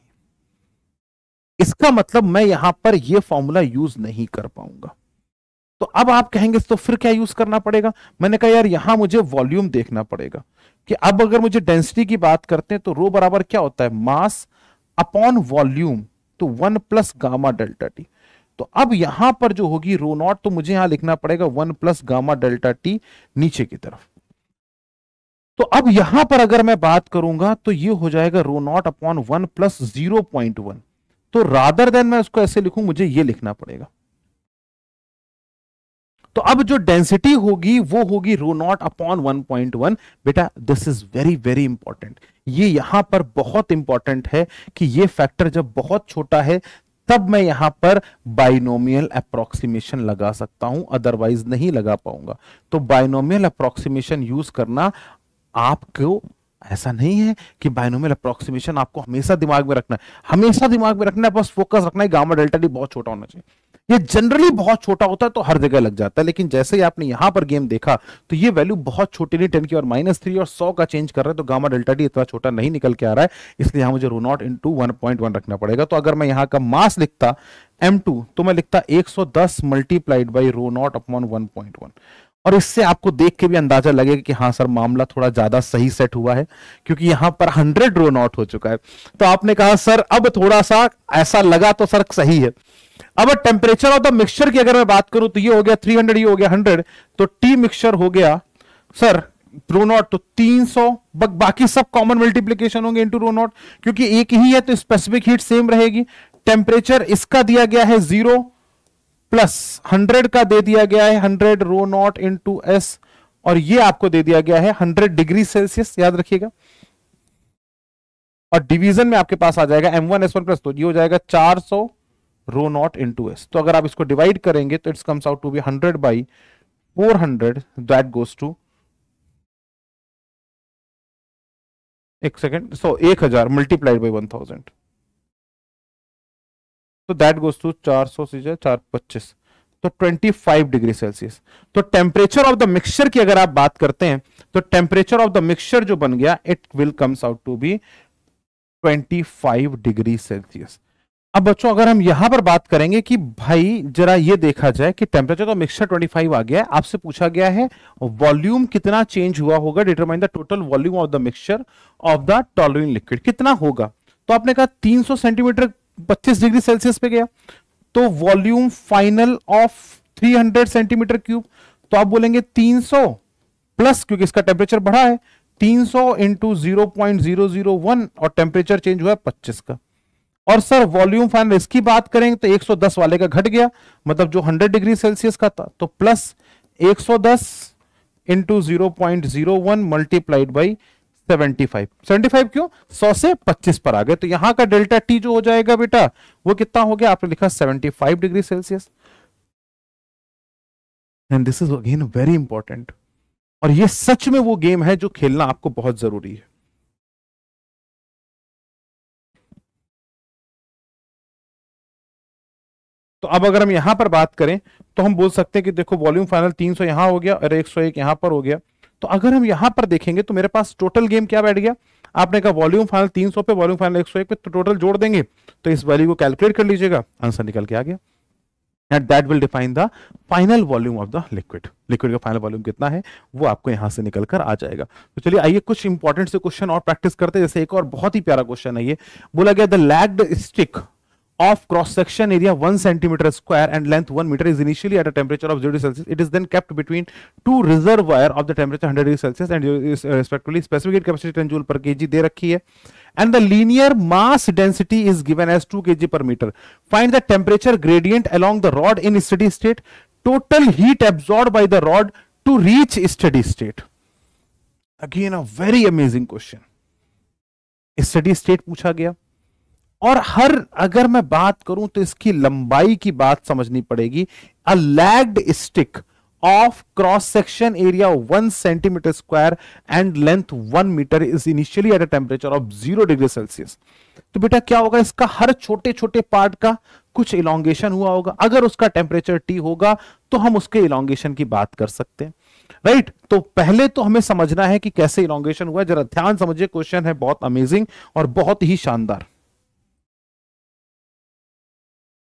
इसका मतलब मैं यहां पर ये फॉर्मूला यूज नहीं कर पाऊंगा तो अब आप कहेंगे तो फिर क्या यूज करना पड़ेगा मैंने कहा यार यहां मुझे वॉल्यूम देखना पड़ेगा कि अब अगर मुझे डेंसिटी की बात करते हैं तो रो बराबर क्या होता है मास अपॉन वॉल्यूम तो one plus gamma delta T तो अब यहां पर जो होगी रो नॉट तो मुझे यहां लिखना पड़ेगा one plus gamma delta T नीचे की तरफ तो अब यहां पर अगर मैं बात करूंगा तो ये हो जाएगा rho nought upon one plus zero point one तो रादर देन मैं उसको ऐसे लिखूं मुझे ये लिखना पड़ेगा तो अब जो डेंसिटी होगी वो होगी रो नॉट अपॉन 1.1 बेटा this is very very important ये यहां पर बहुत इंपॉर्टेंट है कि ये फैक्टर जब बहुत छोटा है तब मैं यहां पर बाइनोमियल अप्रोक्सीमेशन लगा सकता हूं अदरवाइज नहीं लगा पाऊंगा तो बाइनोमियल अप्रोक्सीमेशन यूज करना आपको ऐसा नहीं है कि बाइनोमियल अप्रोक्सीमेशन आपको हमेशा दिमाग में रखना है हमेशा दिमाग में रखना है बस फोकस रखना है गामा डेल्टा डी बहुत छोटा होना चाहिए ये जनरली बहुत छोटा होता है तो हर जगह लग जाता है लेकिन जैसे ही आपने यहां पर गेम देखा तो ये वैल्यू बहुत छोटी नहीं टेन की और माइनस थ्री और सौ का चेंज कर रहा है तो गामा डेल्टा डी इतना छोटा नहीं निकल के आ रहा है इसलिए यहां मुझे nought into one point one रखना पड़ेगा तो अगर मैं यहाँ का मास लिखता एम टू तो मैं लिखता एक सौ दस multiplied by nought upon one point one और इससे आपको देख के भी अंदाजा लगेगा कि हाँ सर मामला थोड़ा ज्यादा सही सेट हुआ है क्योंकि यहां पर हंड्रेड रो आउट हो चुका है तो आपने कहा सर अब थोड़ा सा ऐसा लगा तो सर सही है अब टेम्परेचर ऑफ द मिक्सचर की अगर मैं बात करूं तो ये हो गया हंड्रेड ये हो गया हंड्रेड तो टी मिक्सचर हो गया सर रो नॉट तो 300 बाकी सब कॉमन मल्टीप्लीकेशन होंगे इनटू रो नॉट क्योंकि एक ही है तो स्पेसिफिक हीट सेम रहेगी टेम्परेचर इसका दिया गया है जीरो प्लस हंड्रेड का दे दिया गया है hundred rho nought into S और ये आपको दे दिया गया है हंड्रेड डिग्री सेल्सियस याद रखिएगा और डिवीजन में आपके पास आ जाएगा M one S one plus तो ये हो जाएगा चार सौ rho nought into S तो अगर आप इसको डिवाइड करेंगे तो it's comes out to be hundred by four hundred that goes to एक सेकेंड सो एक हजार मल्टीप्लाइड बाई वन थाउजेंड तो दैट गोज टू चार सौ से चार पच्चीस तो 25 डिग्री सेल्सियस तो टेम्परेचर ऑफ द मिक्सचर की अगर आप बात करते हैं तो टेम्परेचर ऑफ द मिक्सचर जो बन गया it will comes out to be 25 degree Celsius अब बच्चों अगर हम यहां पर बात करेंगे कि भाई जरा ये देखा जाए कि टेम्परेचर तो मिक्सचर 25 आ गया है आपसे पूछा गया है वॉल्यूम कितना चेंज हुआ होगा determine the total volume of the mixture of the toluene liquid कितना होगा तो आपने कहा 300 सेंटीमीटर बत्तीस डिग्री सेल्सियस पे गया तो volume final of 300 centimetre cube तो आप बोलेंगे 300 प्लस क्योंकि इसका टेम्परेचर बढ़ा है 300 सौ इंटू और टेम्परेचर चेंज हुआ है 25 का और सर वॉल्यूम फाइनल इसकी बात करेंगे तो 110 वाले का घट गया मतलब जो 100 डिग्री सेल्सियस का था तो प्लस 110 सौ दस into zero point zero one multiplied by 75 five क्यों 100 से 25 पर आ गए तो यहां का डेल्टा टी जो हो जाएगा बेटा वो कितना हो गया आपने लिखा 75 degree Celsius and this is again very important और ये सच में वो गेम है जो खेलना आपको बहुत जरूरी है तो अब अगर हम यहां पर बात करें तो हम बोल सकते हैं कि देखो वॉल्यूम फाइनल 300 यहां हो गया और 101 यहां पर हो गया तो अगर हम यहां पर देखेंगे तो मेरे पास टोटल गेम क्या बैठ गया आपने कहा वॉल्यूम फाइनल 300 पे वॉल्यूम फाइनल 101 पे तो टोटल जोड़ देंगे तो इस वैल्यू को कैलकुलेट कर लीजिएगा आंसर निकल के आ गया and that will define the final volume of the liquid liquid का फाइनल वॉल्यूम कितना है वो आपको यहां से निकल कर आ जाएगा तो चलिए आइए कुछ इंपॉर्टेंट से क्वेश्चन और प्रैक्टिस करते हैं जैसे एक और बहुत ही प्यारा क्वेश्चन है ये बोला गया the lagged stick of cross section area 1 centimeter square and length 1 meter is initially at a temperature of 0 Celsius. It is then kept between two reservoir of the temperature 100 degrees Celsius and uh, uh, respectively specific heat capacity 10 joule per kg दे रखी है and the linear mass density is given as 2 kg per meter. Find the temperature gradient along the rod in steady state, total heat absorbed by the rod to reach steady state. Again a very amazing question. Steady state pucha gaya. और हर अगर मैं बात करूं तो इसकी लंबाई की बात समझनी पड़ेगी a lagged stick of cross section area one centimetre square and length one metre is initially at a temperature of zero degree Celsius तो बेटा क्या होगा इसका हर छोटे छोटे पार्ट का कुछ इलांगेशन हुआ होगा अगर उसका टेम्परेचर टी होगा तो हम उसके इलांगेशन की बात कर सकते हैं राइट right? तो पहले तो हमें समझना है कि कैसे इलांगेशन हुआ जरा ध्यान समझिए क्वेश्चन है बहुत अमेजिंग और बहुत ही शानदार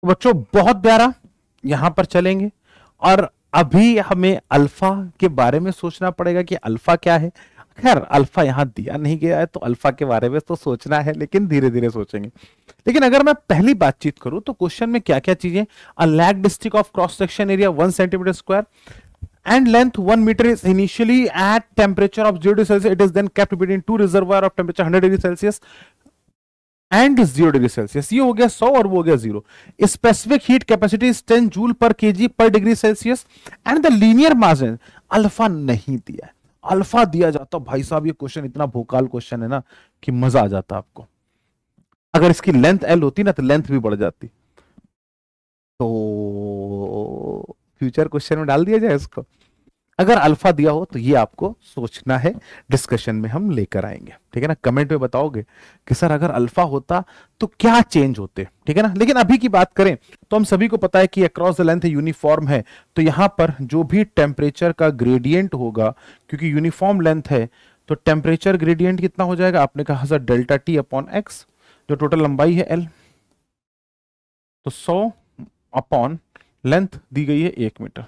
बच्चों बहुत प्यारा यहां पर चलेंगे और अभी हमें अल्फा के बारे में सोचना पड़ेगा कि अल्फा क्या है खैर अल्फा यहां दिया नहीं गया है तो अल्फा के बारे में तो सोचना है लेकिन धीरे धीरे सोचेंगे लेकिन अगर मैं पहली बातचीत करूं तो क्वेश्चन में क्या क्या चीजें a district of cross section area one centimetre square and length one metre is initially at temperature of zero degree Celsius it is then kept between two reservoir of temperature hundred degree Celsius and zero degree Celsius ये हो गया सौ और वो हो गया जीरो specific heat capacity ten joule per K G per degree Celsius and the linear margin alpha नहीं दिया अल्फा दिया जाता भाई साहब ये क्वेश्चन इतना भोकाल क्वेश्चन है ना कि मजा आ जाता आपको अगर इसकी लेंथ एल होती ना तो लेंथ भी बढ़ जाती तो फ्यूचर क्वेश्चन में डाल दिया जाए इसको अगर अल्फा दिया हो तो ये आपको सोचना है डिस्कशन में हम लेकर आएंगे ठीक है ना कमेंट में बताओगे कि सर अगर अल्फा होता तो क्या चेंज होते ठीक है ना लेकिन अभी की बात करें तो हम सभी को पता है कि अक्रॉस द लेंथ यूनिफॉर्म है तो यहां पर जो भी टेम्परेचर का ग्रेडियंट होगा क्योंकि यूनिफॉर्म लेंथ है तो टेम्परेचर ग्रेडियंट कितना हो जाएगा आपने कहा sir delta T upon X जो टोटल लंबाई है एल तो सौ अपॉन लेंथ दी गई है एक मीटर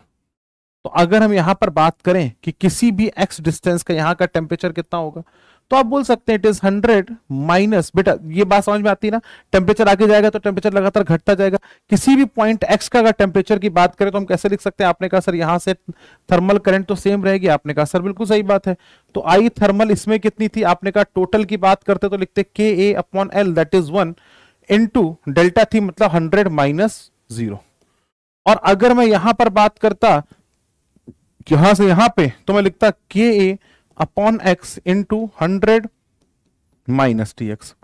तो अगर हम यहां पर बात करें कि किसी भी x डिस्टेंस का यहां का टेम्परेचर कितना होगा तो आप बोल सकते हैं इट इज हंड्रेड माइनस बेटा ये बात समझ में आती है ना टेम्परेचर आगे जाएगा तो टेम्परेचर लगातार घटता जाएगा किसी भी पॉइंट x का अगर टेम्परेचर की बात करें तो हम कैसे लिख सकते हैं आपने कहा सर यहां से थर्मल करंट तो सेम रहेगी आपने कहा सर बिल्कुल सही बात है तो आई थर्मल इसमें कितनी थी आपने कहा टोटल की बात करते तो लिखते K A upon L that is one in delta T मतलब हंड्रेड माइनस जीरो और अगर मैं यहां पर बात करता यहां से यहां पे तो मैं लिखता K A upon X into hundred minus T X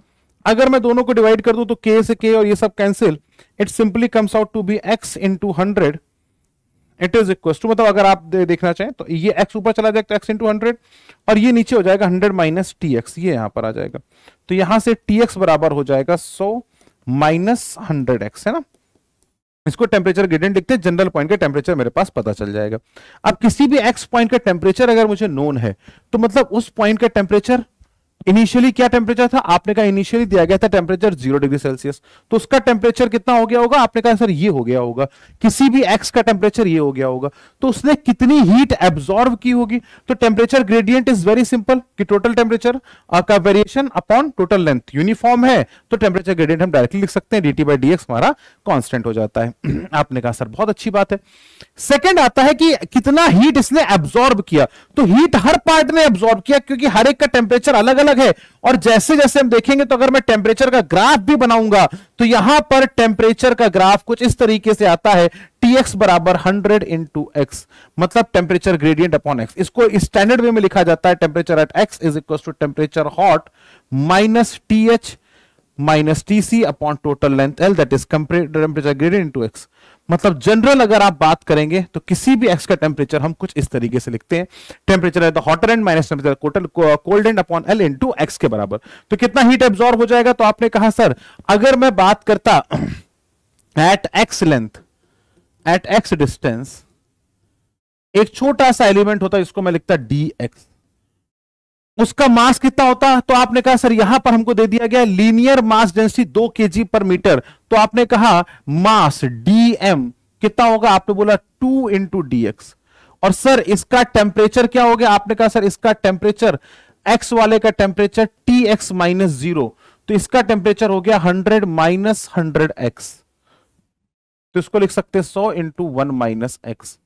अगर मैं दोनों को डिवाइड कर दूं तो के से के और ये सब cancel it simply comes out to be x into hundred it is equal to मतलब अगर आप दे, देखना चाहें तो ये एक्स ऊपर चला जाएगा एक्स इंटू हंड्रेड और ये नीचे हो जाएगा हंड्रेड माइनस टी एक्स ये यहां पर आ जाएगा तो यहां से टी एक्स बराबर हो जाएगा सो माइनस हंड्रेड एक्स है ना इसको टेम्परेचर ग्रेडियंट लिखते हैं जनरल पॉइंट का टेम्परेचर मेरे पास पता चल जाएगा अब किसी भी एक्स पॉइंट का टेम्परेचर अगर मुझे नोन है तो मतलब उस पॉइंट का टेम्परेचर इनिशियली क्या टेम्परेचर था आपने कहा इनिशियली दिया गया था टेम्परेचर जीरो डिग्री सेल्सियस तो उसका टेम्परेचर कितना हो गया होगा आपने कहा सर ये हो गया होगा किसी भी एक्स का टेम्परेचर ये हो गया होगा तो उसने कितनी हीट एब्जॉर्व की होगी तो temperature gradient is very simple कि टोटल टेम्परेचर का variation upon total length uniform है तो टेम्परेचर ग्रेडियंट हम डायरेक्टली लिख सकते हैं टी बाई डीएक्स हमारा कॉन्स्टेंट हो जाता है *clears throat* आपने कहा सर बहुत अच्छी बात है सेकेंड आता है कि कितना हीट इसने एब्जॉर्ब किया तो हीट हर पार्ट ने एब्जॉर्ब किया क्योंकि हर एक का टेम्परेचर अलग अलग अलग है और जैसे जैसे हम देखेंगे तो अगर मैं टेम्परेचर का ग्राफ भी बनाऊंगा तो यहां पर टेम्परेचर का ग्राफ कुछ इस तरीके से आता है एक्स बराबर हंड्रेड इन टू एक्स मतलब टेम्परेचर ग्रेडियंट अपॉन एक्स इसको स्टैंडर्ड वे में लिखा जाता है temperature at x is equal to temperature hot minus T H minus T C upon total length L that is temperature gradient into x मतलब general अगर आप बात करेंगे तो किसी भी एक्स का टेम्परेचर हम कुछ इस तरीके से लिखते हैं टेम्परेचर है तो hotter end minus temperature total cold end upon L into x के बराबर तो कितना हीट एब्जॉर्ब हो जाएगा तो आपने कहा सर अगर मैं बात करता at x length at x distance एक छोटा सा एलिमेंट होता है इसको मैं लिखता डी एक्स उसका मास कितना होता तो आपने कहा सर यहां पर हमको दे दिया गया लीनियर मास डेंसिटी दो के पर मीटर तो आपने कहा मास डी कितना होगा आपने बोला टू इंटू और सर इसका टेम्परेचर क्या हो गया आपने कहा सर इसका टेम्परेचर एक्स वाले का temperature T x minus zero तो इसका टेम्परेचर हो गया हंड्रेड माइनस हंड्रेड एक्स तो इसको लिख सकते हैं सौ इंटू वन माइनस एक्स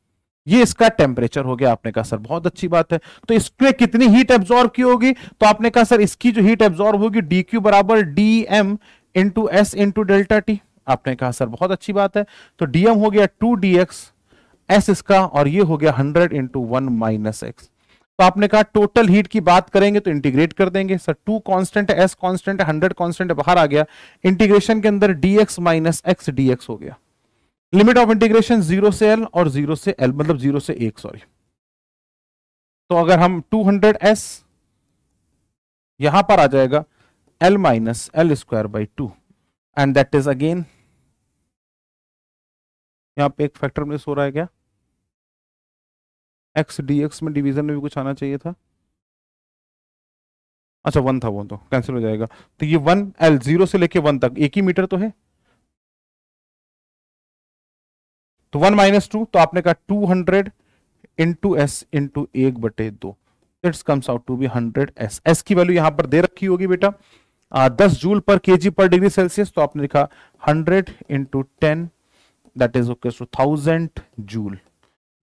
ये इसका टेम्परेचर हो गया आपने कहा सर बहुत अच्छी बात है तो इसके कितनी हीट एब्जॉर्ब की होगी तो आपने कहा सर इसकी जो हीट एब्जॉर्ब होगी डी क्यू बराबर d m into s into delta T आपने कहा सर बहुत अच्छी बात है तो डीएम हो गया टू डी एक्स एस इसका और ये हो गया hundred into one minus x तो आपने कहा टोटल हीट की बात करेंगे तो इंटीग्रेट कर देंगे सर टू कांस्टेंट है एस कांस्टेंट है हंड्रेड कांस्टेंट बाहर आ गया इंटीग्रेशन के अंदर d x minus x d x हो गया लिमिट ऑफ इंटीग्रेशन जीरो से एल और जीरो से एल मतलब जीरो से एक सॉरी तो अगर हम हंड्रेड एस यहां पर आ जाएगा L minus L square by two and that is again यहाँ पे एक फैक्टर मिस हो रहा है क्या एक्स डी एक्स में डिवीजन में भी कुछ आना चाहिए था अच्छा वन था वो तो कैंसिल हो जाएगा तो ये वन एल जीरो से लेके वन तक एक ही मीटर तो है तो वन माइनस टू तो आपने कहा two hundred into s into एक बटे दो it's comes out to be hundred s s की वैल्यू यहां पर दे रखी होगी बेटा दस जूल पर के पर डिग्री सेल्सियस तो आपने लिखा hundred into ten that is okay so thousand joule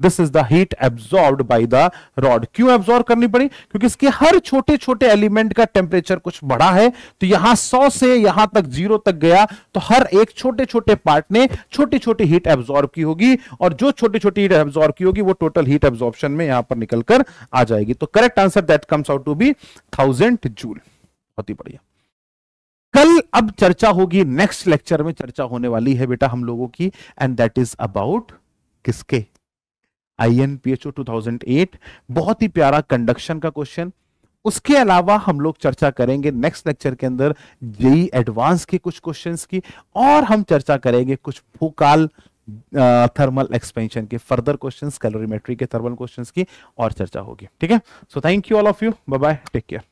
this is the heat absorb by the rod क्यों एब्जॉर्ब करनी पड़ी क्योंकि इसके हर छोटे छोटे एलिमेंट का टेम्परेचर कुछ बढ़ा है तो यहां 100 से यहां तक जीरो तक गया तो हर एक छोटे छोटे पार्ट ने छोटी छोटी हीट एब्जॉर्ब की होगी और जो छोटी छोटी हीट एब्जॉर्ब की होगी वो टोटल हीट एब्जॉर्बन में यहां पर निकलकर आ जाएगी तो correct answer that comes out to be thousand joule बहुत ही बढ़िया कल अब चर्चा होगी नेक्स्ट लेक्चर में चर्चा होने वाली है बेटा हम लोगों की एंड दैट इज अबाउट किसके I N P H O two thousand eight बहुत ही प्यारा कंडक्शन का क्वेश्चन उसके अलावा हम लोग चर्चा करेंगे नेक्स्ट लेक्चर के अंदर जेई एडवांस e के कुछ क्वेश्चंस की और हम चर्चा करेंगे कुछ भूकाल थर्मल एक्सपेंशन के फर्दर क्वेश्चंस कैलोरीमेट्री के थर्मल क्वेश्चंस की और चर्चा होगी ठीक है so thank you all of you bye bye take care